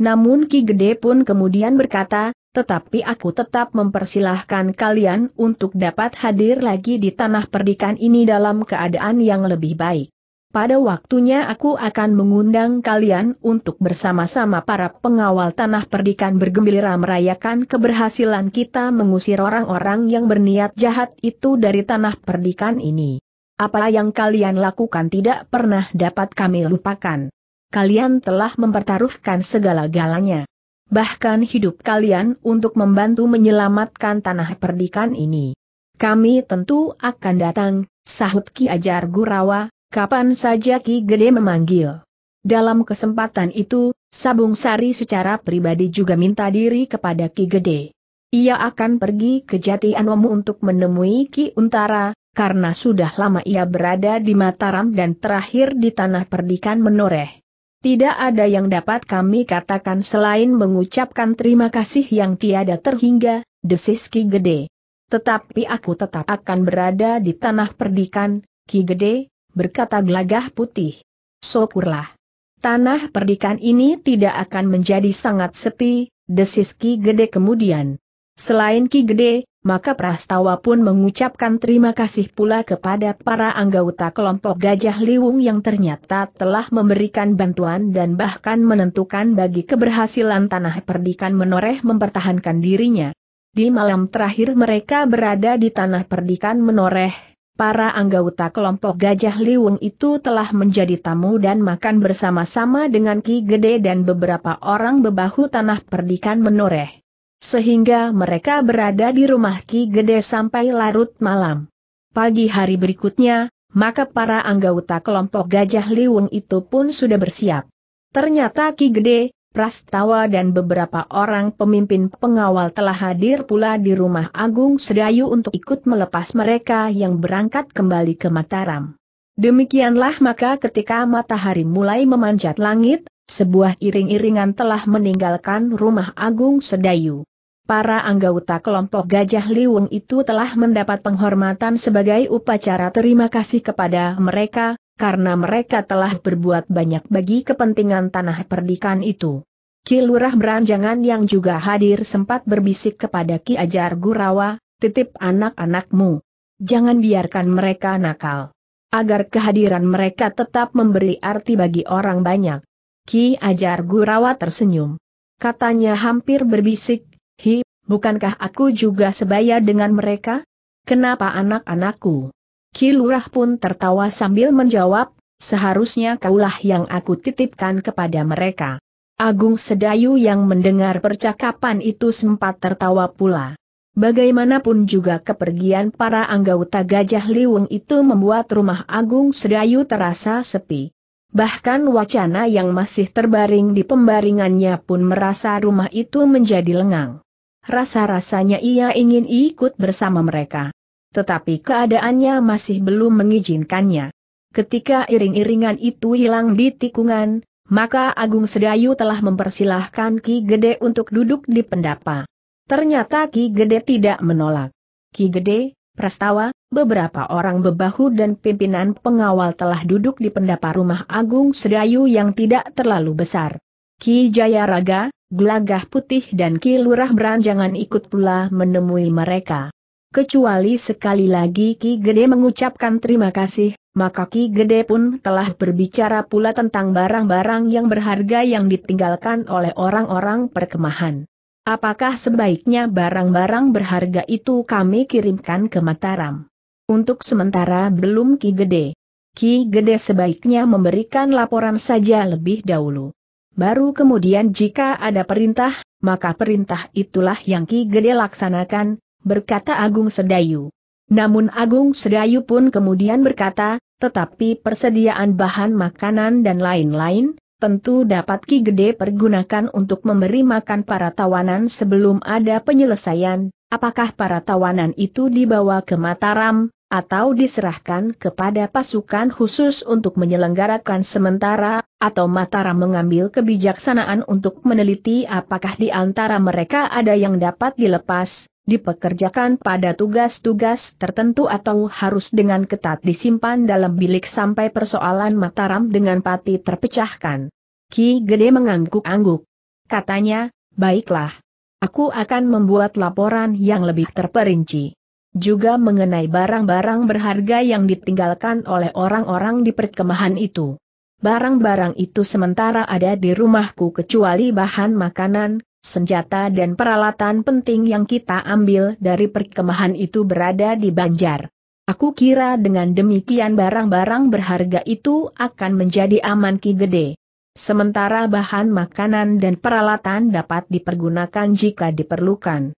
Namun Ki Gede pun kemudian berkata, tetapi aku tetap mempersilahkan kalian untuk dapat hadir lagi di tanah perdikan ini dalam keadaan yang lebih baik. Pada waktunya aku akan mengundang kalian untuk bersama-sama para pengawal tanah perdikan bergembira merayakan keberhasilan kita mengusir orang-orang yang berniat jahat itu dari tanah perdikan ini. Apa yang kalian lakukan tidak pernah dapat kami lupakan. Kalian telah mempertaruhkan segala-galanya bahkan hidup kalian untuk membantu menyelamatkan tanah perdikan ini. Kami tentu akan datang, sahut Ki Ajar Gurawa, kapan saja Ki Gede memanggil. Dalam kesempatan itu, Sabung Sari secara pribadi juga minta diri kepada Ki Gede. Ia akan pergi ke Jati Anwamu untuk menemui Ki Untara, karena sudah lama ia berada di Mataram dan terakhir di Tanah Perdikan Menoreh. Tidak ada yang dapat kami katakan selain mengucapkan terima kasih yang tiada terhingga, desis Ki Gede. Tetapi aku tetap akan berada di tanah perdikan, Ki Gede, berkata gelagah putih. Syukurlah. Tanah perdikan ini tidak akan menjadi sangat sepi, desis Ki Gede kemudian. Selain Ki Gede, maka Prastawa pun mengucapkan terima kasih pula kepada para anggota kelompok Gajah Liwung yang ternyata telah memberikan bantuan dan bahkan menentukan bagi keberhasilan Tanah Perdikan Menoreh mempertahankan dirinya. Di malam terakhir mereka berada di Tanah Perdikan Menoreh, para anggota kelompok Gajah Liwung itu telah menjadi tamu dan makan bersama-sama dengan Ki Gede dan beberapa orang bebahu Tanah Perdikan Menoreh. Sehingga mereka berada di rumah Ki Gede sampai larut malam. Pagi hari berikutnya, maka para anggota kelompok Gajah Liwung itu pun sudah bersiap. Ternyata Ki Gede, Prastawa dan beberapa orang pemimpin pengawal telah hadir pula di rumah Agung Sedayu untuk ikut melepas mereka yang berangkat kembali ke Mataram. Demikianlah maka ketika matahari mulai memanjat langit, sebuah iring-iringan telah meninggalkan rumah Agung Sedayu para anggota kelompok Gajah Liwung itu telah mendapat penghormatan sebagai upacara terima kasih kepada mereka, karena mereka telah berbuat banyak bagi kepentingan tanah perdikan itu. Kilurah Beranjangan yang juga hadir sempat berbisik kepada Ki Ajar Gurawa, titip anak-anakmu. Jangan biarkan mereka nakal. Agar kehadiran mereka tetap memberi arti bagi orang banyak. Ki Ajar Gurawa tersenyum. Katanya hampir berbisik, Hi, bukankah aku juga sebaya dengan mereka? Kenapa anak-anakku? Kilurah pun tertawa sambil menjawab, seharusnya kaulah yang aku titipkan kepada mereka. Agung Sedayu yang mendengar percakapan itu sempat tertawa pula. Bagaimanapun juga kepergian para anggota Gajah Liwung itu membuat rumah Agung Sedayu terasa sepi. Bahkan wacana yang masih terbaring di pembaringannya pun merasa rumah itu menjadi lengang. Rasa-rasanya ia ingin ikut bersama mereka. Tetapi keadaannya masih belum mengizinkannya. Ketika iring-iringan itu hilang di tikungan, maka Agung Sedayu telah mempersilahkan Ki Gede untuk duduk di pendapa. Ternyata Ki Gede tidak menolak. Ki Gede, Prastawa, beberapa orang bebahu dan pimpinan pengawal telah duduk di pendapa rumah Agung Sedayu yang tidak terlalu besar. Ki Jayaraga, Gelagah Putih dan Ki Lurah Beranjangan ikut pula menemui mereka. Kecuali sekali lagi Ki Gede mengucapkan terima kasih, maka Ki Gede pun telah berbicara pula tentang barang-barang yang berharga yang ditinggalkan oleh orang-orang perkemahan. Apakah sebaiknya barang-barang berharga itu kami kirimkan ke Mataram? Untuk sementara belum Ki Gede. Ki Gede sebaiknya memberikan laporan saja lebih dahulu. Baru kemudian jika ada perintah, maka perintah itulah yang Ki Gede laksanakan, berkata Agung Sedayu. Namun Agung Sedayu pun kemudian berkata, tetapi persediaan bahan makanan dan lain-lain, tentu dapat Ki Gede pergunakan untuk memberi makan para tawanan sebelum ada penyelesaian, apakah para tawanan itu dibawa ke Mataram, atau diserahkan kepada pasukan khusus untuk menyelenggarakan sementara, atau Mataram mengambil kebijaksanaan untuk meneliti apakah di antara mereka ada yang dapat dilepas, dipekerjakan pada tugas-tugas tertentu atau harus dengan ketat disimpan dalam bilik sampai persoalan Mataram dengan pati terpecahkan. Ki Gede mengangguk-angguk. Katanya, baiklah. Aku akan membuat laporan yang lebih terperinci juga mengenai barang-barang berharga yang ditinggalkan oleh orang-orang di perkemahan itu. Barang-barang itu sementara ada di rumahku kecuali bahan makanan, senjata dan peralatan penting yang kita ambil dari perkemahan itu berada di Banjar. Aku kira dengan demikian barang-barang berharga itu akan menjadi aman Ki Gede. Sementara bahan makanan dan peralatan dapat dipergunakan jika diperlukan.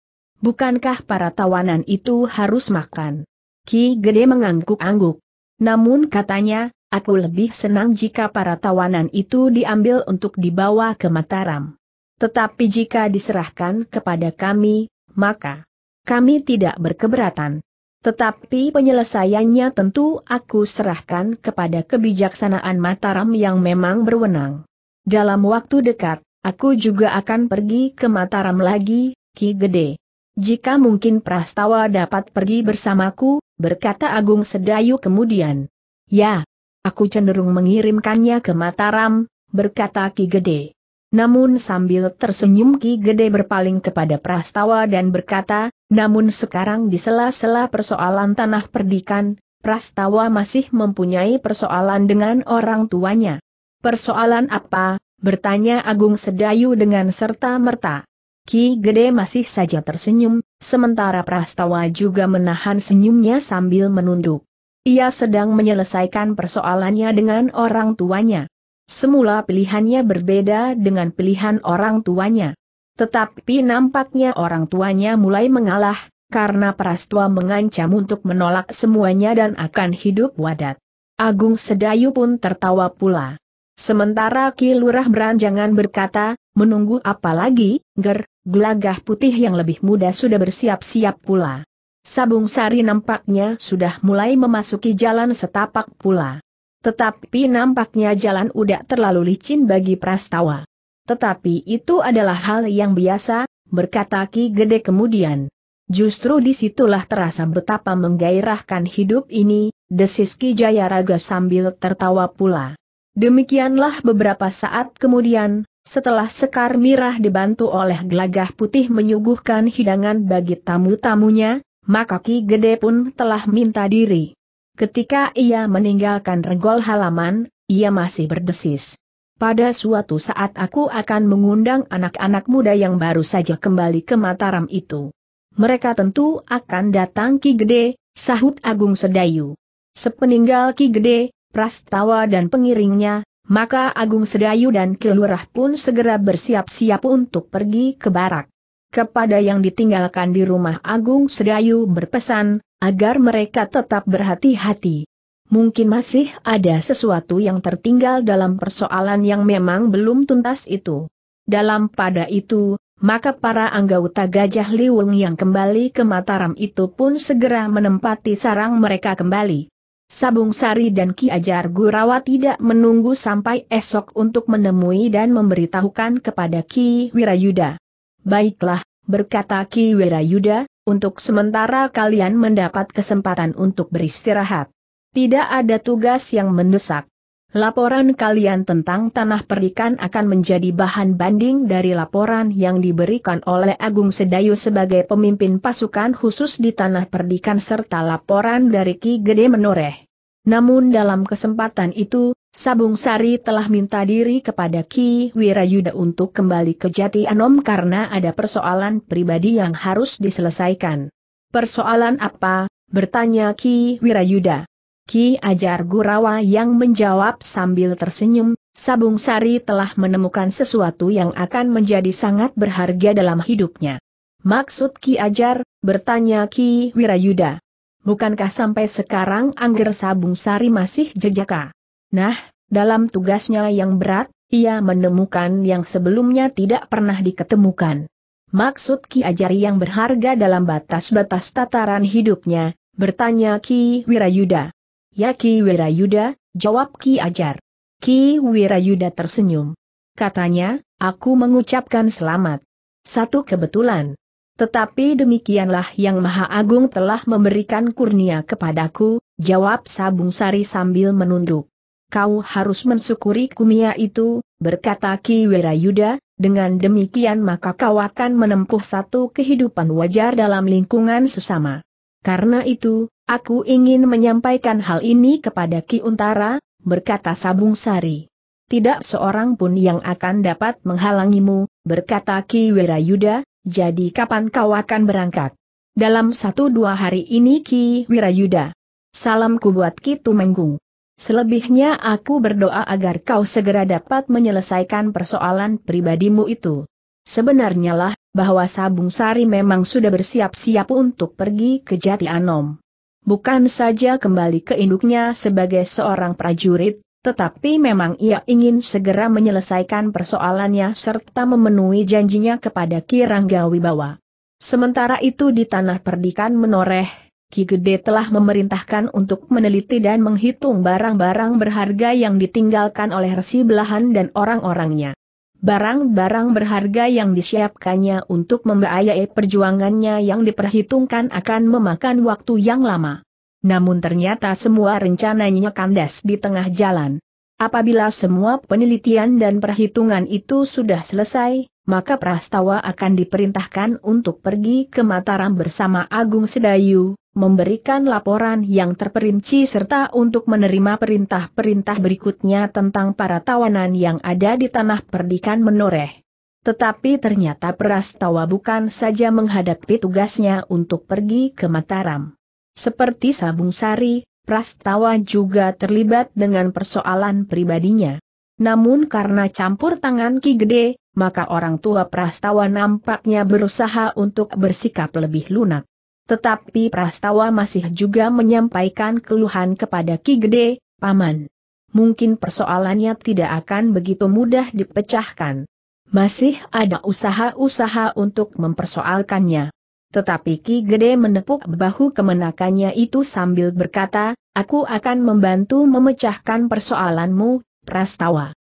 Bukankah para tawanan itu harus makan? Ki Gede mengangguk-angguk. Namun katanya, aku lebih senang jika para tawanan itu diambil untuk dibawa ke Mataram. Tetapi jika diserahkan kepada kami, maka kami tidak berkeberatan. Tetapi penyelesaiannya tentu aku serahkan kepada kebijaksanaan Mataram yang memang berwenang. Dalam waktu dekat, aku juga akan pergi ke Mataram lagi, Ki Gede. Jika mungkin Prastawa dapat pergi bersamaku, berkata Agung Sedayu kemudian. Ya, aku cenderung mengirimkannya ke Mataram, berkata Ki Gede. Namun sambil tersenyum Ki Gede berpaling kepada Prastawa dan berkata, namun sekarang di sela-sela persoalan tanah perdikan, Prastawa masih mempunyai persoalan dengan orang tuanya. Persoalan apa? bertanya Agung Sedayu dengan serta merta. Ki Gede masih saja tersenyum, sementara Prastawa juga menahan senyumnya sambil menunduk. Ia sedang menyelesaikan persoalannya dengan orang tuanya. Semula pilihannya berbeda dengan pilihan orang tuanya. Tetapi nampaknya orang tuanya mulai mengalah, karena Prastawa mengancam untuk menolak semuanya dan akan hidup wadat. Agung Sedayu pun tertawa pula. Sementara Ki Lurah Beranjangan berkata, menunggu apa lagi, Ger, Gelagah putih yang lebih muda sudah bersiap-siap pula. Sabung Sari nampaknya sudah mulai memasuki jalan setapak pula. Tetapi nampaknya jalan udah terlalu licin bagi Prastawa. Tetapi itu adalah hal yang biasa, berkata Ki Gede kemudian. Justru disitulah terasa betapa menggairahkan hidup ini, desis Ki Jayaraga sambil tertawa pula. Demikianlah beberapa saat kemudian, setelah Sekar Mirah dibantu oleh gelagah putih menyuguhkan hidangan bagi tamu-tamunya, maka Ki Gede pun telah minta diri. Ketika ia meninggalkan regol halaman, ia masih berdesis. Pada suatu saat aku akan mengundang anak-anak muda yang baru saja kembali ke Mataram itu. Mereka tentu akan datang Ki Gede, sahut Agung Sedayu. Sepeninggal Ki Gede, Prastawa dan pengiringnya, maka Agung Sedayu dan Kilurah pun segera bersiap-siap untuk pergi ke barak. Kepada yang ditinggalkan di rumah Agung Sedayu berpesan, agar mereka tetap berhati-hati. Mungkin masih ada sesuatu yang tertinggal dalam persoalan yang memang belum tuntas itu. Dalam pada itu, maka para anggota Gajah Liwung yang kembali ke Mataram itu pun segera menempati sarang mereka kembali. Sabung Sari dan Ki Ajar Gurawa tidak menunggu sampai esok untuk menemui dan memberitahukan kepada Ki Wirayuda. Baiklah, berkata Ki Wirayuda, untuk sementara kalian mendapat kesempatan untuk beristirahat. Tidak ada tugas yang mendesak. Laporan kalian tentang tanah perikan akan menjadi bahan banding dari laporan yang diberikan oleh Agung Sedayu sebagai pemimpin pasukan khusus di tanah perdikan serta laporan dari Ki Gede Menoreh. Namun dalam kesempatan itu, Sabung Sari telah minta diri kepada Ki Wirayuda untuk kembali ke Jati Anom karena ada persoalan pribadi yang harus diselesaikan. Persoalan apa? bertanya Ki Wirayuda. Ki Ajar Gurawa yang menjawab sambil tersenyum, Sabung Sari telah menemukan sesuatu yang akan menjadi sangat berharga dalam hidupnya. Maksud Ki Ajar, bertanya Ki Wirayuda bukankah sampai sekarang Angger Sabung Sari masih jejaka? Nah, dalam tugasnya yang berat, ia menemukan yang sebelumnya tidak pernah diketemukan. Maksud Ki Ajari yang berharga dalam batas-batas tataran hidupnya, bertanya Ki Wirayuda. Ya Ki Wirayuda, jawab Ki Ajar. Ki Wirayuda tersenyum. Katanya, aku mengucapkan selamat. Satu kebetulan. Tetapi demikianlah yang Maha Agung telah memberikan kurnia kepadaku, jawab Sabung Sari sambil menunduk. Kau harus mensyukuri kumia itu, berkata Ki Yuda. dengan demikian maka kau akan menempuh satu kehidupan wajar dalam lingkungan sesama. Karena itu, aku ingin menyampaikan hal ini kepada Ki Untara, berkata Sabung Sari. Tidak seorang pun yang akan dapat menghalangimu, berkata Ki Yuda. Jadi kapan kau akan berangkat? Dalam satu dua hari ini Ki Wirayuda. Salamku buat Ki Tumenggung. Selebihnya aku berdoa agar kau segera dapat menyelesaikan persoalan pribadimu itu. Sebenarnya lah, bahwa Sabung Sari memang sudah bersiap-siap untuk pergi ke Jati Anom. Bukan saja kembali ke induknya sebagai seorang prajurit, tetapi memang ia ingin segera menyelesaikan persoalannya serta memenuhi janjinya kepada Ki Rangga Wibawa. Sementara itu di tanah perdikan menoreh, Ki Gede telah memerintahkan untuk meneliti dan menghitung barang-barang berharga yang ditinggalkan oleh resi belahan dan orang-orangnya. Barang-barang berharga yang disiapkannya untuk membiayai perjuangannya yang diperhitungkan akan memakan waktu yang lama. Namun ternyata semua rencananya kandas di tengah jalan. Apabila semua penelitian dan perhitungan itu sudah selesai, maka Prastawa akan diperintahkan untuk pergi ke Mataram bersama Agung Sedayu, memberikan laporan yang terperinci serta untuk menerima perintah-perintah berikutnya tentang para tawanan yang ada di tanah perdikan menoreh. Tetapi ternyata Prastawa bukan saja menghadapi tugasnya untuk pergi ke Mataram. Seperti Sabung Sari, Prastawa juga terlibat dengan persoalan pribadinya. Namun karena campur tangan Ki Gede, maka orang tua Prastawa nampaknya berusaha untuk bersikap lebih lunak. Tetapi Prastawa masih juga menyampaikan keluhan kepada Ki Gede, Paman. Mungkin persoalannya tidak akan begitu mudah dipecahkan. Masih ada usaha-usaha untuk mempersoalkannya. Tetapi Ki Gede menepuk bahu kemenakannya itu sambil berkata, aku akan membantu memecahkan persoalanmu, Prastawa.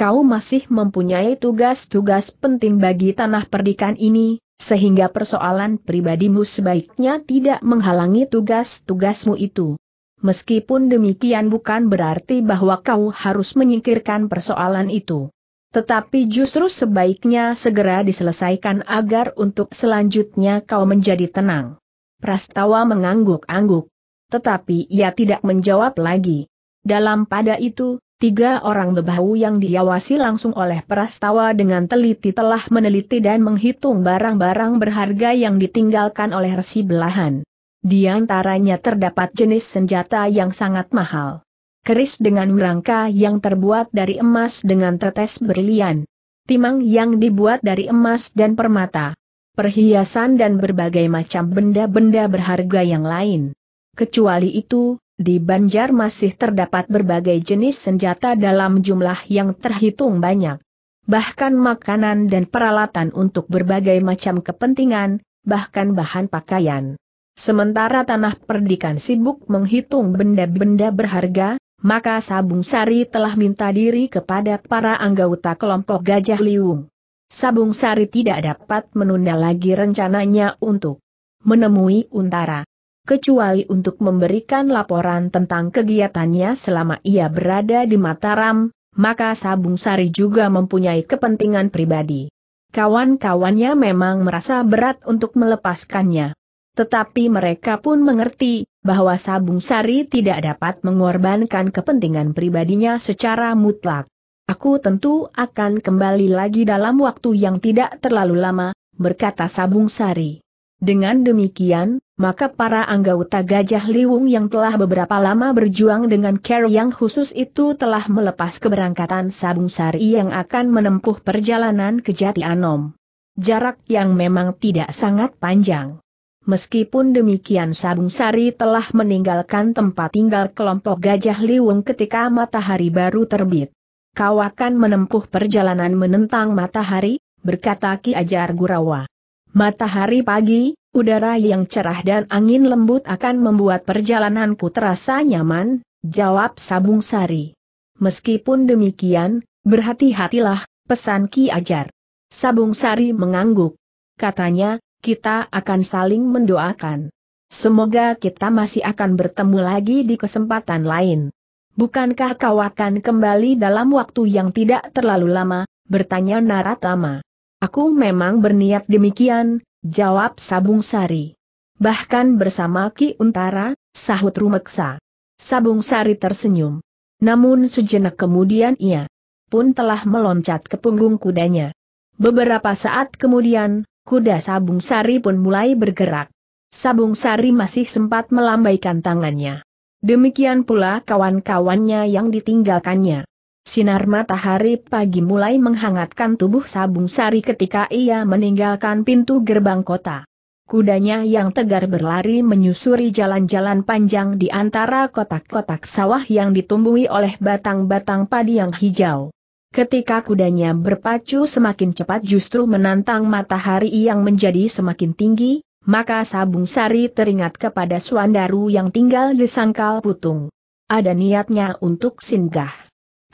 Kau masih mempunyai tugas-tugas penting bagi tanah perdikan ini, sehingga persoalan pribadimu sebaiknya tidak menghalangi tugas-tugasmu itu. Meskipun demikian bukan berarti bahwa kau harus menyingkirkan persoalan itu. Tetapi justru sebaiknya segera diselesaikan agar untuk selanjutnya kau menjadi tenang. Prastawa mengangguk-angguk. Tetapi ia tidak menjawab lagi. Dalam pada itu, tiga orang bebahu yang diawasi langsung oleh Prastawa dengan teliti telah meneliti dan menghitung barang-barang berharga yang ditinggalkan oleh resi belahan. Di antaranya terdapat jenis senjata yang sangat mahal keris dengan rangka yang terbuat dari emas dengan tetes berlian, timang yang dibuat dari emas dan permata, perhiasan dan berbagai macam benda-benda berharga yang lain. Kecuali itu, di Banjar masih terdapat berbagai jenis senjata dalam jumlah yang terhitung banyak. Bahkan makanan dan peralatan untuk berbagai macam kepentingan, bahkan bahan pakaian. Sementara tanah perdikan sibuk menghitung benda-benda berharga, maka Sabung Sari telah minta diri kepada para anggota kelompok Gajah Liung. Sabung Sari tidak dapat menunda lagi rencananya untuk menemui Untara. Kecuali untuk memberikan laporan tentang kegiatannya selama ia berada di Mataram, maka Sabung Sari juga mempunyai kepentingan pribadi. Kawan-kawannya memang merasa berat untuk melepaskannya. Tetapi mereka pun mengerti, bahwa Sabung Sari tidak dapat mengorbankan kepentingan pribadinya secara mutlak. Aku tentu akan kembali lagi dalam waktu yang tidak terlalu lama, berkata Sabung Sari. Dengan demikian, maka para anggota Gajah Liwung yang telah beberapa lama berjuang dengan care yang khusus itu telah melepas keberangkatan Sabung Sari yang akan menempuh perjalanan ke Jati Anom. Jarak yang memang tidak sangat panjang. Meskipun demikian Sabung Sari telah meninggalkan tempat tinggal kelompok Gajah Liwung ketika matahari baru terbit. Kau akan menempuh perjalanan menentang matahari, berkata Ki Ajar Gurawa. Matahari pagi, udara yang cerah dan angin lembut akan membuat perjalananku terasa nyaman, jawab Sabung Sari. Meskipun demikian, berhati-hatilah, pesan Ki Ajar. Sabung Sari mengangguk. Katanya, kita akan saling mendoakan. Semoga kita masih akan bertemu lagi di kesempatan lain. Bukankah kau akan kembali dalam waktu yang tidak terlalu lama? bertanya Naratama. Aku memang berniat demikian, jawab Sabung Sari. Bahkan bersama Ki Untara, sahut Rumeksa. Sabung Sari tersenyum. Namun sejenak kemudian ia pun telah meloncat ke punggung kudanya. Beberapa saat kemudian, kuda Sabung Sari pun mulai bergerak. Sabung Sari masih sempat melambaikan tangannya. Demikian pula kawan-kawannya yang ditinggalkannya. Sinar matahari pagi mulai menghangatkan tubuh Sabung Sari ketika ia meninggalkan pintu gerbang kota. Kudanya yang tegar berlari menyusuri jalan-jalan panjang di antara kotak-kotak sawah yang ditumbuhi oleh batang-batang padi yang hijau. Ketika kudanya berpacu semakin cepat justru menantang matahari yang menjadi semakin tinggi, maka Sabung Sari teringat kepada Suandaru yang tinggal di Sangkal Putung. Ada niatnya untuk singgah.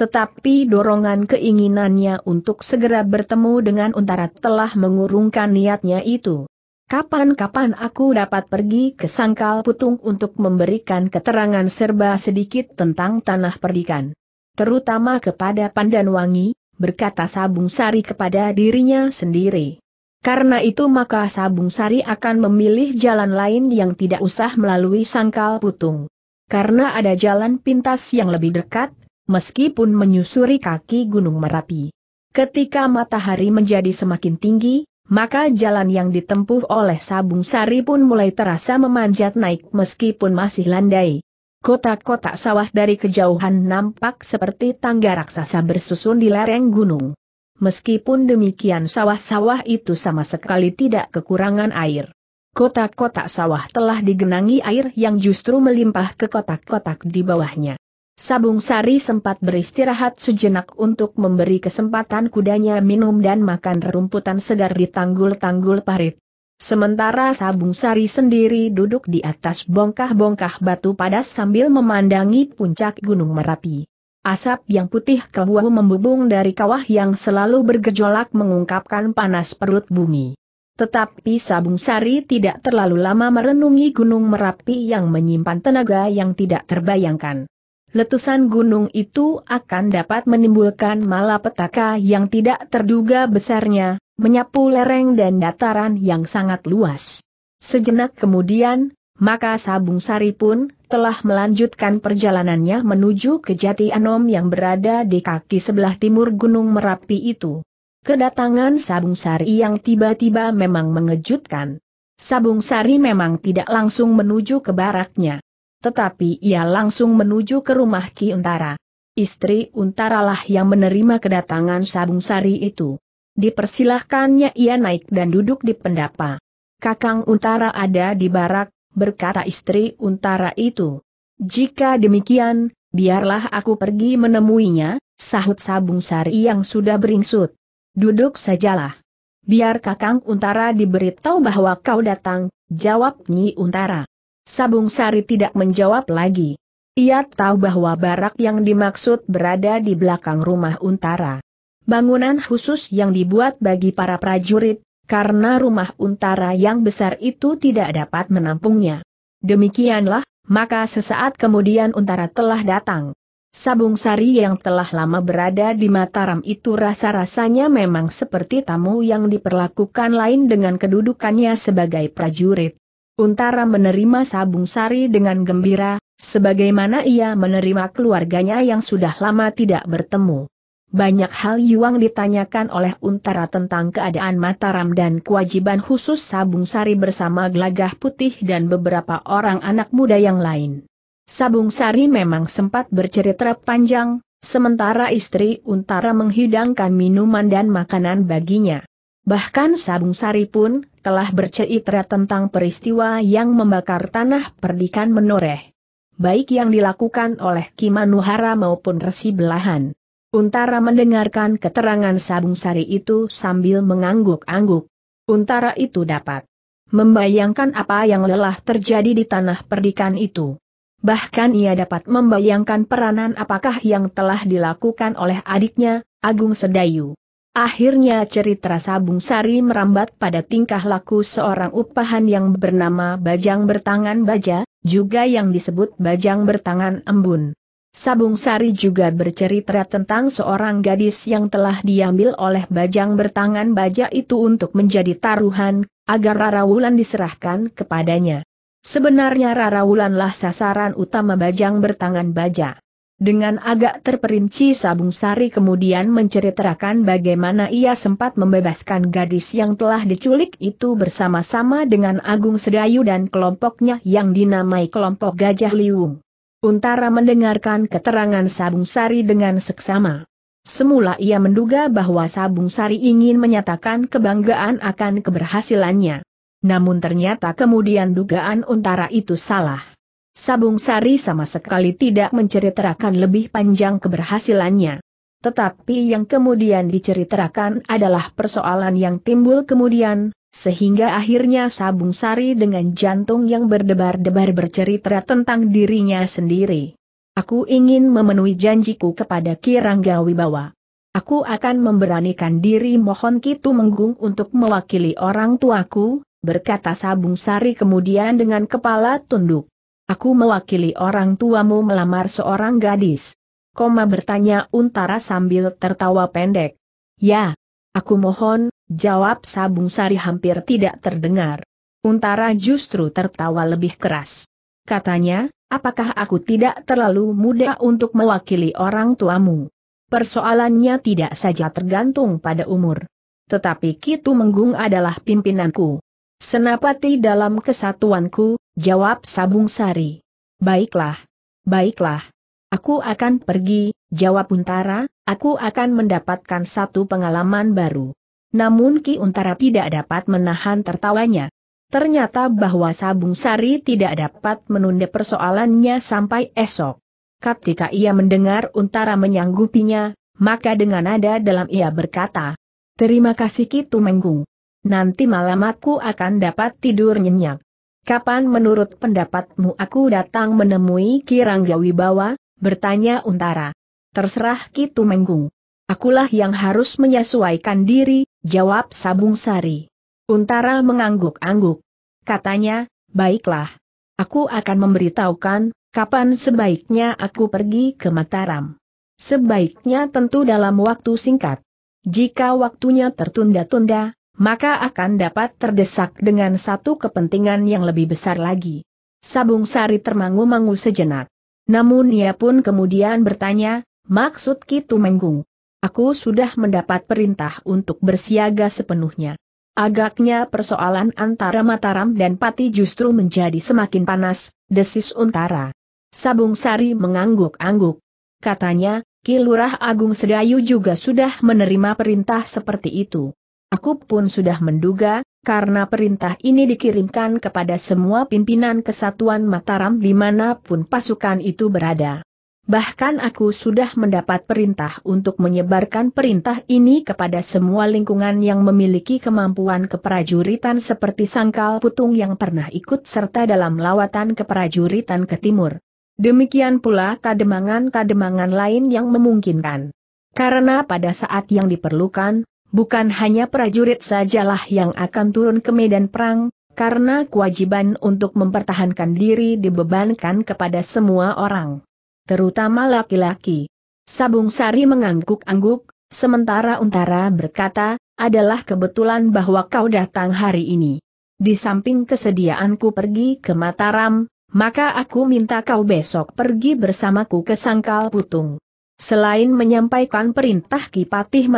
Tetapi dorongan keinginannya untuk segera bertemu dengan Untara telah mengurungkan niatnya itu. Kapan-kapan aku dapat pergi ke Sangkal Putung untuk memberikan keterangan serba sedikit tentang tanah perdikan terutama kepada pandan wangi, berkata Sabung Sari kepada dirinya sendiri. Karena itu maka Sabung Sari akan memilih jalan lain yang tidak usah melalui sangkal putung. Karena ada jalan pintas yang lebih dekat, meskipun menyusuri kaki Gunung Merapi. Ketika matahari menjadi semakin tinggi, maka jalan yang ditempuh oleh Sabung Sari pun mulai terasa memanjat naik meskipun masih landai. Kotak-kotak sawah dari kejauhan nampak seperti tangga raksasa bersusun di lereng gunung. Meskipun demikian sawah-sawah itu sama sekali tidak kekurangan air. Kotak-kotak sawah telah digenangi air yang justru melimpah ke kotak-kotak di bawahnya. Sabung Sari sempat beristirahat sejenak untuk memberi kesempatan kudanya minum dan makan rerumputan segar di tanggul-tanggul parit. Sementara Sabung Sari sendiri duduk di atas bongkah-bongkah batu padas sambil memandangi puncak Gunung Merapi. Asap yang putih keluar membubung dari kawah yang selalu bergejolak mengungkapkan panas perut bumi. Tetapi Sabung Sari tidak terlalu lama merenungi Gunung Merapi yang menyimpan tenaga yang tidak terbayangkan letusan gunung itu akan dapat menimbulkan malapetaka yang tidak terduga besarnya, menyapu lereng dan dataran yang sangat luas. Sejenak kemudian, maka Sabung Sari pun telah melanjutkan perjalanannya menuju ke Jati Anom yang berada di kaki sebelah timur Gunung Merapi itu. Kedatangan Sabung Sari yang tiba-tiba memang mengejutkan. Sabung Sari memang tidak langsung menuju ke baraknya tetapi ia langsung menuju ke rumah Ki Untara. Istri Untara lah yang menerima kedatangan Sabung Sari itu. Dipersilahkannya ia naik dan duduk di pendapa. Kakang Untara ada di barak, berkata istri Untara itu. Jika demikian, biarlah aku pergi menemuinya, sahut Sabung Sari yang sudah beringsut. Duduk sajalah. Biar Kakang Untara diberitahu bahwa kau datang, jawab Nyi Untara. Sabung Sari tidak menjawab lagi. Ia tahu bahwa barak yang dimaksud berada di belakang rumah Untara. Bangunan khusus yang dibuat bagi para prajurit, karena rumah Untara yang besar itu tidak dapat menampungnya. Demikianlah, maka sesaat kemudian Untara telah datang. Sabung Sari yang telah lama berada di Mataram itu rasa-rasanya memang seperti tamu yang diperlakukan lain dengan kedudukannya sebagai prajurit. Untara menerima sabung sari dengan gembira, sebagaimana ia menerima keluarganya yang sudah lama tidak bertemu. Banyak hal yang ditanyakan oleh Untara tentang keadaan Mataram dan kewajiban khusus Sabung Sari bersama Gelagah Putih dan beberapa orang anak muda yang lain. Sabung Sari memang sempat bercerita panjang, sementara istri Untara menghidangkan minuman dan makanan baginya. Bahkan Sabung Sari pun, telah bercerita tentang peristiwa yang membakar tanah perdikan menoreh. Baik yang dilakukan oleh Kimanuhara maupun resi belahan. Untara mendengarkan keterangan Sabung Sari itu sambil mengangguk-angguk. Untara itu dapat membayangkan apa yang lelah terjadi di tanah perdikan itu. Bahkan ia dapat membayangkan peranan apakah yang telah dilakukan oleh adiknya, Agung Sedayu. Akhirnya cerita Sabung Sari merambat pada tingkah laku seorang upahan yang bernama Bajang Bertangan Baja, juga yang disebut Bajang Bertangan Embun. Sabung Sari juga bercerita tentang seorang gadis yang telah diambil oleh Bajang Bertangan Baja itu untuk menjadi taruhan, agar Rara Wulan diserahkan kepadanya. Sebenarnya Rara Wulanlah sasaran utama Bajang Bertangan Baja. Dengan agak terperinci Sabung Sari kemudian menceritakan bagaimana ia sempat membebaskan gadis yang telah diculik itu bersama-sama dengan Agung Sedayu dan kelompoknya yang dinamai kelompok Gajah Liung. Untara mendengarkan keterangan Sabung Sari dengan seksama. Semula ia menduga bahwa Sabung Sari ingin menyatakan kebanggaan akan keberhasilannya. Namun ternyata kemudian dugaan Untara itu salah. Sabung Sari sama sekali tidak menceritakan lebih panjang keberhasilannya. Tetapi yang kemudian diceritakan adalah persoalan yang timbul kemudian, sehingga akhirnya Sabung Sari dengan jantung yang berdebar-debar bercerita tentang dirinya sendiri. Aku ingin memenuhi janjiku kepada Kirangga Wibawa. Aku akan memberanikan diri mohon Kitu Menggung untuk mewakili orang tuaku, berkata Sabung Sari kemudian dengan kepala tunduk. Aku mewakili orang tuamu melamar seorang gadis. Koma bertanya Untara sambil tertawa pendek. Ya, aku mohon, jawab Sabung Sari hampir tidak terdengar. Untara justru tertawa lebih keras. Katanya, apakah aku tidak terlalu muda untuk mewakili orang tuamu? Persoalannya tidak saja tergantung pada umur. Tetapi Kitu Menggung adalah pimpinanku. Senapati dalam kesatuanku, jawab Sabung Sari. Baiklah. Baiklah. Aku akan pergi, jawab Untara, aku akan mendapatkan satu pengalaman baru. Namun Ki Untara tidak dapat menahan tertawanya. Ternyata bahwa Sabung Sari tidak dapat menunda persoalannya sampai esok. Ketika ia mendengar Untara menyanggupinya, maka dengan nada dalam ia berkata, Terima kasih Ki Tumenggung. Nanti malam aku akan dapat tidur nyenyak. Kapan menurut pendapatmu aku datang menemui Kirangga Wibawa? Bertanya Untara. Terserah Kitu Menggung. Akulah yang harus menyesuaikan diri, jawab Sabung Sari. Untara mengangguk-angguk. Katanya, baiklah. Aku akan memberitahukan, kapan sebaiknya aku pergi ke Mataram. Sebaiknya tentu dalam waktu singkat. Jika waktunya tertunda-tunda, maka akan dapat terdesak dengan satu kepentingan yang lebih besar lagi. Sabung Sari termangu-mangu sejenak. Namun ia pun kemudian bertanya, maksud Kitu Menggung. Aku sudah mendapat perintah untuk bersiaga sepenuhnya. Agaknya persoalan antara Mataram dan Pati justru menjadi semakin panas, desis Untara. Sabung Sari mengangguk-angguk. Katanya, Kilurah Agung Sedayu juga sudah menerima perintah seperti itu. Aku pun sudah menduga, karena perintah ini dikirimkan kepada semua pimpinan kesatuan Mataram dimanapun pasukan itu berada. Bahkan aku sudah mendapat perintah untuk menyebarkan perintah ini kepada semua lingkungan yang memiliki kemampuan keprajuritan seperti Sangkal Putung yang pernah ikut serta dalam lawatan keprajuritan ke timur. Demikian pula kademangan-kademangan lain yang memungkinkan. Karena pada saat yang diperlukan, Bukan hanya prajurit sajalah yang akan turun ke medan perang, karena kewajiban untuk mempertahankan diri dibebankan kepada semua orang. Terutama laki-laki. Sabung Sari mengangguk-angguk, sementara Untara berkata, adalah kebetulan bahwa kau datang hari ini. Di samping kesediaanku pergi ke Mataram, maka aku minta kau besok pergi bersamaku ke Sangkal Putung. Selain menyampaikan perintah Kipatih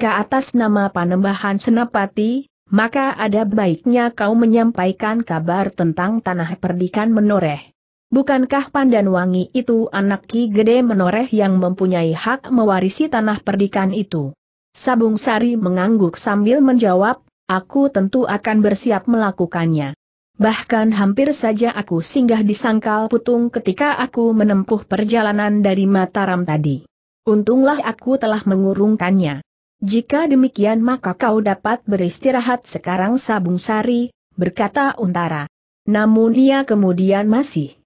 ke atas nama Panembahan Senapati, maka ada baiknya kau menyampaikan kabar tentang tanah perdikan menoreh. Bukankah Pandan Wangi itu anak Ki Gede Menoreh yang mempunyai hak mewarisi tanah perdikan itu? Sabung Sari mengangguk sambil menjawab, aku tentu akan bersiap melakukannya bahkan hampir saja aku singgah di sangkal putung ketika aku menempuh perjalanan dari Mataram tadi. Untunglah aku telah mengurungkannya. Jika demikian maka kau dapat beristirahat sekarang Sabung Sari, berkata Untara. Namun ia kemudian masih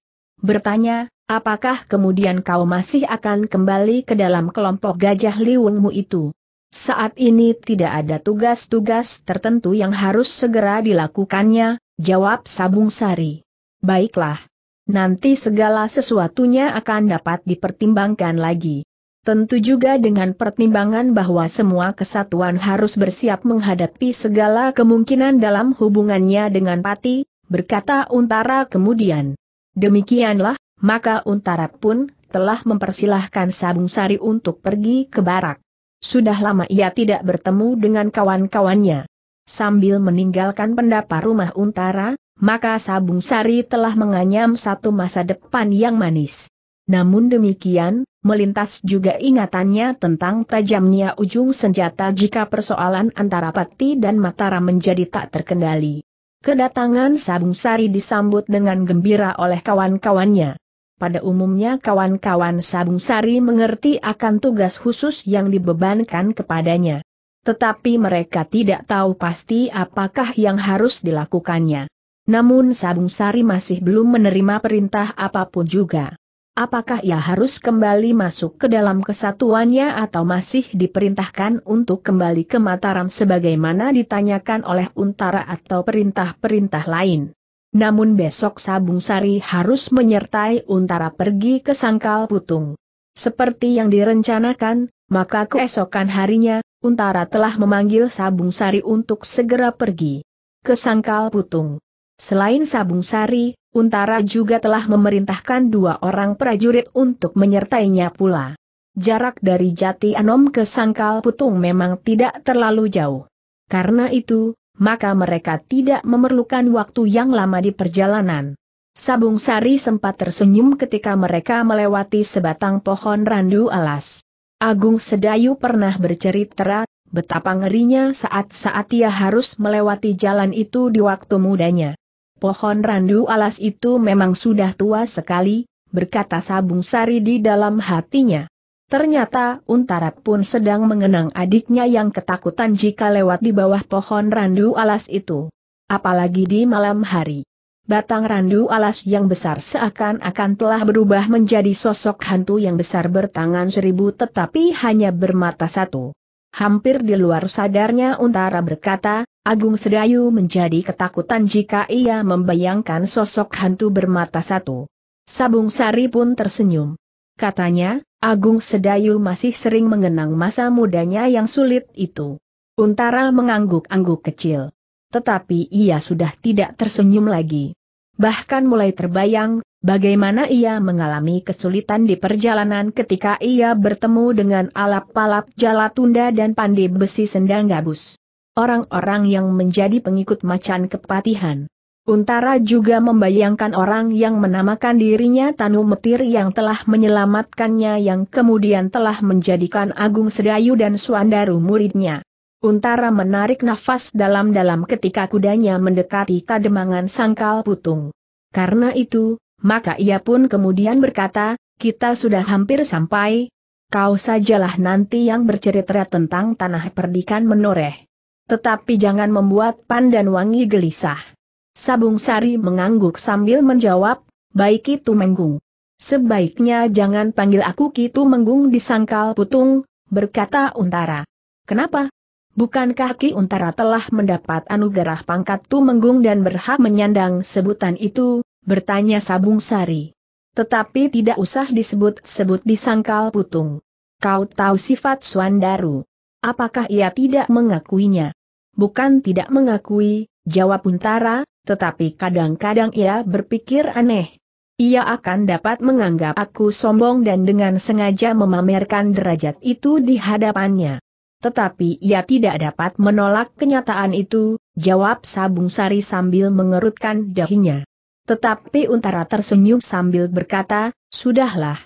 bertanya, apakah kemudian kau masih akan kembali ke dalam kelompok gajah liwungmu itu? Saat ini tidak ada tugas-tugas tertentu yang harus segera dilakukannya, jawab Sabung Sari. Baiklah. Nanti segala sesuatunya akan dapat dipertimbangkan lagi. Tentu juga dengan pertimbangan bahwa semua kesatuan harus bersiap menghadapi segala kemungkinan dalam hubungannya dengan Pati, berkata Untara kemudian. Demikianlah, maka Untara pun telah mempersilahkan Sabung Sari untuk pergi ke barak. Sudah lama ia tidak bertemu dengan kawan-kawannya sambil meninggalkan pendapa rumah Untara, maka Sabung Sari telah menganyam satu masa depan yang manis. Namun demikian, melintas juga ingatannya tentang tajamnya ujung senjata jika persoalan antara Pati dan Matara menjadi tak terkendali. Kedatangan Sabung Sari disambut dengan gembira oleh kawan-kawannya. Pada umumnya kawan-kawan Sabung Sari mengerti akan tugas khusus yang dibebankan kepadanya. Tetapi mereka tidak tahu pasti apakah yang harus dilakukannya. Namun Sabung Sari masih belum menerima perintah apapun juga. Apakah ia harus kembali masuk ke dalam kesatuannya atau masih diperintahkan untuk kembali ke Mataram sebagaimana ditanyakan oleh untara atau perintah-perintah lain? Namun besok Sabung Sari harus menyertai Untara pergi ke Sangkal Putung. Seperti yang direncanakan, maka keesokan harinya, Untara telah memanggil Sabung Sari untuk segera pergi ke Sangkal Putung. Selain Sabung Sari, Untara juga telah memerintahkan dua orang prajurit untuk menyertainya pula. Jarak dari Jati Anom ke Sangkal Putung memang tidak terlalu jauh. Karena itu, maka mereka tidak memerlukan waktu yang lama di perjalanan. Sabung Sari sempat tersenyum ketika mereka melewati sebatang pohon randu alas. Agung Sedayu pernah bercerita, betapa ngerinya saat-saat ia harus melewati jalan itu di waktu mudanya. Pohon randu alas itu memang sudah tua sekali, berkata Sabung Sari di dalam hatinya. Ternyata Untara pun sedang mengenang adiknya yang ketakutan jika lewat di bawah pohon randu alas itu. Apalagi di malam hari. Batang randu alas yang besar seakan-akan telah berubah menjadi sosok hantu yang besar bertangan seribu tetapi hanya bermata satu. Hampir di luar sadarnya Untara berkata, Agung Sedayu menjadi ketakutan jika ia membayangkan sosok hantu bermata satu. Sabung Sari pun tersenyum. Katanya, Agung Sedayu masih sering mengenang masa mudanya yang sulit itu. Untara mengangguk-angguk kecil. Tetapi ia sudah tidak tersenyum lagi bahkan mulai terbayang bagaimana ia mengalami kesulitan di perjalanan ketika ia bertemu dengan alap-alap Jalatunda dan pandai besi sendang gabus. Orang-orang yang menjadi pengikut macan kepatihan. Untara juga membayangkan orang yang menamakan dirinya Tanu Metir yang telah menyelamatkannya yang kemudian telah menjadikan Agung Sedayu dan Suandaru muridnya. Untara menarik nafas dalam-dalam ketika kudanya mendekati kademangan sangkal putung. Karena itu, maka ia pun kemudian berkata, kita sudah hampir sampai, kau sajalah nanti yang bercerita tentang tanah perdikan menoreh. Tetapi jangan membuat pandan wangi gelisah. Sabung Sari mengangguk sambil menjawab, baik itu menggung. Sebaiknya jangan panggil aku Kitu Menggung di Sangkal putung, berkata Untara. Kenapa? Bukankah Ki Untara telah mendapat anugerah pangkat tumenggung dan berhak menyandang sebutan itu? Bertanya Sabung Sari. Tetapi tidak usah disebut-sebut di sangkal putung. Kau tahu sifat Swandaru. Apakah ia tidak mengakuinya? Bukan tidak mengakui, jawab Untara, tetapi kadang-kadang ia berpikir aneh. Ia akan dapat menganggap aku sombong dan dengan sengaja memamerkan derajat itu di hadapannya tetapi ia tidak dapat menolak kenyataan itu, jawab Sabung Sari sambil mengerutkan dahinya. Tetapi Untara tersenyum sambil berkata, Sudahlah.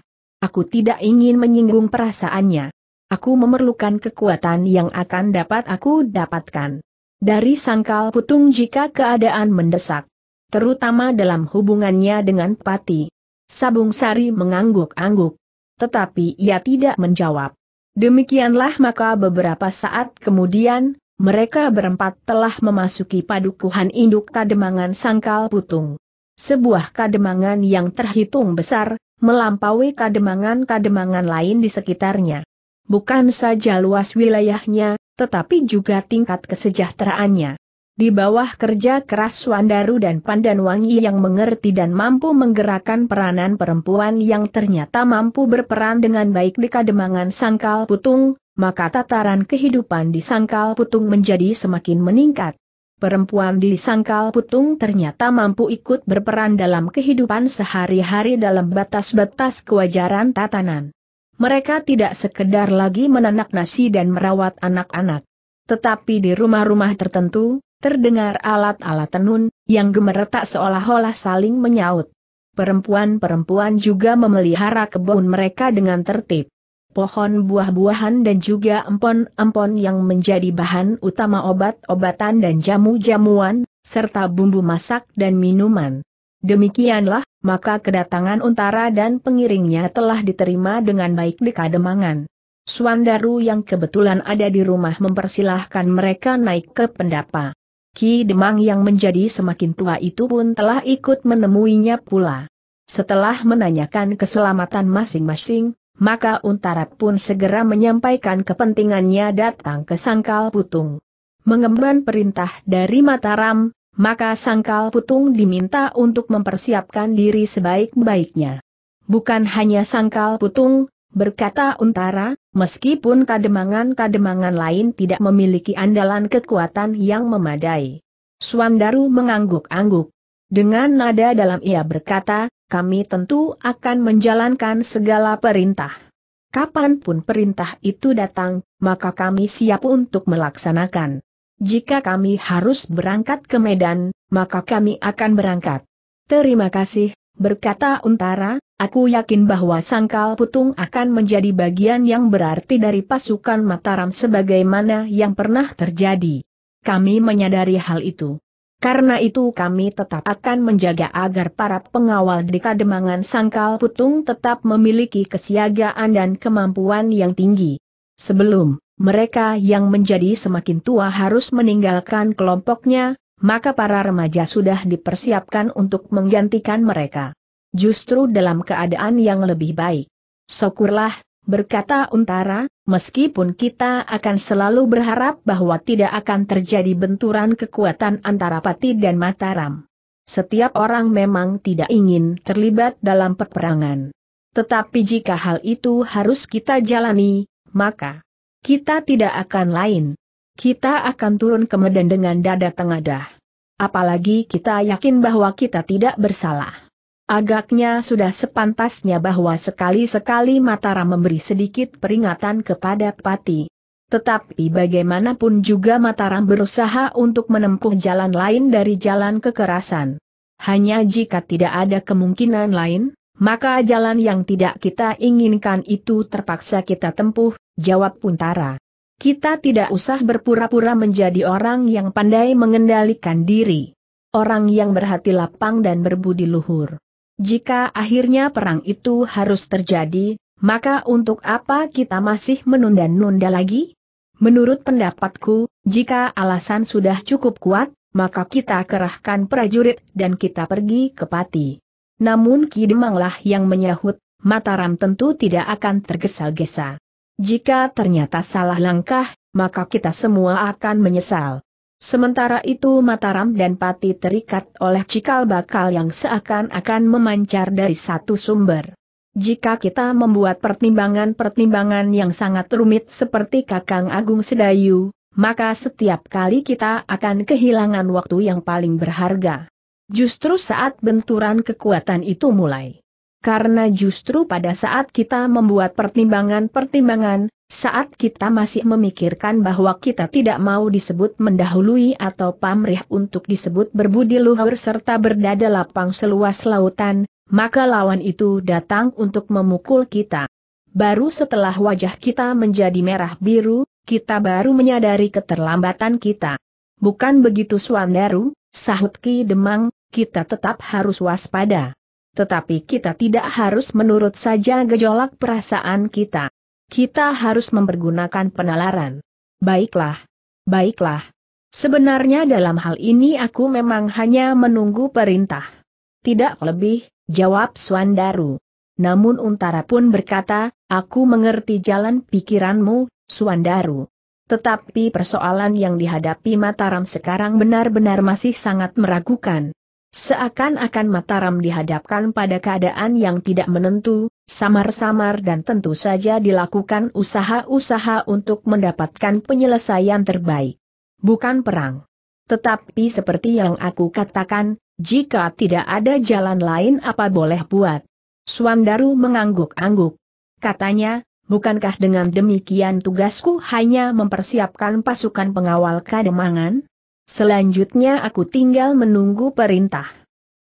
Aku tidak ingin menyinggung perasaannya. Aku memerlukan kekuatan yang akan dapat aku dapatkan. Dari sangkal putung jika keadaan mendesak. Terutama dalam hubungannya dengan Pati. Sabung Sari mengangguk-angguk. Tetapi ia tidak menjawab. Demikianlah maka beberapa saat kemudian, mereka berempat telah memasuki padukuhan induk kademangan sangkal putung. Sebuah kademangan yang terhitung besar, melampaui kademangan-kademangan lain di sekitarnya. Bukan saja luas wilayahnya, tetapi juga tingkat kesejahteraannya. Di bawah kerja keras Wandaru dan Pandanwangi yang mengerti dan mampu menggerakkan peranan perempuan yang ternyata mampu berperan dengan baik di kademangan Sangkal Putung, maka tataran kehidupan di Sangkal Putung menjadi semakin meningkat. Perempuan di Sangkal Putung ternyata mampu ikut berperan dalam kehidupan sehari-hari dalam batas-batas kewajaran tatanan. Mereka tidak sekedar lagi menanak nasi dan merawat anak-anak. Tetapi di rumah-rumah tertentu, terdengar alat-alat tenun, yang gemeretak seolah-olah saling menyaut. Perempuan-perempuan juga memelihara kebun mereka dengan tertib. Pohon buah-buahan dan juga empon-empon yang menjadi bahan utama obat-obatan dan jamu-jamuan, serta bumbu masak dan minuman. Demikianlah, maka kedatangan untara dan pengiringnya telah diterima dengan baik di Kademangan. Suandaru yang kebetulan ada di rumah mempersilahkan mereka naik ke pendapa. Ki Demang yang menjadi semakin tua itu pun telah ikut menemuinya pula. Setelah menanyakan keselamatan masing-masing, maka Untara pun segera menyampaikan kepentingannya datang ke Sangkal Putung. Mengemban perintah dari Mataram, maka Sangkal Putung diminta untuk mempersiapkan diri sebaik-baiknya. Bukan hanya Sangkal Putung, berkata Untara, meskipun kademangan-kademangan lain tidak memiliki andalan kekuatan yang memadai. Suandaru mengangguk-angguk. Dengan nada dalam ia berkata, kami tentu akan menjalankan segala perintah. Kapanpun perintah itu datang, maka kami siap untuk melaksanakan. Jika kami harus berangkat ke Medan, maka kami akan berangkat. Terima kasih, berkata Untara, Aku yakin bahwa Sangkal Putung akan menjadi bagian yang berarti dari pasukan Mataram sebagaimana yang pernah terjadi. Kami menyadari hal itu. Karena itu kami tetap akan menjaga agar para pengawal di Kademangan Sangkal Putung tetap memiliki kesiagaan dan kemampuan yang tinggi. Sebelum mereka yang menjadi semakin tua harus meninggalkan kelompoknya, maka para remaja sudah dipersiapkan untuk menggantikan mereka justru dalam keadaan yang lebih baik. Syukurlah, berkata Untara, meskipun kita akan selalu berharap bahwa tidak akan terjadi benturan kekuatan antara Pati dan Mataram. Setiap orang memang tidak ingin terlibat dalam peperangan. Tetapi jika hal itu harus kita jalani, maka kita tidak akan lain. Kita akan turun ke medan dengan dada tengadah. Apalagi kita yakin bahwa kita tidak bersalah. Agaknya sudah sepantasnya bahwa sekali-sekali Mataram memberi sedikit peringatan kepada Pati. Tetapi bagaimanapun juga Mataram berusaha untuk menempuh jalan lain dari jalan kekerasan. Hanya jika tidak ada kemungkinan lain, maka jalan yang tidak kita inginkan itu terpaksa kita tempuh, jawab Puntara. Kita tidak usah berpura-pura menjadi orang yang pandai mengendalikan diri. Orang yang berhati lapang dan berbudi luhur. Jika akhirnya perang itu harus terjadi, maka untuk apa kita masih menunda-nunda lagi? Menurut pendapatku, jika alasan sudah cukup kuat, maka kita kerahkan prajurit dan kita pergi ke Pati. Namun Ki yang menyahut, Mataram tentu tidak akan tergesa-gesa. Jika ternyata salah langkah, maka kita semua akan menyesal. Sementara itu Mataram dan Pati terikat oleh cikal bakal yang seakan-akan memancar dari satu sumber. Jika kita membuat pertimbangan-pertimbangan yang sangat rumit seperti Kakang Agung Sedayu, maka setiap kali kita akan kehilangan waktu yang paling berharga. Justru saat benturan kekuatan itu mulai karena justru pada saat kita membuat pertimbangan-pertimbangan, saat kita masih memikirkan bahwa kita tidak mau disebut mendahului atau pamrih untuk disebut berbudi luhur serta berdada lapang seluas lautan, maka lawan itu datang untuk memukul kita. Baru setelah wajah kita menjadi merah biru, kita baru menyadari keterlambatan kita. Bukan begitu Swandaru? sahut Ki Demang, kita tetap harus waspada tetapi kita tidak harus menurut saja gejolak perasaan kita. Kita harus mempergunakan penalaran. Baiklah. Baiklah. Sebenarnya dalam hal ini aku memang hanya menunggu perintah. Tidak lebih, jawab Suandaru. Namun Untara pun berkata, aku mengerti jalan pikiranmu, Suandaru. Tetapi persoalan yang dihadapi Mataram sekarang benar-benar masih sangat meragukan. Seakan-akan Mataram dihadapkan pada keadaan yang tidak menentu, samar-samar dan tentu saja dilakukan usaha-usaha untuk mendapatkan penyelesaian terbaik. Bukan perang. Tetapi seperti yang aku katakan, jika tidak ada jalan lain apa boleh buat? Suandaru mengangguk-angguk. Katanya, bukankah dengan demikian tugasku hanya mempersiapkan pasukan pengawal kademangan? Selanjutnya aku tinggal menunggu perintah.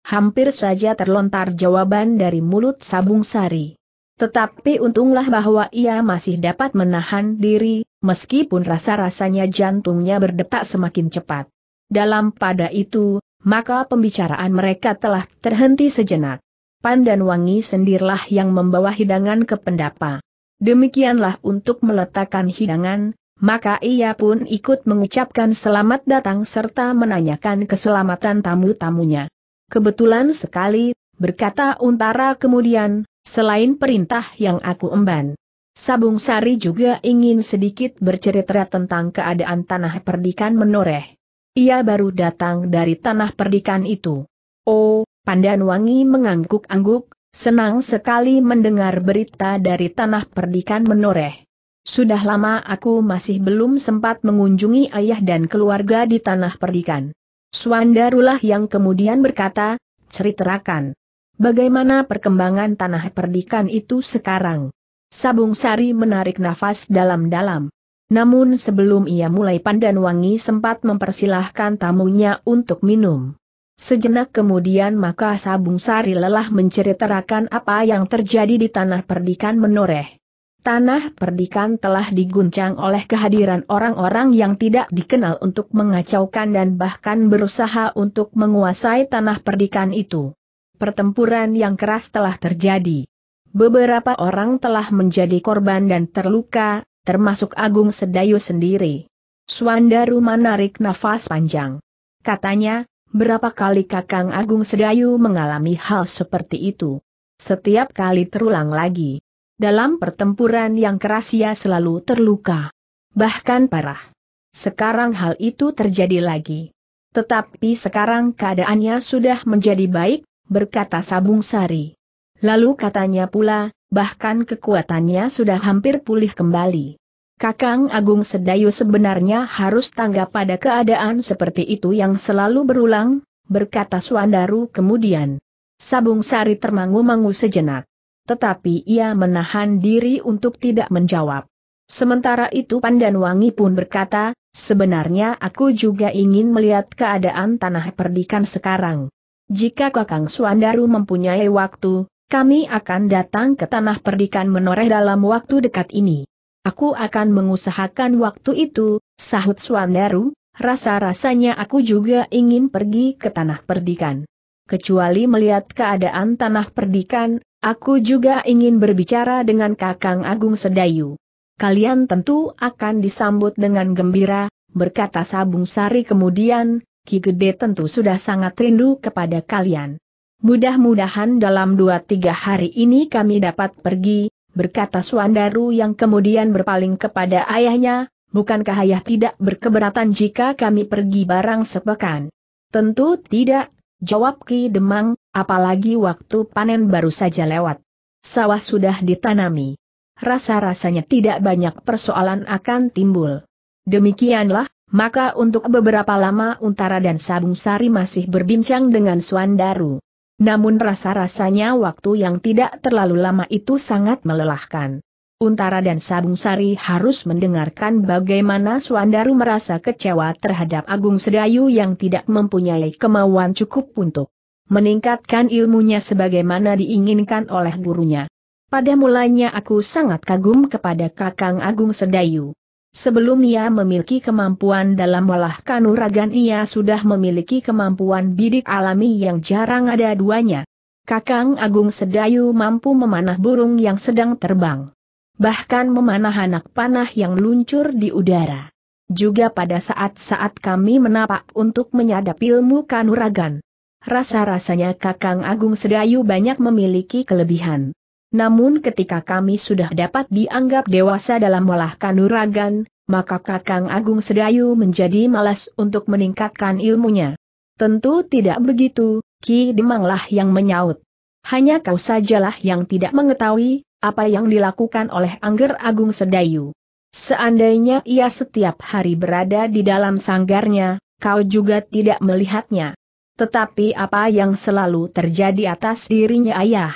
Hampir saja terlontar jawaban dari mulut Sabung Sari. Tetapi untunglah bahwa ia masih dapat menahan diri, meskipun rasa-rasanya jantungnya berdetak semakin cepat. Dalam pada itu, maka pembicaraan mereka telah terhenti sejenak. Pan dan Wangi sendirilah yang membawa hidangan ke pendapa. Demikianlah untuk meletakkan hidangan, maka ia pun ikut mengucapkan selamat datang serta menanyakan keselamatan tamu-tamunya. Kebetulan sekali, berkata Untara kemudian, selain perintah yang aku emban. Sabung Sari juga ingin sedikit bercerita tentang keadaan tanah perdikan menoreh. Ia baru datang dari tanah perdikan itu. Oh, Pandan Wangi mengangguk-angguk, senang sekali mendengar berita dari tanah perdikan menoreh. Sudah lama aku masih belum sempat mengunjungi ayah dan keluarga di tanah perdikan. Suandarulah yang kemudian berkata, ceritakan. Bagaimana perkembangan tanah perdikan itu sekarang? Sabung Sari menarik nafas dalam-dalam. Namun sebelum ia mulai pandan wangi sempat mempersilahkan tamunya untuk minum. Sejenak kemudian maka Sabung Sari lelah menceritakan apa yang terjadi di tanah perdikan menoreh. Tanah perdikan telah diguncang oleh kehadiran orang-orang yang tidak dikenal untuk mengacaukan dan bahkan berusaha untuk menguasai tanah perdikan itu. Pertempuran yang keras telah terjadi. Beberapa orang telah menjadi korban dan terluka, termasuk Agung Sedayu sendiri. Suandaru menarik nafas panjang. Katanya, berapa kali Kakang Agung Sedayu mengalami hal seperti itu. Setiap kali terulang lagi. Dalam pertempuran yang keras ia selalu terluka. Bahkan parah. Sekarang hal itu terjadi lagi. Tetapi sekarang keadaannya sudah menjadi baik, berkata Sabung Sari. Lalu katanya pula, bahkan kekuatannya sudah hampir pulih kembali. Kakang Agung Sedayu sebenarnya harus tanggap pada keadaan seperti itu yang selalu berulang, berkata Suandaru kemudian. Sabung Sari termangu-mangu sejenak tetapi ia menahan diri untuk tidak menjawab. Sementara itu Pandan Wangi pun berkata, sebenarnya aku juga ingin melihat keadaan tanah perdikan sekarang. Jika Kakang Suandaru mempunyai waktu, kami akan datang ke tanah perdikan menoreh dalam waktu dekat ini. Aku akan mengusahakan waktu itu, sahut Suandaru, rasa-rasanya aku juga ingin pergi ke tanah perdikan. Kecuali melihat keadaan tanah perdikan, Aku juga ingin berbicara dengan Kakang Agung Sedayu. Kalian tentu akan disambut dengan gembira, berkata Sabung Sari kemudian, Ki Gede tentu sudah sangat rindu kepada kalian. Mudah-mudahan dalam dua tiga hari ini kami dapat pergi, berkata Suandaru yang kemudian berpaling kepada ayahnya, bukankah ayah tidak berkeberatan jika kami pergi barang sepekan? Tentu tidak, jawab Ki Demang, Apalagi waktu panen baru saja lewat. Sawah sudah ditanami. Rasa-rasanya tidak banyak persoalan akan timbul. Demikianlah, maka untuk beberapa lama Untara dan Sabung Sari masih berbincang dengan Suandaru. Namun rasa-rasanya waktu yang tidak terlalu lama itu sangat melelahkan. Untara dan Sabung Sari harus mendengarkan bagaimana Suandaru merasa kecewa terhadap Agung Sedayu yang tidak mempunyai kemauan cukup untuk meningkatkan ilmunya sebagaimana diinginkan oleh gurunya. Pada mulanya aku sangat kagum kepada Kakang Agung Sedayu. Sebelum ia memiliki kemampuan dalam olah kanuragan ia sudah memiliki kemampuan bidik alami yang jarang ada duanya. Kakang Agung Sedayu mampu memanah burung yang sedang terbang. Bahkan memanah anak panah yang luncur di udara. Juga pada saat-saat kami menapak untuk menyadap ilmu kanuragan. Rasa-rasanya Kakang Agung Sedayu banyak memiliki kelebihan. Namun ketika kami sudah dapat dianggap dewasa dalam olah kanuragan, maka Kakang Agung Sedayu menjadi malas untuk meningkatkan ilmunya. Tentu tidak begitu, Ki Demanglah yang menyaut. Hanya kau sajalah yang tidak mengetahui, apa yang dilakukan oleh Angger Agung Sedayu. Seandainya ia setiap hari berada di dalam sanggarnya, kau juga tidak melihatnya. Tetapi apa yang selalu terjadi atas dirinya ayah?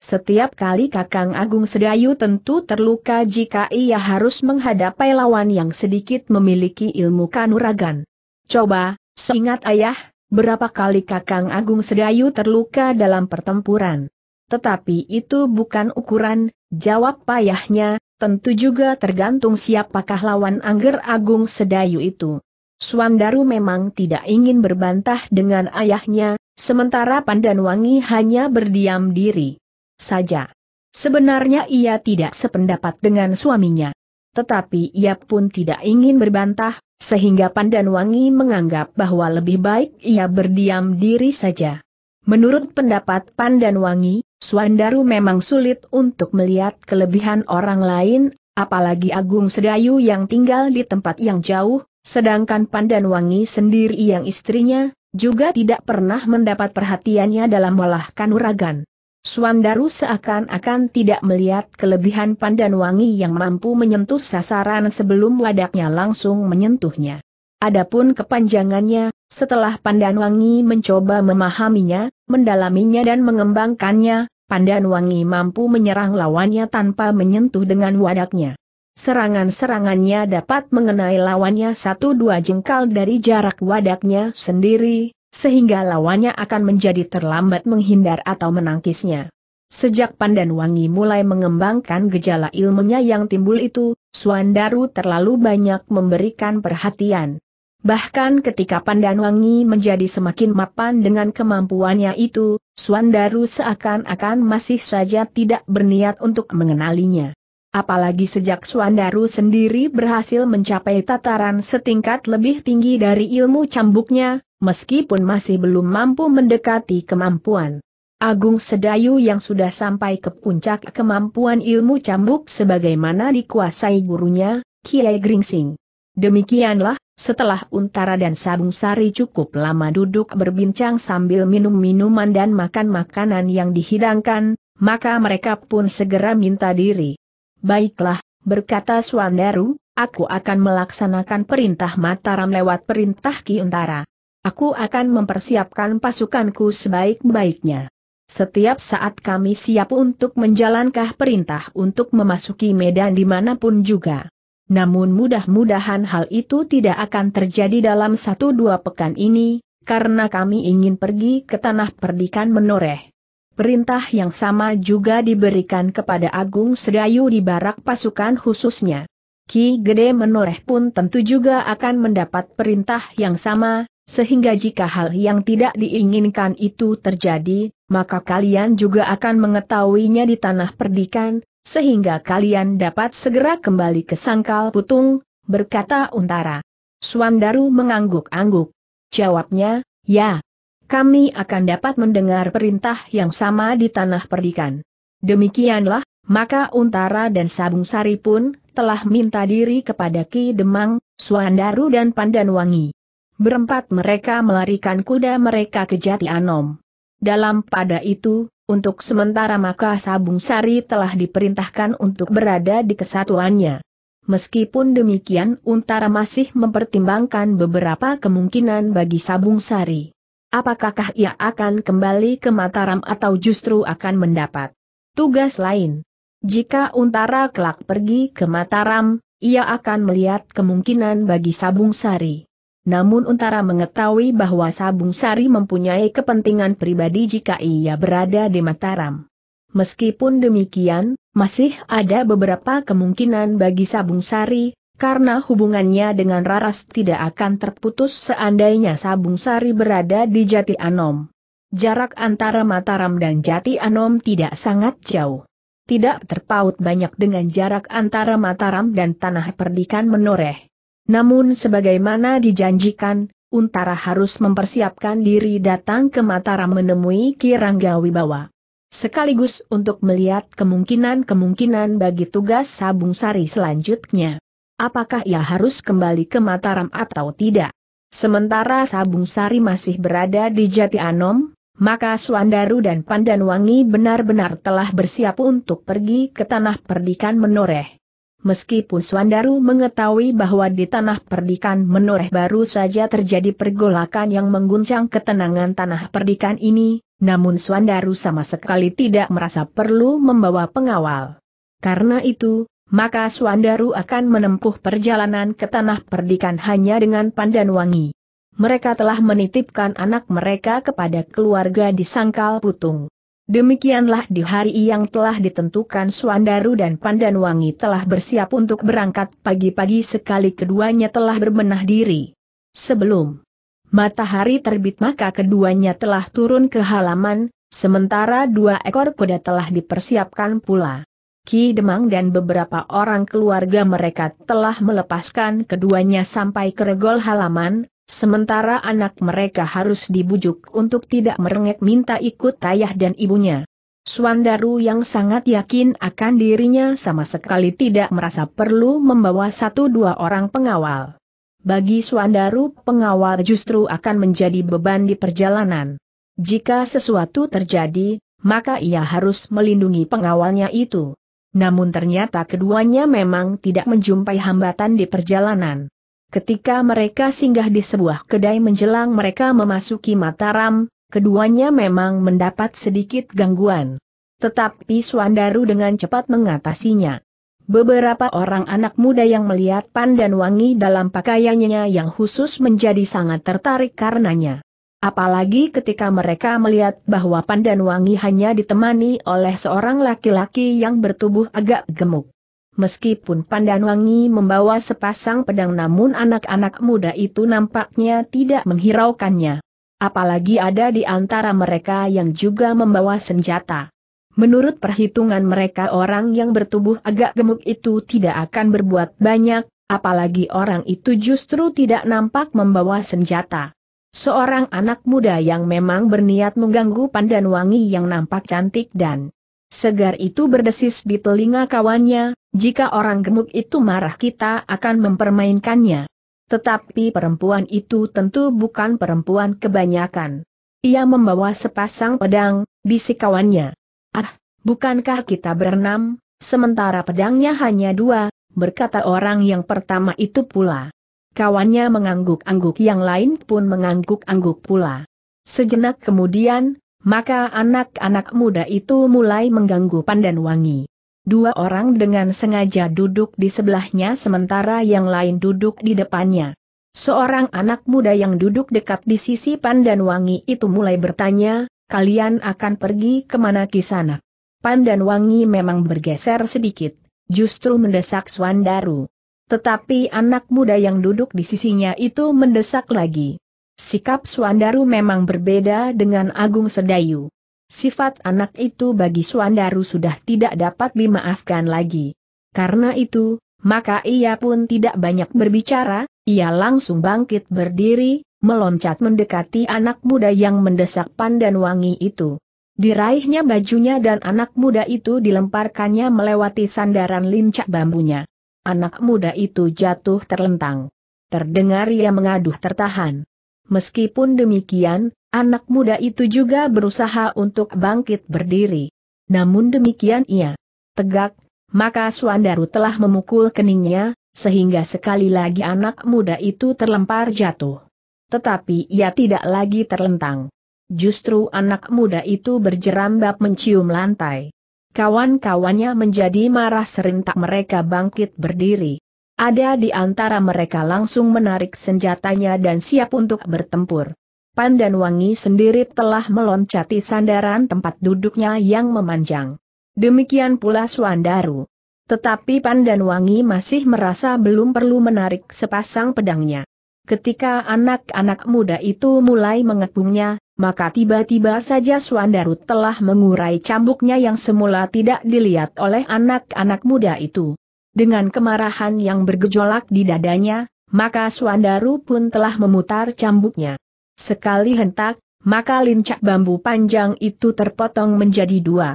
Setiap kali Kakang Agung Sedayu tentu terluka jika ia harus menghadapi lawan yang sedikit memiliki ilmu kanuragan. Coba, seingat ayah, berapa kali Kakang Agung Sedayu terluka dalam pertempuran. Tetapi itu bukan ukuran, jawab payahnya, tentu juga tergantung siapakah lawan Angger Agung Sedayu itu. Suandaru memang tidak ingin berbantah dengan ayahnya, sementara Pandanwangi hanya berdiam diri saja. Sebenarnya ia tidak sependapat dengan suaminya. Tetapi ia pun tidak ingin berbantah, sehingga Pandanwangi menganggap bahwa lebih baik ia berdiam diri saja. Menurut pendapat Pandanwangi, Suandaru memang sulit untuk melihat kelebihan orang lain, apalagi Agung Sedayu yang tinggal di tempat yang jauh, Sedangkan Pandan Wangi sendiri yang istrinya, juga tidak pernah mendapat perhatiannya dalam olah kanuragan. Suandaru seakan-akan tidak melihat kelebihan Pandan Wangi yang mampu menyentuh sasaran sebelum wadaknya langsung menyentuhnya. Adapun kepanjangannya, setelah Pandan Wangi mencoba memahaminya, mendalaminya dan mengembangkannya, Pandan Wangi mampu menyerang lawannya tanpa menyentuh dengan wadaknya. Serangan-serangannya dapat mengenai lawannya satu dua jengkal dari jarak wadaknya sendiri, sehingga lawannya akan menjadi terlambat menghindar atau menangkisnya. Sejak Pandan Wangi mulai mengembangkan gejala ilmunya yang timbul itu, Suandaru terlalu banyak memberikan perhatian. Bahkan ketika Pandan Wangi menjadi semakin mapan dengan kemampuannya itu, Suandaru seakan-akan masih saja tidak berniat untuk mengenalinya. Apalagi sejak Suandaru sendiri berhasil mencapai tataran setingkat lebih tinggi dari ilmu cambuknya, meskipun masih belum mampu mendekati kemampuan. Agung Sedayu yang sudah sampai ke puncak kemampuan ilmu cambuk sebagaimana dikuasai gurunya, Kiai Gringsing. Demikianlah, setelah Untara dan Sabung Sari cukup lama duduk berbincang sambil minum minuman dan makan makanan yang dihidangkan, maka mereka pun segera minta diri. Baiklah, berkata Suandaru, aku akan melaksanakan perintah Mataram lewat perintah Ki Untara. Aku akan mempersiapkan pasukanku sebaik-baiknya. Setiap saat kami siap untuk menjalankan perintah untuk memasuki medan dimanapun juga. Namun mudah-mudahan hal itu tidak akan terjadi dalam satu dua pekan ini, karena kami ingin pergi ke tanah perdikan menoreh. Perintah yang sama juga diberikan kepada Agung Sedayu di barak pasukan khususnya. Ki Gede Menoreh pun tentu juga akan mendapat perintah yang sama, sehingga jika hal yang tidak diinginkan itu terjadi, maka kalian juga akan mengetahuinya di tanah perdikan, sehingga kalian dapat segera kembali ke sangkal putung, berkata Untara. Suandaru mengangguk-angguk. Jawabnya, ya, kami akan dapat mendengar perintah yang sama di tanah perdikan. Demikianlah, maka Untara dan Sabung Sari pun telah minta diri kepada Ki Demang, Suandaru dan Pandanwangi. Berempat mereka melarikan kuda mereka ke Jati Anom. Dalam pada itu, untuk sementara maka Sabung Sari telah diperintahkan untuk berada di kesatuannya. Meskipun demikian Untara masih mempertimbangkan beberapa kemungkinan bagi Sabung Sari. Apakah ia akan kembali ke Mataram atau justru akan mendapat tugas lain? Jika Untara kelak pergi ke Mataram, ia akan melihat kemungkinan bagi Sabung Sari. Namun Untara mengetahui bahwa Sabung Sari mempunyai kepentingan pribadi jika ia berada di Mataram. Meskipun demikian, masih ada beberapa kemungkinan bagi Sabung Sari, karena hubungannya dengan Raras tidak akan terputus seandainya Sabung Sari berada di Jati Anom. Jarak antara Mataram dan Jati Anom tidak sangat jauh. Tidak terpaut banyak dengan jarak antara Mataram dan Tanah Perdikan Menoreh. Namun sebagaimana dijanjikan, Untara harus mempersiapkan diri datang ke Mataram menemui Kirangga Wibawa. Sekaligus untuk melihat kemungkinan-kemungkinan bagi tugas Sabung Sari selanjutnya apakah ia harus kembali ke Mataram atau tidak. Sementara Sabung Sari masih berada di Jati Anom, maka Suandaru dan Pandanwangi benar-benar telah bersiap untuk pergi ke tanah perdikan menoreh. Meskipun Suandaru mengetahui bahwa di tanah perdikan menoreh baru saja terjadi pergolakan yang mengguncang ketenangan tanah perdikan ini, namun Suandaru sama sekali tidak merasa perlu membawa pengawal. Karena itu, maka Suandaru akan menempuh perjalanan ke tanah perdikan hanya dengan pandan wangi. Mereka telah menitipkan anak mereka kepada keluarga di Sangkal Putung. Demikianlah di hari yang telah ditentukan Suandaru dan Pandanwangi telah bersiap untuk berangkat pagi-pagi sekali keduanya telah berbenah diri. Sebelum matahari terbit maka keduanya telah turun ke halaman, sementara dua ekor kuda telah dipersiapkan pula. Ki Demang dan beberapa orang keluarga mereka telah melepaskan keduanya sampai ke regol halaman, sementara anak mereka harus dibujuk untuk tidak merengek minta ikut ayah dan ibunya. Suandaru yang sangat yakin akan dirinya sama sekali tidak merasa perlu membawa satu dua orang pengawal. Bagi Suandaru pengawal justru akan menjadi beban di perjalanan. Jika sesuatu terjadi, maka ia harus melindungi pengawalnya itu. Namun ternyata keduanya memang tidak menjumpai hambatan di perjalanan. Ketika mereka singgah di sebuah kedai menjelang mereka memasuki Mataram, keduanya memang mendapat sedikit gangguan. Tetapi Suandaru dengan cepat mengatasinya. Beberapa orang anak muda yang melihat Pandan Wangi dalam pakaiannya yang khusus menjadi sangat tertarik karenanya. Apalagi ketika mereka melihat bahwa Pandan Wangi hanya ditemani oleh seorang laki-laki yang bertubuh agak gemuk. Meskipun Pandan Wangi membawa sepasang pedang namun anak-anak muda itu nampaknya tidak menghiraukannya. Apalagi ada di antara mereka yang juga membawa senjata. Menurut perhitungan mereka orang yang bertubuh agak gemuk itu tidak akan berbuat banyak, apalagi orang itu justru tidak nampak membawa senjata. Seorang anak muda yang memang berniat mengganggu pandan wangi yang nampak cantik dan segar itu berdesis di telinga kawannya, jika orang gemuk itu marah kita akan mempermainkannya. Tetapi perempuan itu tentu bukan perempuan kebanyakan. Ia membawa sepasang pedang, bisik kawannya. Ah, bukankah kita berenam, sementara pedangnya hanya dua, berkata orang yang pertama itu pula. Kawannya mengangguk-angguk yang lain pun mengangguk-angguk pula. Sejenak kemudian, maka anak-anak muda itu mulai mengganggu Pandan Wangi. Dua orang dengan sengaja duduk di sebelahnya sementara yang lain duduk di depannya. Seorang anak muda yang duduk dekat di sisi Pandan Wangi itu mulai bertanya, kalian akan pergi kemana kisanak? Pandan Wangi memang bergeser sedikit, justru mendesak Swandaru. Tetapi anak muda yang duduk di sisinya itu mendesak lagi. Sikap Suandaru memang berbeda dengan Agung Sedayu. Sifat anak itu bagi Suandaru sudah tidak dapat dimaafkan lagi. Karena itu, maka ia pun tidak banyak berbicara, ia langsung bangkit berdiri, meloncat mendekati anak muda yang mendesak pandan wangi itu. Diraihnya bajunya dan anak muda itu dilemparkannya melewati sandaran lincak bambunya anak muda itu jatuh terlentang. Terdengar ia mengaduh tertahan. Meskipun demikian, anak muda itu juga berusaha untuk bangkit berdiri. Namun demikian ia tegak, maka Suandaru telah memukul keningnya, sehingga sekali lagi anak muda itu terlempar jatuh. Tetapi ia tidak lagi terlentang. Justru anak muda itu berjerambab mencium lantai. Kawan-kawannya menjadi marah serentak mereka bangkit berdiri. Ada di antara mereka langsung menarik senjatanya dan siap untuk bertempur. Pandan Wangi sendiri telah meloncati sandaran tempat duduknya yang memanjang. Demikian pula Suandaru. Tetapi Pandan Wangi masih merasa belum perlu menarik sepasang pedangnya. Ketika anak-anak muda itu mulai mengepungnya, maka tiba-tiba saja Suandarut telah mengurai cambuknya yang semula tidak dilihat oleh anak-anak muda itu. Dengan kemarahan yang bergejolak di dadanya, maka Suandaru pun telah memutar cambuknya. Sekali hentak, maka lincak bambu panjang itu terpotong menjadi dua.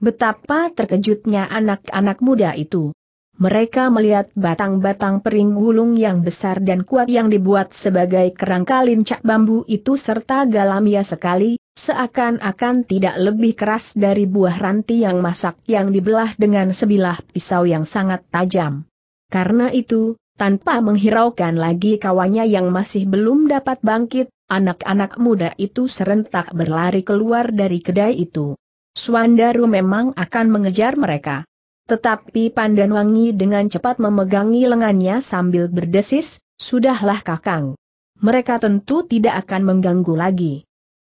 Betapa terkejutnya anak-anak muda itu mereka melihat batang-batang pering wulung yang besar dan kuat yang dibuat sebagai kerangka lincak bambu itu serta galamia sekali, seakan-akan tidak lebih keras dari buah ranti yang masak yang dibelah dengan sebilah pisau yang sangat tajam. Karena itu, tanpa menghiraukan lagi kawannya yang masih belum dapat bangkit, anak-anak muda itu serentak berlari keluar dari kedai itu. Suandaru memang akan mengejar mereka. Tetapi Pandan Wangi dengan cepat memegangi lengannya sambil berdesis, Sudahlah kakang. Mereka tentu tidak akan mengganggu lagi.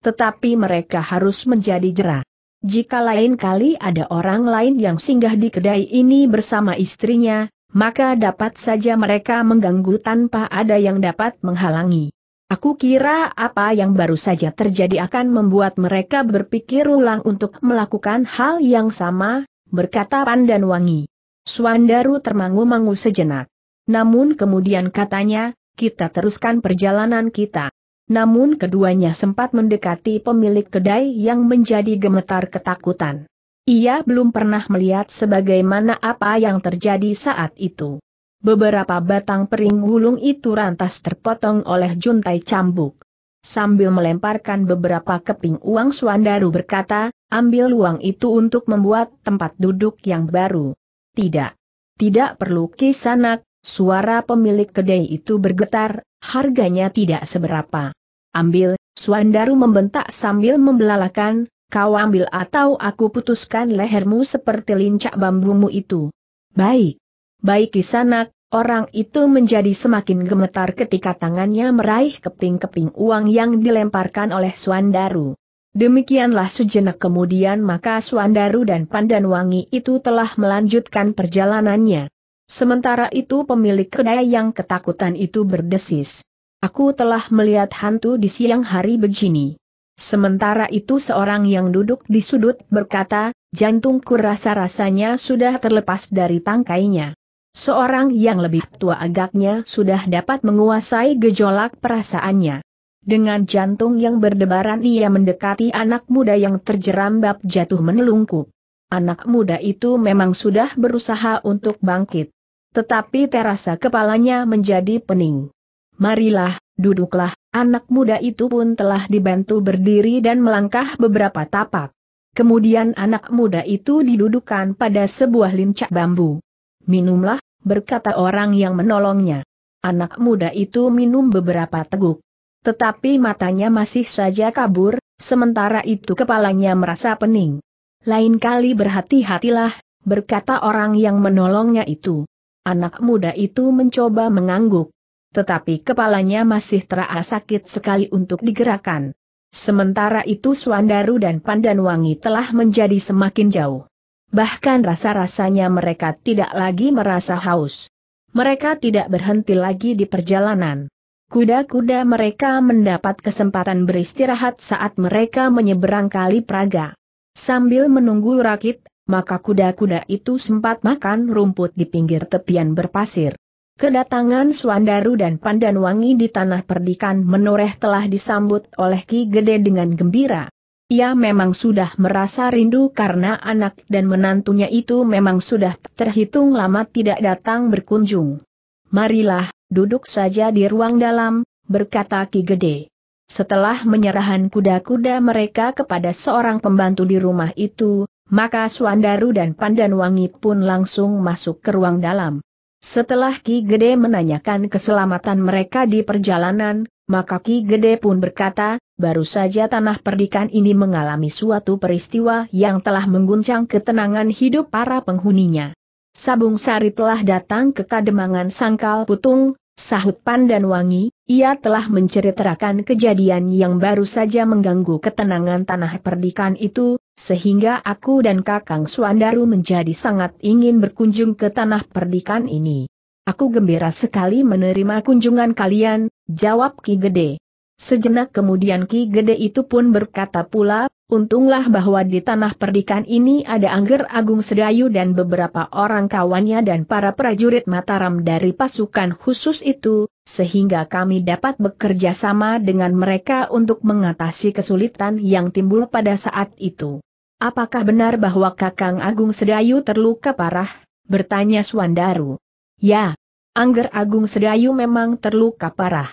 Tetapi mereka harus menjadi jera. Jika lain kali ada orang lain yang singgah di kedai ini bersama istrinya, maka dapat saja mereka mengganggu tanpa ada yang dapat menghalangi. Aku kira apa yang baru saja terjadi akan membuat mereka berpikir ulang untuk melakukan hal yang sama, berkata Pandan wangi. Swandaru termangu-mangu sejenak. Namun kemudian katanya, kita teruskan perjalanan kita. Namun keduanya sempat mendekati pemilik kedai yang menjadi gemetar ketakutan. Ia belum pernah melihat sebagaimana apa yang terjadi saat itu. Beberapa batang pering gulung itu rantas terpotong oleh juntai cambuk. Sambil melemparkan beberapa keping uang Suandaru berkata, Ambil uang itu untuk membuat tempat duduk yang baru. Tidak. Tidak perlu kisanak, suara pemilik kedai itu bergetar, harganya tidak seberapa. Ambil, Suandaru membentak sambil membelalakan, kau ambil atau aku putuskan lehermu seperti lincak bambumu itu. Baik. Baik kisanak, orang itu menjadi semakin gemetar ketika tangannya meraih keping-keping uang yang dilemparkan oleh Suandaru. Demikianlah sejenak kemudian maka Suandaru dan Pandanwangi itu telah melanjutkan perjalanannya. Sementara itu pemilik kedai yang ketakutan itu berdesis. Aku telah melihat hantu di siang hari begini. Sementara itu seorang yang duduk di sudut berkata, jantungku rasa-rasanya sudah terlepas dari tangkainya. Seorang yang lebih tua agaknya sudah dapat menguasai gejolak perasaannya. Dengan jantung yang berdebaran ia mendekati anak muda yang terjerembab jatuh menelungkup. Anak muda itu memang sudah berusaha untuk bangkit. Tetapi terasa kepalanya menjadi pening. Marilah, duduklah, anak muda itu pun telah dibantu berdiri dan melangkah beberapa tapak. Kemudian anak muda itu didudukan pada sebuah lincak bambu. Minumlah, berkata orang yang menolongnya. Anak muda itu minum beberapa teguk tetapi matanya masih saja kabur, sementara itu kepalanya merasa pening. Lain kali berhati-hatilah, berkata orang yang menolongnya itu. Anak muda itu mencoba mengangguk. Tetapi kepalanya masih terasa sakit sekali untuk digerakkan. Sementara itu Suandaru dan Pandanwangi telah menjadi semakin jauh. Bahkan rasa-rasanya mereka tidak lagi merasa haus. Mereka tidak berhenti lagi di perjalanan kuda-kuda mereka mendapat kesempatan beristirahat saat mereka menyeberang kali Praga. Sambil menunggu rakit, maka kuda-kuda itu sempat makan rumput di pinggir tepian berpasir. Kedatangan Suandaru dan Pandanwangi di tanah perdikan menoreh telah disambut oleh Ki Gede dengan gembira. Ia memang sudah merasa rindu karena anak dan menantunya itu memang sudah terhitung lama tidak datang berkunjung. Marilah, Duduk saja di ruang dalam, berkata Ki Gede. Setelah menyerahkan kuda-kuda mereka kepada seorang pembantu di rumah itu, maka Suandaru dan Pandanwangi pun langsung masuk ke ruang dalam. Setelah Ki Gede menanyakan keselamatan mereka di perjalanan, maka Ki Gede pun berkata, baru saja tanah perdikan ini mengalami suatu peristiwa yang telah mengguncang ketenangan hidup para penghuninya. Sabung Sari telah datang ke Kademangan Sangkal Putung, sahut Pandan Wangi, ia telah menceritakan kejadian yang baru saja mengganggu ketenangan tanah perdikan itu, sehingga aku dan Kakang Suandaru menjadi sangat ingin berkunjung ke tanah perdikan ini. Aku gembira sekali menerima kunjungan kalian, jawab Ki Gede. Sejenak kemudian Ki Gede itu pun berkata pula, untunglah bahwa di tanah perdikan ini ada Angger Agung Sedayu dan beberapa orang kawannya dan para prajurit Mataram dari pasukan khusus itu, sehingga kami dapat bekerja sama dengan mereka untuk mengatasi kesulitan yang timbul pada saat itu. Apakah benar bahwa Kakang Agung Sedayu terluka parah? bertanya Swandaru. Ya, Angger Agung Sedayu memang terluka parah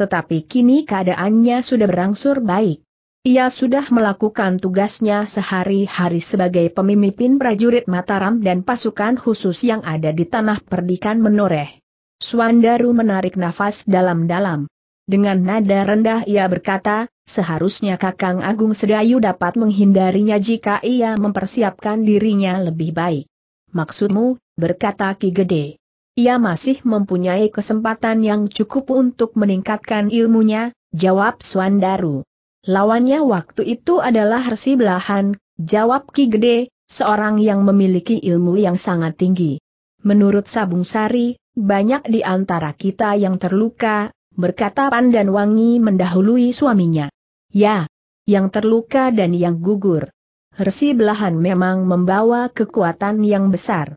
tetapi kini keadaannya sudah berangsur baik. Ia sudah melakukan tugasnya sehari-hari sebagai pemimpin prajurit Mataram dan pasukan khusus yang ada di tanah perdikan menoreh. Suandaru menarik nafas dalam-dalam. Dengan nada rendah ia berkata, seharusnya Kakang Agung Sedayu dapat menghindarinya jika ia mempersiapkan dirinya lebih baik. Maksudmu, berkata Ki Gede ia masih mempunyai kesempatan yang cukup untuk meningkatkan ilmunya, jawab Suandaru. Lawannya waktu itu adalah Hersi Belahan, jawab Ki Gede, seorang yang memiliki ilmu yang sangat tinggi. Menurut Sabung Sari, banyak di antara kita yang terluka, berkata Pandan Wangi mendahului suaminya. Ya, yang terluka dan yang gugur. Hersi Belahan memang membawa kekuatan yang besar.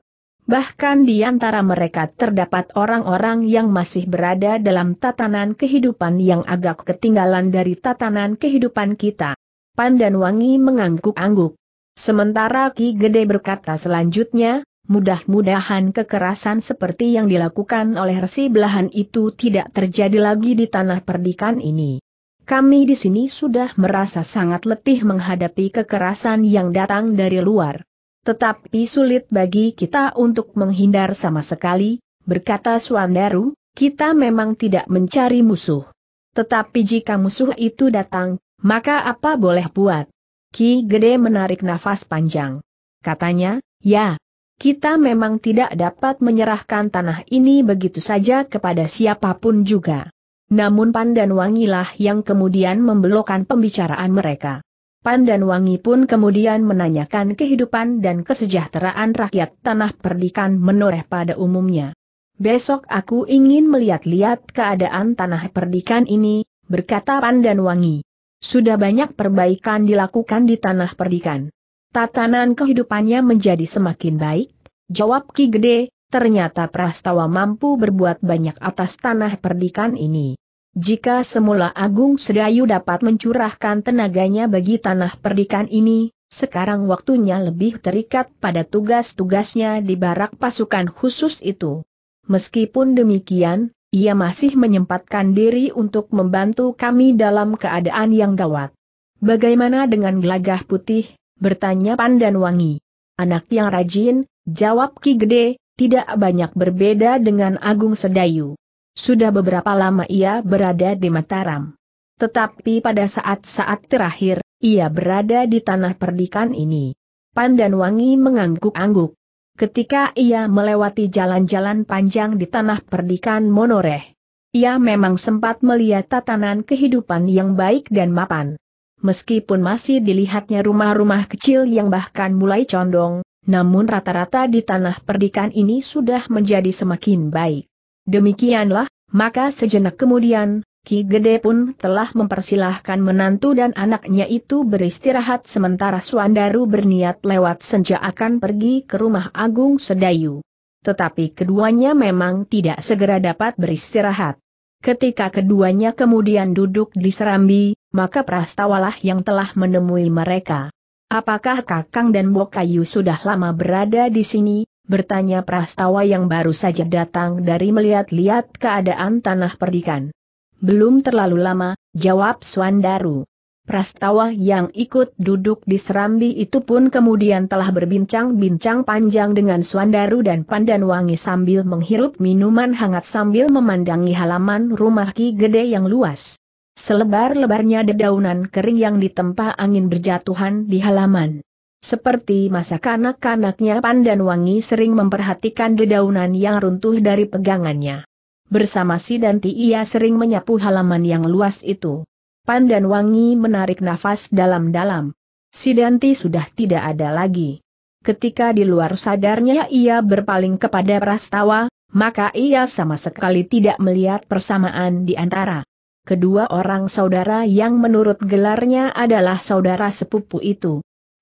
Bahkan di antara mereka terdapat orang-orang yang masih berada dalam tatanan kehidupan yang agak ketinggalan dari tatanan kehidupan kita. Wangi mengangguk-angguk. Sementara Ki Gede berkata selanjutnya, mudah-mudahan kekerasan seperti yang dilakukan oleh resi belahan itu tidak terjadi lagi di tanah perdikan ini. Kami di sini sudah merasa sangat letih menghadapi kekerasan yang datang dari luar. Tetapi sulit bagi kita untuk menghindar sama sekali, berkata Suandaru, kita memang tidak mencari musuh. Tetapi jika musuh itu datang, maka apa boleh buat? Ki Gede menarik nafas panjang. Katanya, ya, kita memang tidak dapat menyerahkan tanah ini begitu saja kepada siapapun juga. Namun Pandan Wangilah yang kemudian membelokkan pembicaraan mereka. Pan dan Wangi pun kemudian menanyakan kehidupan dan kesejahteraan rakyat tanah perdikan menoreh pada umumnya. Besok aku ingin melihat-lihat keadaan tanah perdikan ini, berkata Pan dan Wangi. Sudah banyak perbaikan dilakukan di tanah perdikan. Tatanan kehidupannya menjadi semakin baik, jawab Ki Gede, ternyata Prastawa mampu berbuat banyak atas tanah perdikan ini. Jika semula Agung Sedayu dapat mencurahkan tenaganya bagi tanah perdikan ini, sekarang waktunya lebih terikat pada tugas-tugasnya di barak pasukan khusus itu. Meskipun demikian, ia masih menyempatkan diri untuk membantu kami dalam keadaan yang gawat. Bagaimana dengan gelagah putih? bertanya Pandan Wangi. Anak yang rajin, jawab Ki Gede, tidak banyak berbeda dengan Agung Sedayu. Sudah beberapa lama ia berada di Mataram. Tetapi pada saat-saat terakhir, ia berada di tanah perdikan ini. Pandan Wangi mengangguk-angguk. Ketika ia melewati jalan-jalan panjang di tanah perdikan Monoreh, ia memang sempat melihat tatanan kehidupan yang baik dan mapan. Meskipun masih dilihatnya rumah-rumah kecil yang bahkan mulai condong, namun rata-rata di tanah perdikan ini sudah menjadi semakin baik. Demikianlah, maka sejenak kemudian, Ki Gede pun telah mempersilahkan menantu dan anaknya itu beristirahat sementara Suandaru berniat lewat senja akan pergi ke rumah Agung Sedayu. Tetapi keduanya memang tidak segera dapat beristirahat. Ketika keduanya kemudian duduk di serambi, maka prastawalah yang telah menemui mereka. Apakah Kakang dan Bokayu sudah lama berada di sini, Bertanya prastawa yang baru saja datang dari melihat-lihat keadaan tanah perdikan. Belum terlalu lama, jawab Swandaru. Prastawa yang ikut duduk di serambi itu pun kemudian telah berbincang-bincang panjang dengan Swandaru dan Pandanwangi sambil menghirup minuman hangat sambil memandangi halaman rumah Ki Gede yang luas. Selebar-lebarnya dedaunan kering yang ditempa angin berjatuhan di halaman. Seperti masa kanak-kanaknya Pandan Wangi sering memperhatikan dedaunan yang runtuh dari pegangannya. Bersama si Danti ia sering menyapu halaman yang luas itu. Pandan Wangi menarik nafas dalam-dalam. Si Danti sudah tidak ada lagi. Ketika di luar sadarnya ia berpaling kepada Prastawa, maka ia sama sekali tidak melihat persamaan di antara kedua orang saudara yang menurut gelarnya adalah saudara sepupu itu.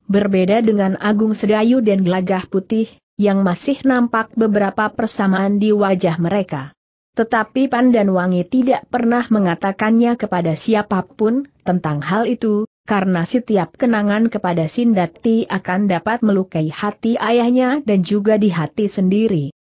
Berbeda dengan Agung Sedayu dan Gelagah Putih, yang masih nampak beberapa persamaan di wajah mereka. Tetapi Pandan Wangi tidak pernah mengatakannya kepada siapapun tentang hal itu, karena setiap kenangan kepada Sindati akan dapat melukai hati ayahnya dan juga di hati sendiri.